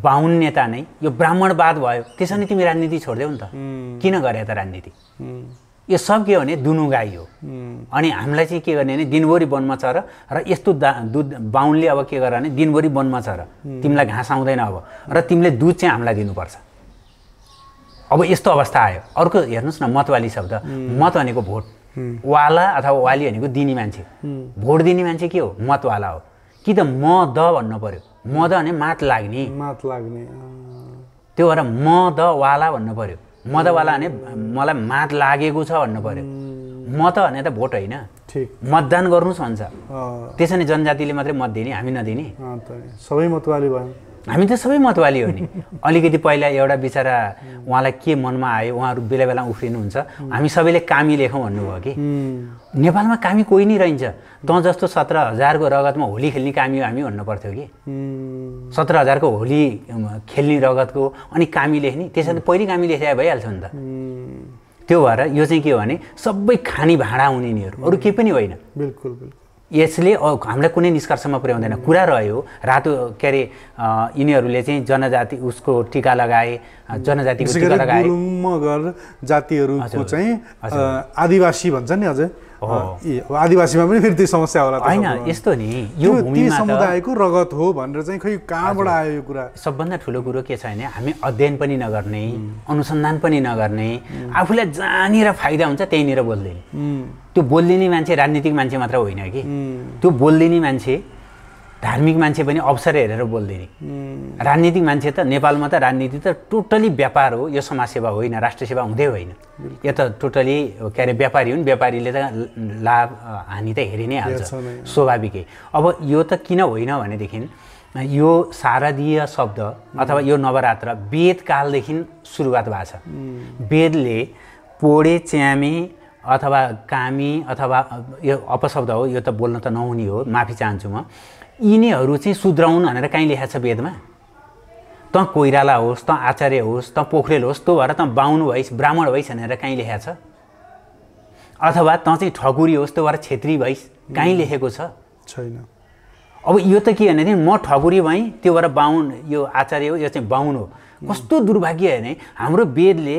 बाहुन नेता नै यो ब्राह्मणवाद भयो त्यसरी तिमी राजनीति छोडिदेऊ नि त किन गरे त राजनीति यो सब के हो भने दुनु गाई हो अनि हामीलाई चाहिँ के गर्ने भने दिनभरि वनमा छ र यस्तो दा दुध बाहुनले अब के गर भने दिनभरि वनमा र तिमीलाई घाँस आउँदैन अब र तिमीले दुध चाहिँ हामीलाई दिनुपर्छ अब यस्तो अवस्था आयो अर्को हेर्नुहोस् न मतवाली शब्द मत भनेको भोट वाला अथवा वाली भनेको दिने मान्छे भोट दिने मान्छे के हो मतवाला हो कि त म द भन्नु पर्यो म द भने मात लाग्ने मात लाग्ने त्यो भएर म द वाला भन्नु पर्यो म त वाला भने मलाई मात लागेको छ भन्नु पर्यो म त भने त भोट होइन मतदान गर्नुहोस् भन्छ त्यसरी जनजातिले मात्रै मत दिने हामी नदिने सबै मतवाली भयो हामी त सबै मतवाली हो नि अलिकति पहिला एउटा बिचरा उहाँलाई के मनमा आयो उहाँहरू बेला बेला उफ्रिनुहुन्छ हामी सबैले कामी लेखौँ भन्नुभयो कि नेपालमा कामी कोही नै रहन्छ त जस्तो सत्र हजारको रगतमा होली खेल्ने कामी हो हामी भन्नु पर्थ्यो कि सत्र हजारको होली खेल्ने रगतको अनि कामी लेख्ने त्यसरी पहिले कामी लेखे भइहाल्छ नि त त्यो भएर यो चाहिँ के हो भने सबै खानी भाँडा हुने यिनीहरू अरू केही पनि होइन बिल्कुल बिल्कुल यसले हामीलाई कुनै निष्कर्षमा पुर्याउँदैन कुरा रह्यो रातो के अरे यिनीहरूले चाहिँ जनजाति उसको टिका लगाए जनजातिको टिका लगाए जातिहरूको चाहिँ आदिवासी भन्छ नि अझै आदिवासीमा पनि फेरि त्यो समस्या होला होइन यस्तो नि यो समुदायको रगत हो भनेर चाहिँ खै कहाँबाट आयो यो कुरा सबभन्दा ठुलो कुरो के छ भने हामी अध्ययन पनि नगर्ने अनुसन्धान पनि नगर्ने आफूलाई जहाँनिर फाइदा हुन्छ त्यहीँनिर बोलिदिने त्यो बोलिदिने मान्छे राजनीतिक मान्छे मात्र होइन कि त्यो बोलिदिने मान्छे धार्मिक मान्छे पनि अवसर हेरेर बोल्दैन राजनीतिक मान्छे त नेपालमा त राजनीति त टोटली व्यापार हो यो समाजसेवा होइन राष्ट्र सेवा हुँदै होइन यो त टोटली के अरे व्यापारी हुन् व्यापारीले त लाभ हानि त हेरि नै हाल्छ स्वाभाविकै अब यो त किन होइन भनेदेखि यो शारदीय शब्द अथवा यो नवरात्र वेदकालदेखि सुरुवात भएको छ वेदले पोडे च्यामे अथवा कामी अथवा यो अपशब्द हो यो त बोल्न त नहुने हो माफी चाहन्छु म यिनीहरू चाहिँ सुध्राउन् भनेर कहीँ लेखाएको छ वेदमा त कोइराला होस् त आचार्य होस् त पोखरेल होस् तँ भएर त बाहुन भइस् ब्राह्मण भइस् भनेर कहीँ लेखाएको छ अथवा तँ चाहिँ ठकुरी होस् तँ भएर छेत्री भइस् काहीँ लेखेको छ छैन अब यो त के भनेदेखि म ठकुरी भएँ त्यो भएर बाहुन यो आचार्य हो यो चाहिँ बाहुन हो कस्तो दुर्भाग्य भने हाम्रो वेदले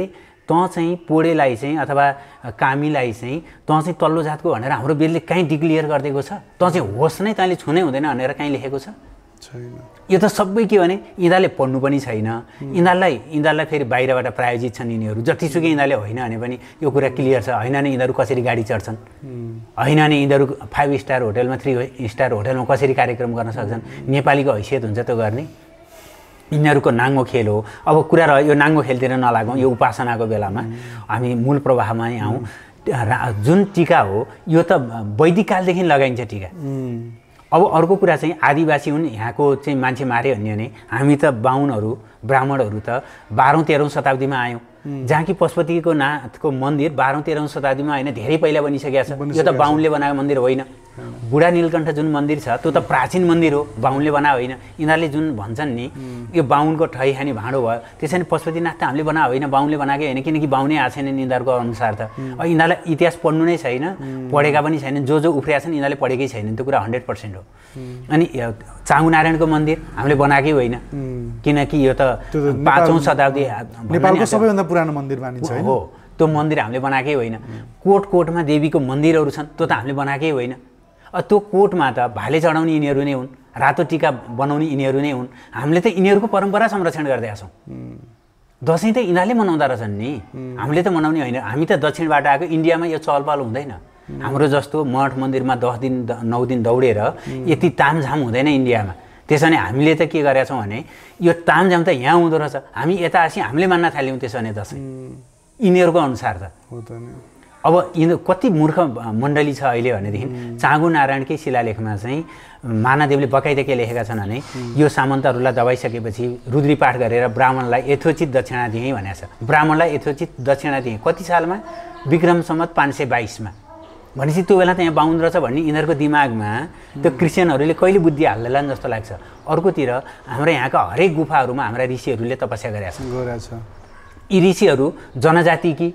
तँ चाहिँ पोडेलाई चाहिँ अथवा कामीलाई चाहिँ तँ चाहिँ तल्लो जातको भनेर हाम्रो वेदले काहीँ डिक्लियर गरिदिएको छ तँ चाहिँ होस् नै तैँले छुनै हुँदैन भनेर कहीँ लेखेको छ यो त सबै के भने यिनीहरूले पढ्नु पनि छैन यिनीहरूलाई यिनीहरूलाई फेरि बाहिरबाट प्रायोजित छन् यिनीहरू जतिसुकै यिनीहरूले होइन भने पनि यो कुरा क्लियर छ होइन भने यिनीहरू कसरी गाडी चढ्छन् होइन भने यिनीहरू फाइभ स्टार होटेलमा थ्री स्टार होटेलमा कसरी कार्यक्रम गर्न सक्छन् नेपालीको हैसियत हुन्छ त्यो गर्ने यिनीहरूको नाङ्गो खेल हो अब कुरा रह्यो यो नाङ्गो खेलतिर नलागौँ यो उपासनाको बेलामा हामी मूल प्रवाहमा नै आउँ जुन टिका हो यो त वैदिक कालदेखि लगाइन्छ टिका अब अर्को कुरा चाहिँ आदिवासी हुन् यहाँको चाहिँ मान्छे मारे भन्यो भने हामी त बाहुनहरू ब्राह्मणहरू त बाह्रौँ तेह्रौँ शताब्दीमा आयौँ जहाँ कि पशुपतिको नाथको मन्दिर बाह्रौँ तेह्रौँ शताब्दीमा होइन धेरै पहिला बनिसकेको छ यो त बाहुनले बनाएको मन्दिर होइन बुढा नीलकण्ठ जुन मन्दिर छ त्यो त प्राचीन मन्दिर हो बाहुनले बनायो होइन यिनीहरूले जुन भन्छन् नि यो बाहुनको ठैखानी भाँडो भयो त्यसरी पशुपतिनाथ त हामीले बनायो होइन बाहुनले बनाएकै होइन किनकि बाहुनै आएको छैन यिनीहरूको अनुसार त यिनीहरूलाई इतिहास पढ्नु नै छैन पढेका पनि छैनन् जो जो उफ्रिया छन् यिनीहरूले पढेकै छैनन् त्यो कुरा हन्ड्रेड पर्सेन्ट हो अनि चामुनारायणको मन्दिर हामीले बनाएकै होइन किनकि यो त पाँचौँ शताब्दी सबैभन्दा पुरानो मन्दिर मानिन्छ हो त्यो मन्दिर हामीले बनाएकै होइन कोट कोटमा देवीको मन्दिरहरू छन् त्यो त हामीले बनाएकै होइन त्यो कोटमा त भाले चढाउने यिनीहरू नै हुन् रातो टिका बनाउने यिनीहरू नै हुन् हामीले त यिनीहरूको परम्परा संरक्षण गरिदिएका छौँ दसैँ त यिनीहरूले मनाउँदो रहेछन् नि हामीले त मनाउने होइन हामी त दक्षिणबाट आएको इन्डियामा यो चहलपहल हुँदैन हाम्रो जस्तो मठ मन्दिरमा दस दिन नौ दिन दौडेर यति तामझाम हुँदैन इन्डियामा त्यसो भने हामीले त के गरेका छौँ भने यो तामझाम त यहाँ हुँदो रहेछ हामी यता यतासी हामीले मान्न थाल्यौँ त्यसो भने दसैँ यिनीहरूको अनुसार त अब यिनीहरू कति मूर्ख मण्डली छ अहिले भनेदेखि चाँगु नारायणकै शिलालेखमा चाहिँ मानादेवले बकाइदा के लेखेका छन् भने यो सामन्तहरूलाई दबाइसकेपछि रुद्री पाठ गरेर ब्राह्मणलाई यथोचित दक्षिणा दिएँ भनेको छ ब्राह्मणलाई यथोचित दक्षिणा दिएँ कति सालमा विक्रम सम्मत पाँच सय बाइसमा भनेपछि त्यो बेला त यहाँ बाहुन रहेछ भन्ने यिनीहरूको दिमागमा त्यो क्रिस्चियनहरूले कहिले बुद्धि हाल्दैलान् जस्तो लाग्छ अर्कोतिर हाम्रो यहाँका हरेक गुफाहरूमा हाम्रा ऋषिहरूले तपस्या गरेका छन् यी ऋषिहरू जनजाति कि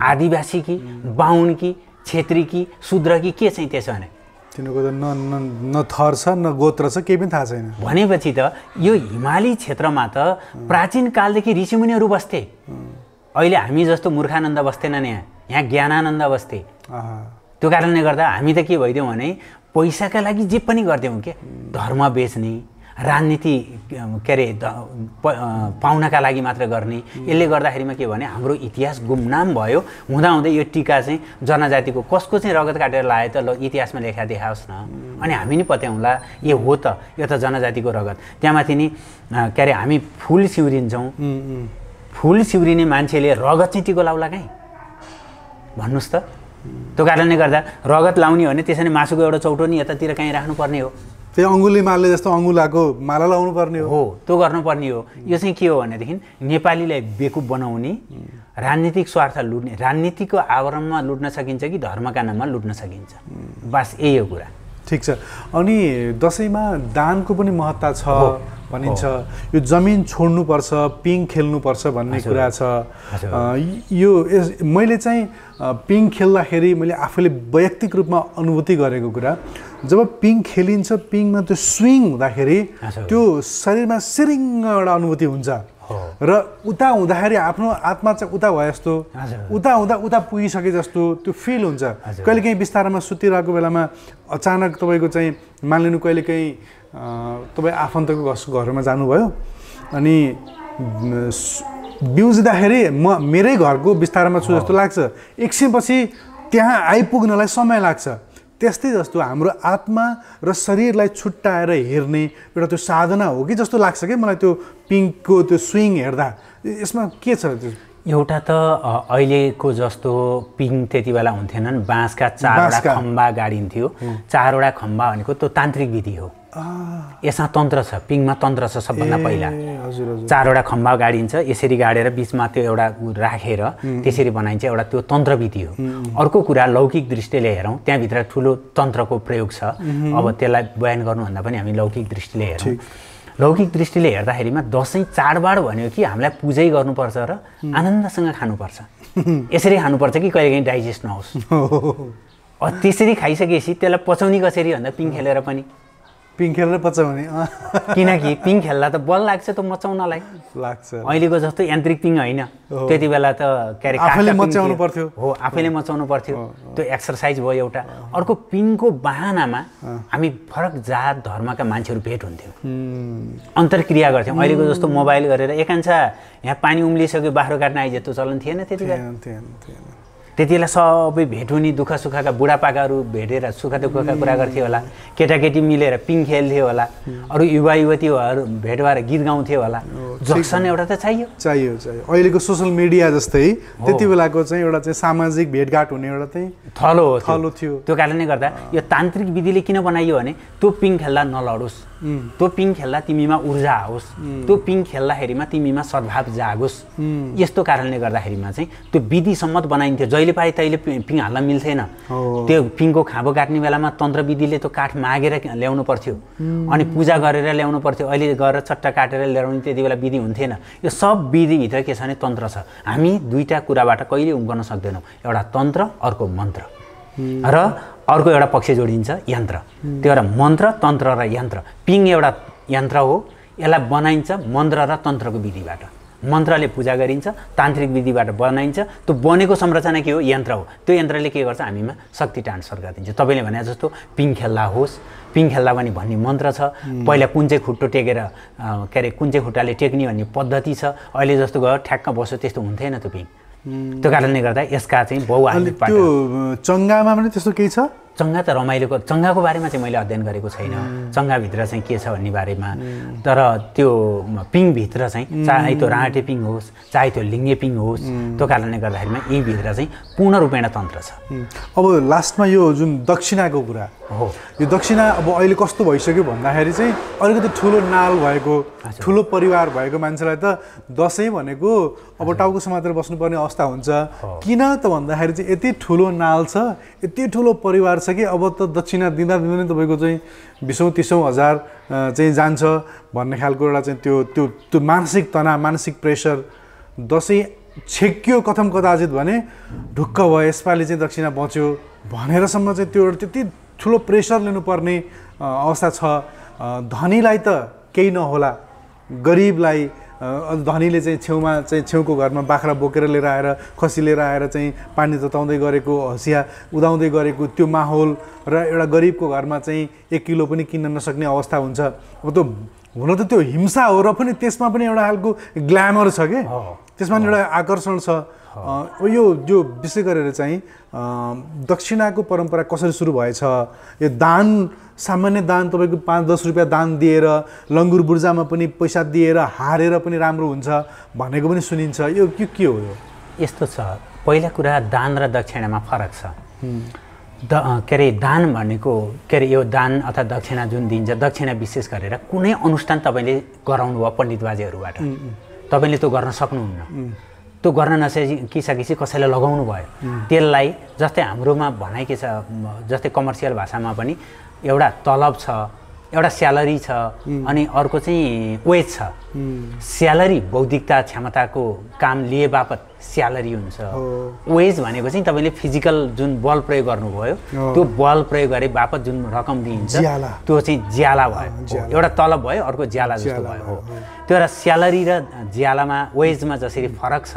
आदिवासी कि बाहुन कि छेत्री कि शुद्र कि के चाहिँ त्यसो भने तिनीहरूको त न न थर छ न गोत्र छ केही पनि थाहा छैन भनेपछि त यो हिमाली क्षेत्रमा त प्राचीन कालदेखि ऋषिमुनिहरू बस्थे अहिले हामी जस्तो मूर्खानन्द बस्थेन यहाँ यहाँ ज्ञानानन्द बस्थे त्यो कारणले गर्दा हामी त के भइदियौँ भने पैसाका लागि जे पनि गरिदियौँ के धर्म बेच्ने राजनीति के अरे पाउनका लागि मात्र गर्ने यसले गर्दाखेरिमा के भने हाम्रो इतिहास गुमनाम भयो हुँदाहुँदै यो टिका चाहिँ जनजातिको कसको चाहिँ रगत काटेर लायो त ल इतिहासमा लेखा देखाओस् न अनि हामी नि पत्याउँला यो हो त यो त जनजातिको रगत त्यहाँमाथि नि के अरे हामी फुल सिउरिन्छौँ फुल सिउरिने मान्छेले रगत चाहिँ टिको लाउला कहीँ भन्नुहोस् त त्यो कारणले गर्दा रगत लाउने हो भने त्यसरी मासुको एउटा चौटो नि यतातिर कहीँ राख्नुपर्ने हो त्यो अङ्गुली माले जस्तो अङ्गुलाको माला लाउनु पर्ने हो त्यो गर्नुपर्ने हो यो चाहिँ के हो भनेदेखि नेपालीलाई बेकुप बनाउने राजनीतिक स्वार्थ लुट्ने राजनीतिको आवरणमा लुट्न सकिन्छ कि धर्मका नाममा लुट्न सकिन्छ बास यही हो कुरा ठिक छ अनि दसैँमा दानको पनि महत्त्व छ भनिन्छ यो जमिन छोड्नुपर्छ पिङ खेल्नुपर्छ भन्ने कुरा छ यो यस मैले चाहिँ पिङ खेल्दाखेरि मैले आफूले वैयक्तिक रूपमा अनुभूति गरेको कुरा जब पिङ खेलिन्छ पिङमा त्यो स्विङ हुँदाखेरि त्यो शरीरमा सिरिङ एउटा अनुभूति हुन्छ र उता हुँदाखेरि आफ्नो आत्मा चाहिँ उता भए जस्तो उता हुँदा उता पुगिसके जस्तो त्यो फिल हुन्छ कहिलेकाहीँ बिस्तारमा सुतिरहेको बेलामा अचानक तपाईँको चाहिँ मानिलिनु कहिलेकाहीँ तपाईँ आफन्तको घरमा जानुभयो अनि बिउजिँदाखेरि म मेरै घरको बिस्तारमा छु जस्तो लाग्छ एकछिनपछि त्यहाँ आइपुग्नलाई समय लाग्छ त्यस्तै जस्तो हाम्रो आत्मा र शरीरलाई छुट्टाएर हेर्ने एउटा त्यो साधना हो कि जस्तो लाग्छ कि मलाई त्यो पिङ्कको त्यो स्विङ हेर्दा यसमा के छ त्यो एउटा त अहिलेको जस्तो पिङ त्यति बेला हुन्थेनन् बाँसका चारवटा खम्बा गाडिन्थ्यो चारवटा खम्बा भनेको त्यो तान्त्रिक विधि हो यसमा तन्त्र छ पिङमा तन्त्र छ सबभन्दा पहिला चारवटा खम्बा गाडिन्छ यसरी गाडेर बिचमा त्यो एउटा राखेर त्यसरी बनाइन्छ एउटा त्यो तन्त्र विधि हो अर्को कुरा लौकिक दृष्टिले हेरौँ त्यहाँभित्र ठुलो तन्त्रको प्रयोग छ अब त्यसलाई बयान गर्नुभन्दा पनि हामी लौकिक दृष्टिले हेरौँ लौकिक दृष्टिले हेर्दाखेरिमा दसैँ चाडबाड भन्यो कि हामीलाई पूजै गर्नुपर्छ र आनन्दसँग खानुपर्छ यसरी खानुपर्छ कि कहिलेकाहीँ डाइजेस्ट नहोस् त्यसरी खाइसकेपछि त्यसलाई पचाउने कसरी भन्दा पिङ खेलेर पनि पिङ खेलेर पचाउने किनकि पिङ खेल्दा त बल लाग्छ त मचाउनलाई लाग्छ अहिलेको जस्तो यान्त्रिक पिङ होइन त्यति बेला त के आफैले मचाउनु पर्थ्यो हो आफैले मचाउनु पर्थ्यो त्यो एक्सर्साइज भयो एउटा अर्को पिङको बाहनामा हामी फरक जात धर्मका मान्छेहरू भेट हुन्थ्यो अन्तर्क्रिया गर्थ्यौँ अहिलेको जस्तो मोबाइल गरेर एकांश यहाँ पानी उम्लिसक्यो बाख्रो काट्न आइज त्यो चलन थिएन त्यति बेला त्यति बेला सबै भेट हुने दुःख सुखका बुढापाकाहरू भेटेर सुख दुःखका कुरा गर्थ्यो होला केटाकेटी मिलेर पिङ खेल्थ्यो होला अरू युवा युवतीहरू भेट भएर गीत गाउँथ्यो होला जक्सन एउटा त चाहियो चाहियो चाहियो अहिलेको सोसियल मिडिया जस्तै त्यति बेलाको चाहिँ एउटा चाहिँ सामाजिक भेटघाट हुने एउटा चाहिँ थलो थलो थियो त्यो कारणले गर्दा यो तान्त्रिक विधिले किन बनाइयो भने त्यो पिङ खेल्दा नलडोस् त्यो पिङ खेल्दा तिमीमा ऊर्जा आओस् त्यो पिङ खेल्दाखेरिमा तिमीमा सद्भाव जागोस् यस्तो कारणले गर्दाखेरिमा चाहिँ त्यो विधिसम्मत बनाइन्थ्यो जहिले पाए तैले पिङ हाल्न मिल्थेन त्यो पिङको खाँबो काट्ने बेलामा तन्त्र विधिले त्यो काठ मागेर ल्याउनु पर्थ्यो अनि पूजा गरेर ल्याउनु पर्थ्यो अहिले गएर चट्टा काटेर ल्याउने त्यति बेला विधि हुन्थेन यो सब विधिभित्र के छ भने तन्त्र छ हामी दुईवटा कुराबाट कहिले गर्न सक्दैनौँ एउटा तन्त्र अर्को मन्त्र र अर्को एउटा पक्ष जोडिन्छ यन्त्र त्यो एउटा मन्त्र तन्त्र र यन्त्र पिङ एउटा यन्त्र हो यसलाई बनाइन्छ मन्त्र र तन्त्रको विधिबाट मन्त्रले पूजा गरिन्छ तान्त्रिक विधिबाट बनाइन्छ त्यो बनेको संरचना के हो यन्त्र हो त्यो यन्त्रले के गर्छ हामीमा शक्ति ट्रान्सफर गरिदिन्छ तपाईँले भने जस्तो पिङ खेल्दा होस् पिङ खेल्दा पनि भन्ने मन्त्र छ पहिला कुन चाहिँ खुट्टो टेकेर के अरे कुन चाहिँ खुट्टाले टेक्ने भन्ने पद्धति छ अहिले जस्तो गयो ठ्याक्क बस्यो त्यस्तो हुन्थेन त्यो पिङ त्यो कारणले गर्दा यसका चाहिँ बहु त्यो चङ्गामा पनि त्यस्तो केही छ चङ्गा त रमाइलोको चङ्गाको बारेमा चाहिँ मैले अध्ययन गरेको छैन चङ्गाभित्र चाहिँ के छ भन्ने बारेमा तर त्यो पिङभित्र चाहिँ चाहे त्यो राँटे पिङ होस् चाहे त्यो लिङ्गे पिङ होस् त्यो कारणले गर्दाखेरिमा यहीभित्र चाहिँ पूर्ण रूपेण तन्त्र छ अब लास्टमा यो जुन दक्षिणाको कुरा हो यो दक्षिणा अब अहिले कस्तो भइसक्यो भन्दाखेरि चाहिँ अलिकति ठुलो नाल भएको ठुलो परिवार भएको मान्छेलाई त दसैँ भनेको अब टाउको समातेर बस्नुपर्ने अवस्था हुन्छ किन त भन्दाखेरि चाहिँ यति ठुलो नाल छ यति ठुलो परिवार छ लाग्छ कि अब त दक्षिणा दिँदा दिँदा नै तपाईँको चाहिँ बिसौँ तिसौँ हजार चाहिँ जान्छ भन्ने खालको एउटा चाहिँ त्यो त्यो त्यो मानसिक तनाव मानसिक प्रेसर दसैँ छेक्यो कथम कदाचित भने ढुक्क भयो यसपालि चाहिँ दक्षिणा बच्यो भनेरसम्म चाहिँ त्यो एउटा त्यति ठुलो प्रेसर लिनुपर्ने अवस्था छ धनीलाई त केही नहोला गरिबलाई धनीले चाहिँ छेउमा चाहिँ छेउको घरमा बाख्रा बोकेर लिएर आएर खसी लिएर आएर चाहिँ पानी तताउँदै गरेको हँसिया उदाउँदै गरेको त्यो माहौल र एउटा गरिबको घरमा चाहिँ एक किलो पनि किन्न नसक्ने अवस्था हुन्छ अब त्यो हुन त त्यो हिंसा हो र पनि त्यसमा पनि एउटा खालको ग्ल्यामर छ क्या त्यसमा एउटा आकर्षण छ यो जो विशेष गरेर चाहिँ दक्षिणाको परम्परा कसरी सुरु भएछ यो दान सामान्य दान तपाईँको पाँच दस रुपियाँ दान दिएर लङ्गुर बुर्जामा पनि पैसा दिएर हारेर पनि राम्रो हुन्छ भनेको पनि सुनिन्छ यो के के हो यो यस्तो छ पहिला कुरा दान र दक्षिणामा फरक छ द के अरे दान भनेको के अरे यो दान अथवा दक्षिणा जुन दिन्छ दक्षिणा विशेष गरेर कुनै अनुष्ठान तपाईँले गराउनु भयो पण्डित बाजेहरूबाट तपाईँले त्यो गर्न सक्नुहुन्न त्यो गर्न किसाकिसी कसैलाई लगाउनु भयो त्यसलाई जस्तै हाम्रोमा भनाइ के छ जस्तै कमर्सियल भाषामा पनि एउटा तलब छ एउटा स्यालेरी छ अनि अर्को चाहिँ वेज छ स्यालेरी बौद्धिकता क्षमताको काम लिए बापत स्यालेरी हुन्छ वेज भनेको चाहिँ तपाईँले फिजिकल जुन बल प्रयोग गर्नुभयो त्यो बल प्रयोग गरे बापत जुन रकम दिइन्छ त्यो चाहिँ ज्याला भयो एउटा तलब भयो अर्को ज्याला जस्तो भयो त्यो एउटा स्यालेरी र ज्यालामा वेजमा जसरी फरक छ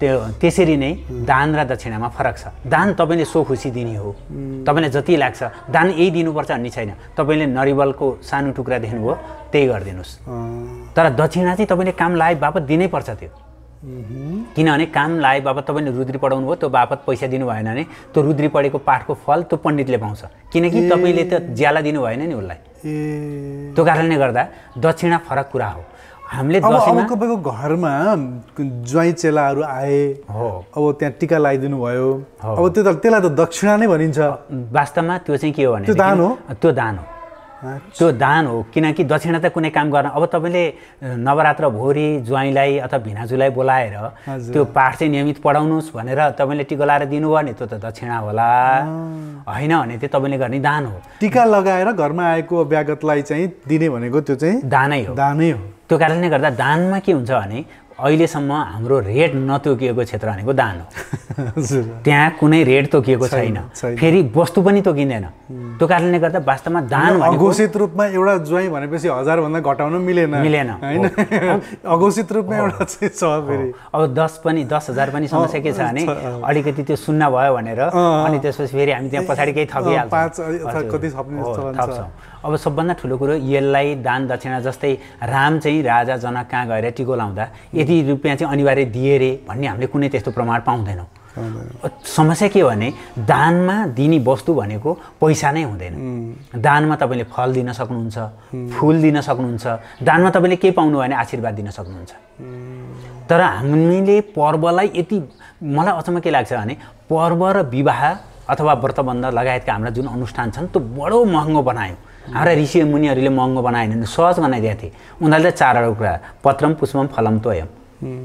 त्यो त्यसरी नै दान र दक्षिणामा फरक छ दान तपाईँले सो खुसी दिने हो तपाईँलाई जति लाग्छ दान यही दिनुपर्छ भन्ने छैन तपाईँले नरिवलको सानो टुक्रा देख्नुभयो त्यही गरिदिनुहोस् तर दक्षिणा चाहिँ तपाईँले काम लाए बापत दिनै पर्छ त्यो किनभने काम लाए बापत तपाईँले रुद्री पढाउनु भयो त्यो बापत पैसा दिनु भएन भने त्यो रुद्री पढेको पाठको फल त्यो पण्डितले पाउँछ किनकि तपाईँले त ज्याला दिनु भएन नि उसलाई त्यो कारणले गर्दा दक्षिणा फरक कुरा हो हामीले तपाईँको घरमा ज्वाइँ चेलाहरू आए हो अब त्यहाँ टिका लगाइदिनु भयो अब त्यो त त्यसलाई त दक्षिणा नै भनिन्छ वास्तवमा त्यो चाहिँ के हो भने त्यो दान हो त्यो दान हो त्यो दान हो किनकि दक्षिणा त कुनै काम गर्न अब तपाईँले नवरात्र भोरी ज्वाइँलाई अथवा भिनाजुलाई बोलाएर त्यो पाठ चाहिँ नियमित पढाउनुहोस् भनेर तपाईँले टिका लगाएर दिनुभयो भने त्यो त दक्षिणा होला होइन भने त्यो तपाईँले गर्ने दान हो टिका लगाएर घरमा आएको व्यागतलाई चाहिँ दिने भनेको त्यो चाहिँ दानै हो दानै हो त्यो कारणले गर्दा दानमा के हुन्छ भने अहिलेसम्म हाम्रो रेट नतोकिएको क्षेत्र भनेको दान हो त्यहाँ कुनै रेट तोकिएको छैन फेरि वस्तु पनि तोकिँदैन त्यो कारणले गर्दा वास्तवमा दान अघोषित रूपमा एउटा ज्वाइँ भनेपछि हजारभन्दा घटाउन मिलेन मिलेन होइन अघोषित रूपमा एउटा छ फेरि अब दस पनि दस हजार पनि समस्या के छ भने अलिकति त्यो सुन्न भयो भनेर अनि त्यसपछि फेरि हामी त्यहाँ पछाडि केही थपिहाल्छौँ अब सबभन्दा ठुलो कुरो यसलाई दान दक्षिणा जस्तै राम चाहिँ राजा जनक कहाँ गएर टिको लाउँदा यति रुपियाँ चाहिँ अनिवार्य दिए रे भन्ने हामीले कुनै त्यस्तो प्रमाण पाउँदैनौँ समस्या के हो भने दानमा दिने वस्तु भनेको पैसा नै हुँदैन दानमा तपाईँले फल दिन सक्नुहुन्छ फुल दिन सक्नुहुन्छ दानमा तपाईँले के पाउनु भने आशीर्वाद दिन सक्नुहुन्छ तर हामीले पर्वलाई यति मलाई अचम्म के लाग्छ भने पर्व र विवाह अथवा व्रतबन्ध लगायतका हाम्रा जुन अनुष्ठान छन् त्यो बडो महँगो बनायौँ हाम्रा ऋषि मुनिहरूले महँगो बनाएन भने सहज बनाइदिएको थिए उनीहरूले त चारवटा कुरा पत्रम पुष्पम फलम तोयम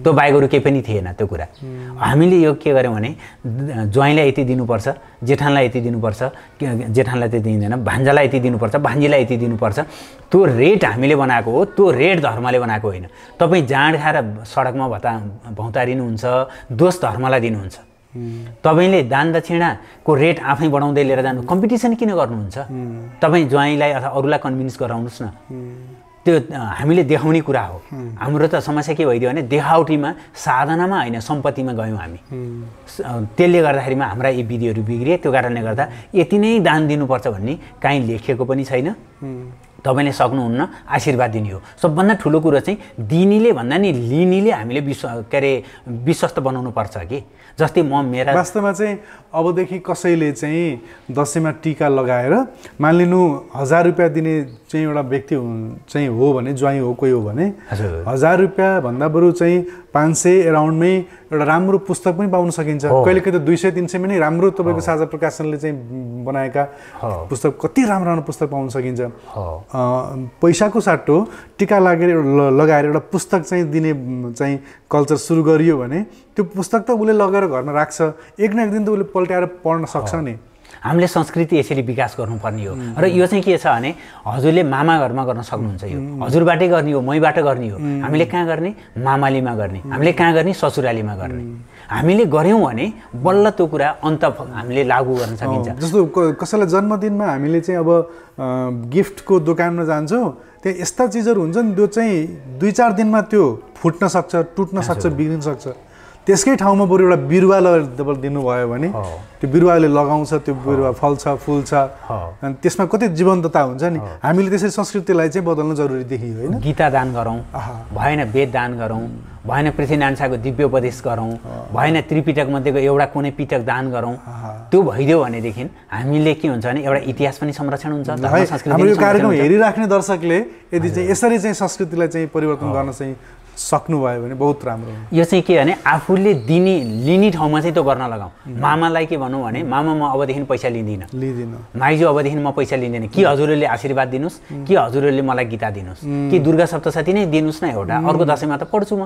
त्यो बाहेक अरू केही पनि थिएन त्यो कुरा हामीले यो के गर्यौँ भने ज्वाइँलाई यति दिनुपर्छ जेठानलाई यति दिनुपर्छ जेठानलाई त्यति दिँदैन भान्जालाई यति दिनुपर्छ भान्जीलाई यति दिनुपर्छ त्यो रेट हामीले बनाएको हो त्यो रेट धर्मले बनाएको होइन तपाईँ जाँड खाएर सडकमा भता भौतारिनुहुन्छ दोष धर्मलाई दिनुहुन्छ तपाईँले दान दक्षिणाको रेट आफै बढाउँदै लिएर जानु कम्पिटिसन किन गर्नुहुन्छ तपाईँ ज्वाइँलाई अथवा अरूलाई कन्भिन्स गराउनुहोस् न त्यो हामीले देखाउने कुरा हो हाम्रो त समस्या के भइदियो भने देखावटीमा साधनामा होइन सम्पत्तिमा गयौँ हामी त्यसले गर्दाखेरिमा हाम्रा यी विधिहरू बिग्रिए त्यो कारणले गर्दा यति नै दान दिनुपर्छ भन्ने काहीँ लेखिएको पनि छैन तपाईँले सक्नुहुन्न आशीर्वाद दिने हो सबभन्दा ठुलो कुरो चाहिँ दिनेले भन्दा नि लिनेले हामीले विश्व के अरे विश्वस्त बनाउनु पर्छ कि जस्तै म मेरा वास्तवमा चाहिँ अबदेखि कसैले चाहिँ दसैँमा टिका लगाएर मानिलिनु हजार रुपियाँ दिने चाहिँ एउटा व्यक्ति चाहिँ हो भने ज्वाइँ हो कोही हो भने हजार रुपियाँभन्दा बरु चाहिँ पाँच सय एराउन्डमै एउटा राम्रो पुस्तक पनि पाउन सकिन्छ कहिले कहिले त दुई सय तिन सयमा नै राम्रो तपाईँको साझा प्रकाशनले चाहिँ बनाएका पुस्तक कति राम्रो राम्रो पुस्तक पाउन सकिन्छ पैसाको साटो टिका लागेर लगाएर एउटा पुस्तक चाहिँ दिने चाहिँ कल्चर सुरु गरियो भने त्यो पुस्तक त उसले लगेर घरमा राख्छ एक न एक दिन त उसले पल्ट्याएर पढ्न सक्छ नि हामीले संस्कृति यसरी विकास गर्नुपर्ने हो र यो चाहिँ के छ भने हजुरले मामा घरमा गर्न सक्नुहुन्छ यो हजुरबाटै गर्ने हो मैबाट गर्ने हो हामीले कहाँ गर्ने मामालीमा गर्ने हामीले कहाँ गर्ने ससुरालीमा गर्ने हामीले गऱ्यौँ भने बल्ल त्यो कुरा अन्त हामीले लागू गर्न सकिन्छ जस्तो कसैलाई जन्मदिनमा हामीले चाहिँ अब गिफ्टको दोकानमा जान्छौँ त्यहाँ यस्ता चिजहरू हुन्छन् त्यो चाहिँ दुई चार दिनमा त्यो फुट्न सक्छ टुट्न सक्छ बिग्रिन सक्छ त्यसकै ठाउँमा बरु एउटा बिरुवालाई जब दिनुभयो भने त्यो बिरुवाले लगाउँछ त्यो बिरुवा फल्छ फुल्छ अनि त्यसमा कति जीवन्तता हुन्छ नि हामीले त्यसरी संस्कृतिलाई चाहिँ बदल्न जरुरी देखियो होइन गीता दान गरौँ भएन वेद दान गरौँ भएन पृथ्वीनारायण शाहको दिव्योपदेश गरौँ भएन त्रिपिटक मध्येको एउटा कुनै पिटक दान गरौँ त्यो भइदियो भनेदेखि हामीले के हुन्छ भने एउटा इतिहास पनि संरक्षण हुन्छ हाम्रो यो कार्यक्रम हेरिराख्ने दर्शकले यदि चाहिँ यसरी चाहिँ संस्कृतिलाई चाहिँ परिवर्तन गर्न चाहिँ सक्नुभयो भने बहुत राम्रो यो चाहिँ के भने आफूले दिने लिने ठाउँमा चाहिँ त्यो गर्न लगाऊ मामालाई के भनौँ भने मामा म अबदेखि पैसा लिँदिनँ लिँदिनँ माइजू अबदेखि म पैसा लिँदिनँ कि हजुरहरूले आशीर्वाद दिनुहोस् कि हजुरहरूले मलाई गीता दिनुहोस् कि दुर्गा साथी नै दिनुहोस् न एउटा अर्को दसैँमा त पढ्छु म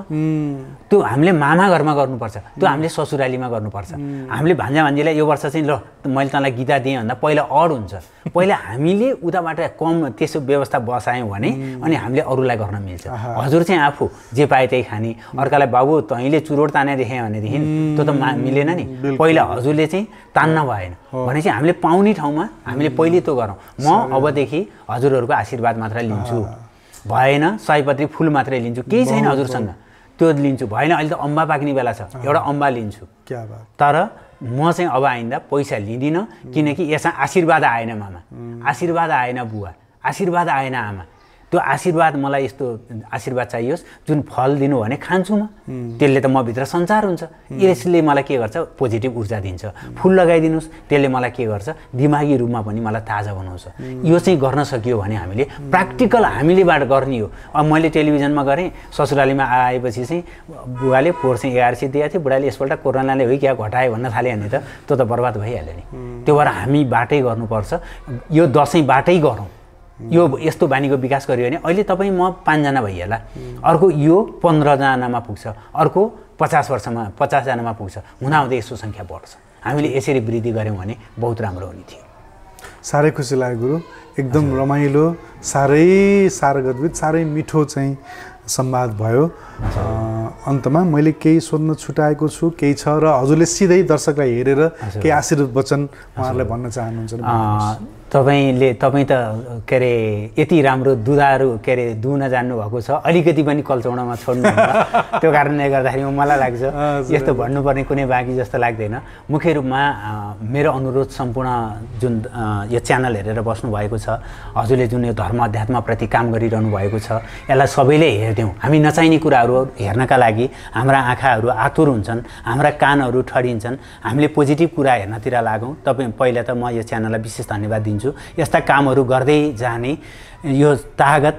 त्यो हामीले मामा घरमा गर्नुपर्छ त्यो हामीले ससुरालीमा गर्नुपर्छ हामीले भान्जा भान्जीलाई यो वर्ष चाहिँ ल मैले तँलाई गीता दिएँ भन्दा पहिला अड हुन्छ पहिला हामीले उताबाट कम त्यसो व्यवस्था बसायौँ भने अनि हामीले अरूलाई गर्न मिल्छ हजुर चाहिँ आफू जे जे पाए त्यही खाने अर्कालाई बाबु तैँले चुरोट तानेर देखेँ भनेदेखि त्यो त मा मिलेन नि पहिला हजुरले चाहिँ तान्न भएन भनेपछि हामीले पाउने ठाउँमा हामीले पहिले त्यो गरौँ म अबदेखि हजुरहरूको आशीर्वाद मात्र लिन्छु भएन सयपत्री फुल मात्रै लिन्छु केही छैन हजुरसँग त्यो लिन्छु भएन अहिले त अम्बा पाक्ने बेला छ एउटा अम्बा लिन्छु तर म चाहिँ अब आइन्दा पैसा लिँदिनँ किनकि यसमा आशीर्वाद आएन मामा आशीर्वाद आएन बुवा आशीर्वाद आएन आमा त्यो आशीर्वाद मलाई यस्तो आशीर्वाद चाहियोस् जुन फल दिनु भने खान्छु म त्यसले त म भित्र सञ्चार हुन्छ यसले मलाई के गर्छ पोजिटिभ ऊर्जा दिन्छ फुल लगाइदिनुहोस् त्यसले मलाई के गर्छ दिमागी रूपमा पनि मलाई ताजा बनाउँछ यो चाहिँ गर्न सकियो भने हामीले प्र्याक्टिकल हामीलेबाट गर्ने हो अब मैले टेलिभिजनमा गरेँ ससुरालीमा आएपछि चाहिँ बुवाले फोहोर चाहिँ एघार सय दिएको थियो बुढाले यसपल्ट कोरोनाले हो क्या घटायो भन्न थाल्यो भने त त्यो त बर्बाद भइहाल्यो नि त्यो भएर हामी बाटै गर्नुपर्छ यो दसैँ बाटै गरौँ यो यस्तो बानीको विकास गऱ्यो भने अहिले तपाईँ म पाँचजना भइहाल्ला अर्को यो पन्ध्रजनामा पुग्छ अर्को पचास वर्षमा पचासजनामा पुग्छ हुँदाहुँदै यसको सङ्ख्या बढ्छ हामीले यसरी वृद्धि गऱ्यौँ भने बहुत राम्रो हुने थियो साह्रै खुसी लाग्यो गुरु एकदम रमाइलो साह्रै सारगर्भित साह्रै मिठो चाहिँ संवाद भयो अन्तमा मैले केही सोध्न छुट्याएको छु केही छ र हजुरले सिधै दर्शकलाई हेरेर केही आशीर्वाद वचन उहाँहरूलाई भन्न चाहनुहुन्छ तपाईँले तपाईँ त के अरे यति राम्रो दुधाहरू के अरे दुन जान्नुभएको छ अलिकति पनि कल्चौडामा छोड्नु त्यो कारणले गर्दाखेरि मलाई लाग्छ यस्तो भन्नुपर्ने कुनै बाँकी जस्तो लाग्दैन मुख्य रूपमा मेरो अनुरोध सम्पूर्ण जुन यो च्यानल हेरेर बस्नु भएको छ हजुरले जुन यो धर्म अध्यात्मप्रति काम गरिरहनु भएको छ यसलाई सबैले हेरिदिउँ हामी नचाहिने कुराहरू हेर्नका लागि हाम्रा आँखाहरू आतुर हुन्छन् हाम्रा कानहरू ठडिन्छन् हामीले पोजिटिभ कुरा हेर्नतिर लागौँ तपाईँ पहिला त म यो च्यानललाई विशेष धन्यवाद दिन्छु भन्छु यस्ता कामहरू गर्दै जाने यो तागत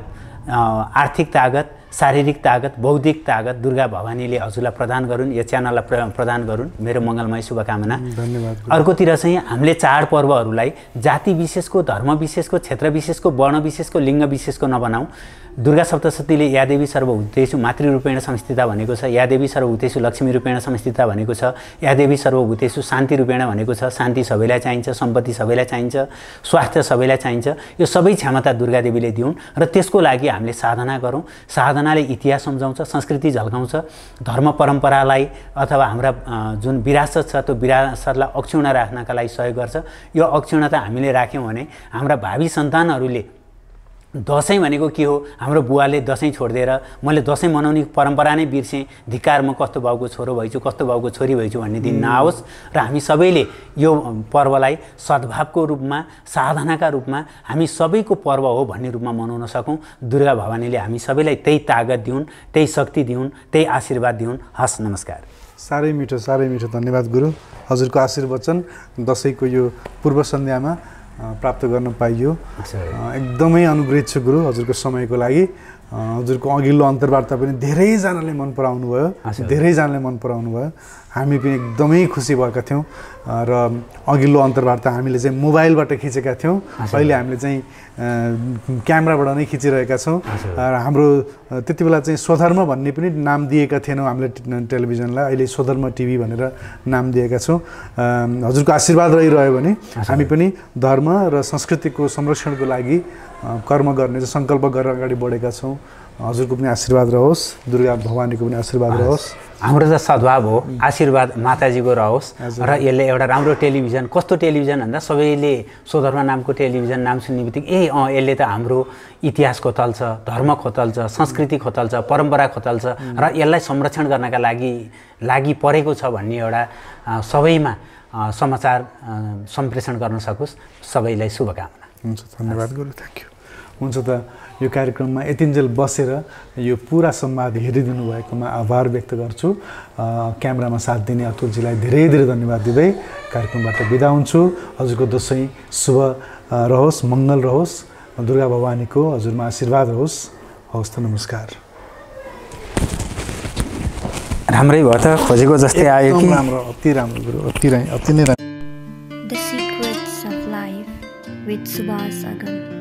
आर्थिक तागत शारीरिक तागत बौद्धिक तागत दुर्गा भवानीले हजुरलाई प्रदान गरून् यो च्यानललाई प्र प्रदान गरून् मेरो मङ्गलमय शुभकामना धन्यवाद अर्कोतिर चाहिँ हामीले चाडपर्वहरूलाई जाति विशेषको धर्म विशेषको क्षेत्र विशेषको वर्ण विशेषको लिङ्ग विशेषको नबनाऊ दुर्गा सप्तशतीले यादेवी सर्वभूतेषु रूपेण संस्थिता भनेको छ यादेवी सर्वभूतेषु लक्ष्मी रूपेण संस्थिता भनेको छ यादेवी सर्वभूतेषु शान्ति रूपेण भनेको छ शान्ति सबैलाई चाहिन्छ सम्पत्ति सबैलाई चाहिन्छ स्वास्थ्य सबैलाई चाहिन्छ यो सबै क्षमता दुर्गादेवीले दिउन् र त्यसको लागि हामीले साधना गरौँ साधनाले इतिहास सम्झाउँछ संस्कृति झल्काउँछ धर्म परम्परालाई अथवा हाम्रा जुन विरासत छ त्यो विरासतलाई अक्षुण्ण राख्नका लागि सहयोग गर्छ यो अक्षुणता हामीले राख्यौँ भने हाम्रा भावी सन्तानहरूले दसैँ भनेको के हो हाम्रो बुवाले दसैँ छोडिदिएर मैले दसैँ मनाउने परम्परा नै बिर्सेँ धिकार म कस्तो भाउको छोरो भइछु कस्तो भाउको छोरी भइछु भन्ने दिन नआओस् र हामी सबैले यो पर्वलाई सद्भावको रूपमा साधनाका रूपमा हामी सबैको पर्व हो भन्ने रूपमा मनाउन सकौँ दुर्गा भवानीले हामी सबैलाई त्यही तागत दिउन् त्यही शक्ति दिउन् त्यही आशीर्वाद दिउन् हस् नमस्कार साह्रै मिठो साह्रै मिठो धन्यवाद गुरु हजुरको आशीर्वचन दसैँको यो पूर्व सन्ध्यामा प्राप्त गर्न पाइयो एकदमै अनुग्रहित छु गुरु हजुरको समयको लागि हजुरको अघिल्लो अन्तर्वार्ता पनि धेरैजनाले मन पराउनु भयो धेरैजनाले मन पराउनु भयो हामी पनि एकदमै खुसी भएका थियौँ र अघिल्लो अन्तर्वार्ता हामीले चाहिँ मोबाइलबाट खिचेका थियौँ अहिले हामीले चाहिँ क्यामेराबाट नै खिचिरहेका छौँ र हाम्रो त्यति बेला चाहिँ स्वधर्म भन्ने पनि नाम दिएका थिएनौँ हामीले टेलिभिजनलाई अहिले स्वधर्म टिभी भनेर नाम दिएका छौँ हजुरको आशीर्वाद रहिरह्यो भने हामी पनि धर्म र संस्कृतिको संरक्षणको लागि कर्म गर्ने सङ्कल्प गरेर अगाडि बढेका छौँ हजुरको पनि आशीर्वाद रहोस् दुर्गा भवानीको पनि आशीर्वाद रहोस् हाम्रो त सद्भाव हो आशीर्वाद माताजीको रहोस् र यसले एउटा राम्रो टेलिभिजन कस्तो टेलिभिजन भन्दा सबैले स्वधर्म नामको टेलिभिजन नाम सुन्ने बित्तिकै ए अँ यसले त हाम्रो इतिहास खोतल्छ धर्म खोतल्छ संस्कृति खोतल्छ परम्परा खोतल्छ र यसलाई संरक्षण गर्नका लागि लागि परेको छ भन्ने एउटा सबैमा समाचार सम्प्रेषण गर्न सकोस् सबैलाई शुभकामना हुन्छ धन्यवाद गुरु थ्याङ्क यू हुन्छ त यो कार्यक्रममा यतिन्जेल बसेर यो पुरा संवाद हेरिदिनु भएकोमा आभार व्यक्त गर्छु क्यामेरामा साथ दिने अतुलजीलाई धेरै धेरै धन्यवाद दिँदै कार्यक्रमबाट बिदा हुन्छु हजुरको दसैँ शुभ रहोस् मङ्गल रहोस् दुर्गा भवानीको हजुरमा आशीर्वाद रहोस् हवस् त नमस्कार राम्रै भयो त खोजेको जस्तै आयो कि राम्रो अति राम्रो गुरु अति अति नै राम्रो with Subhas Agam.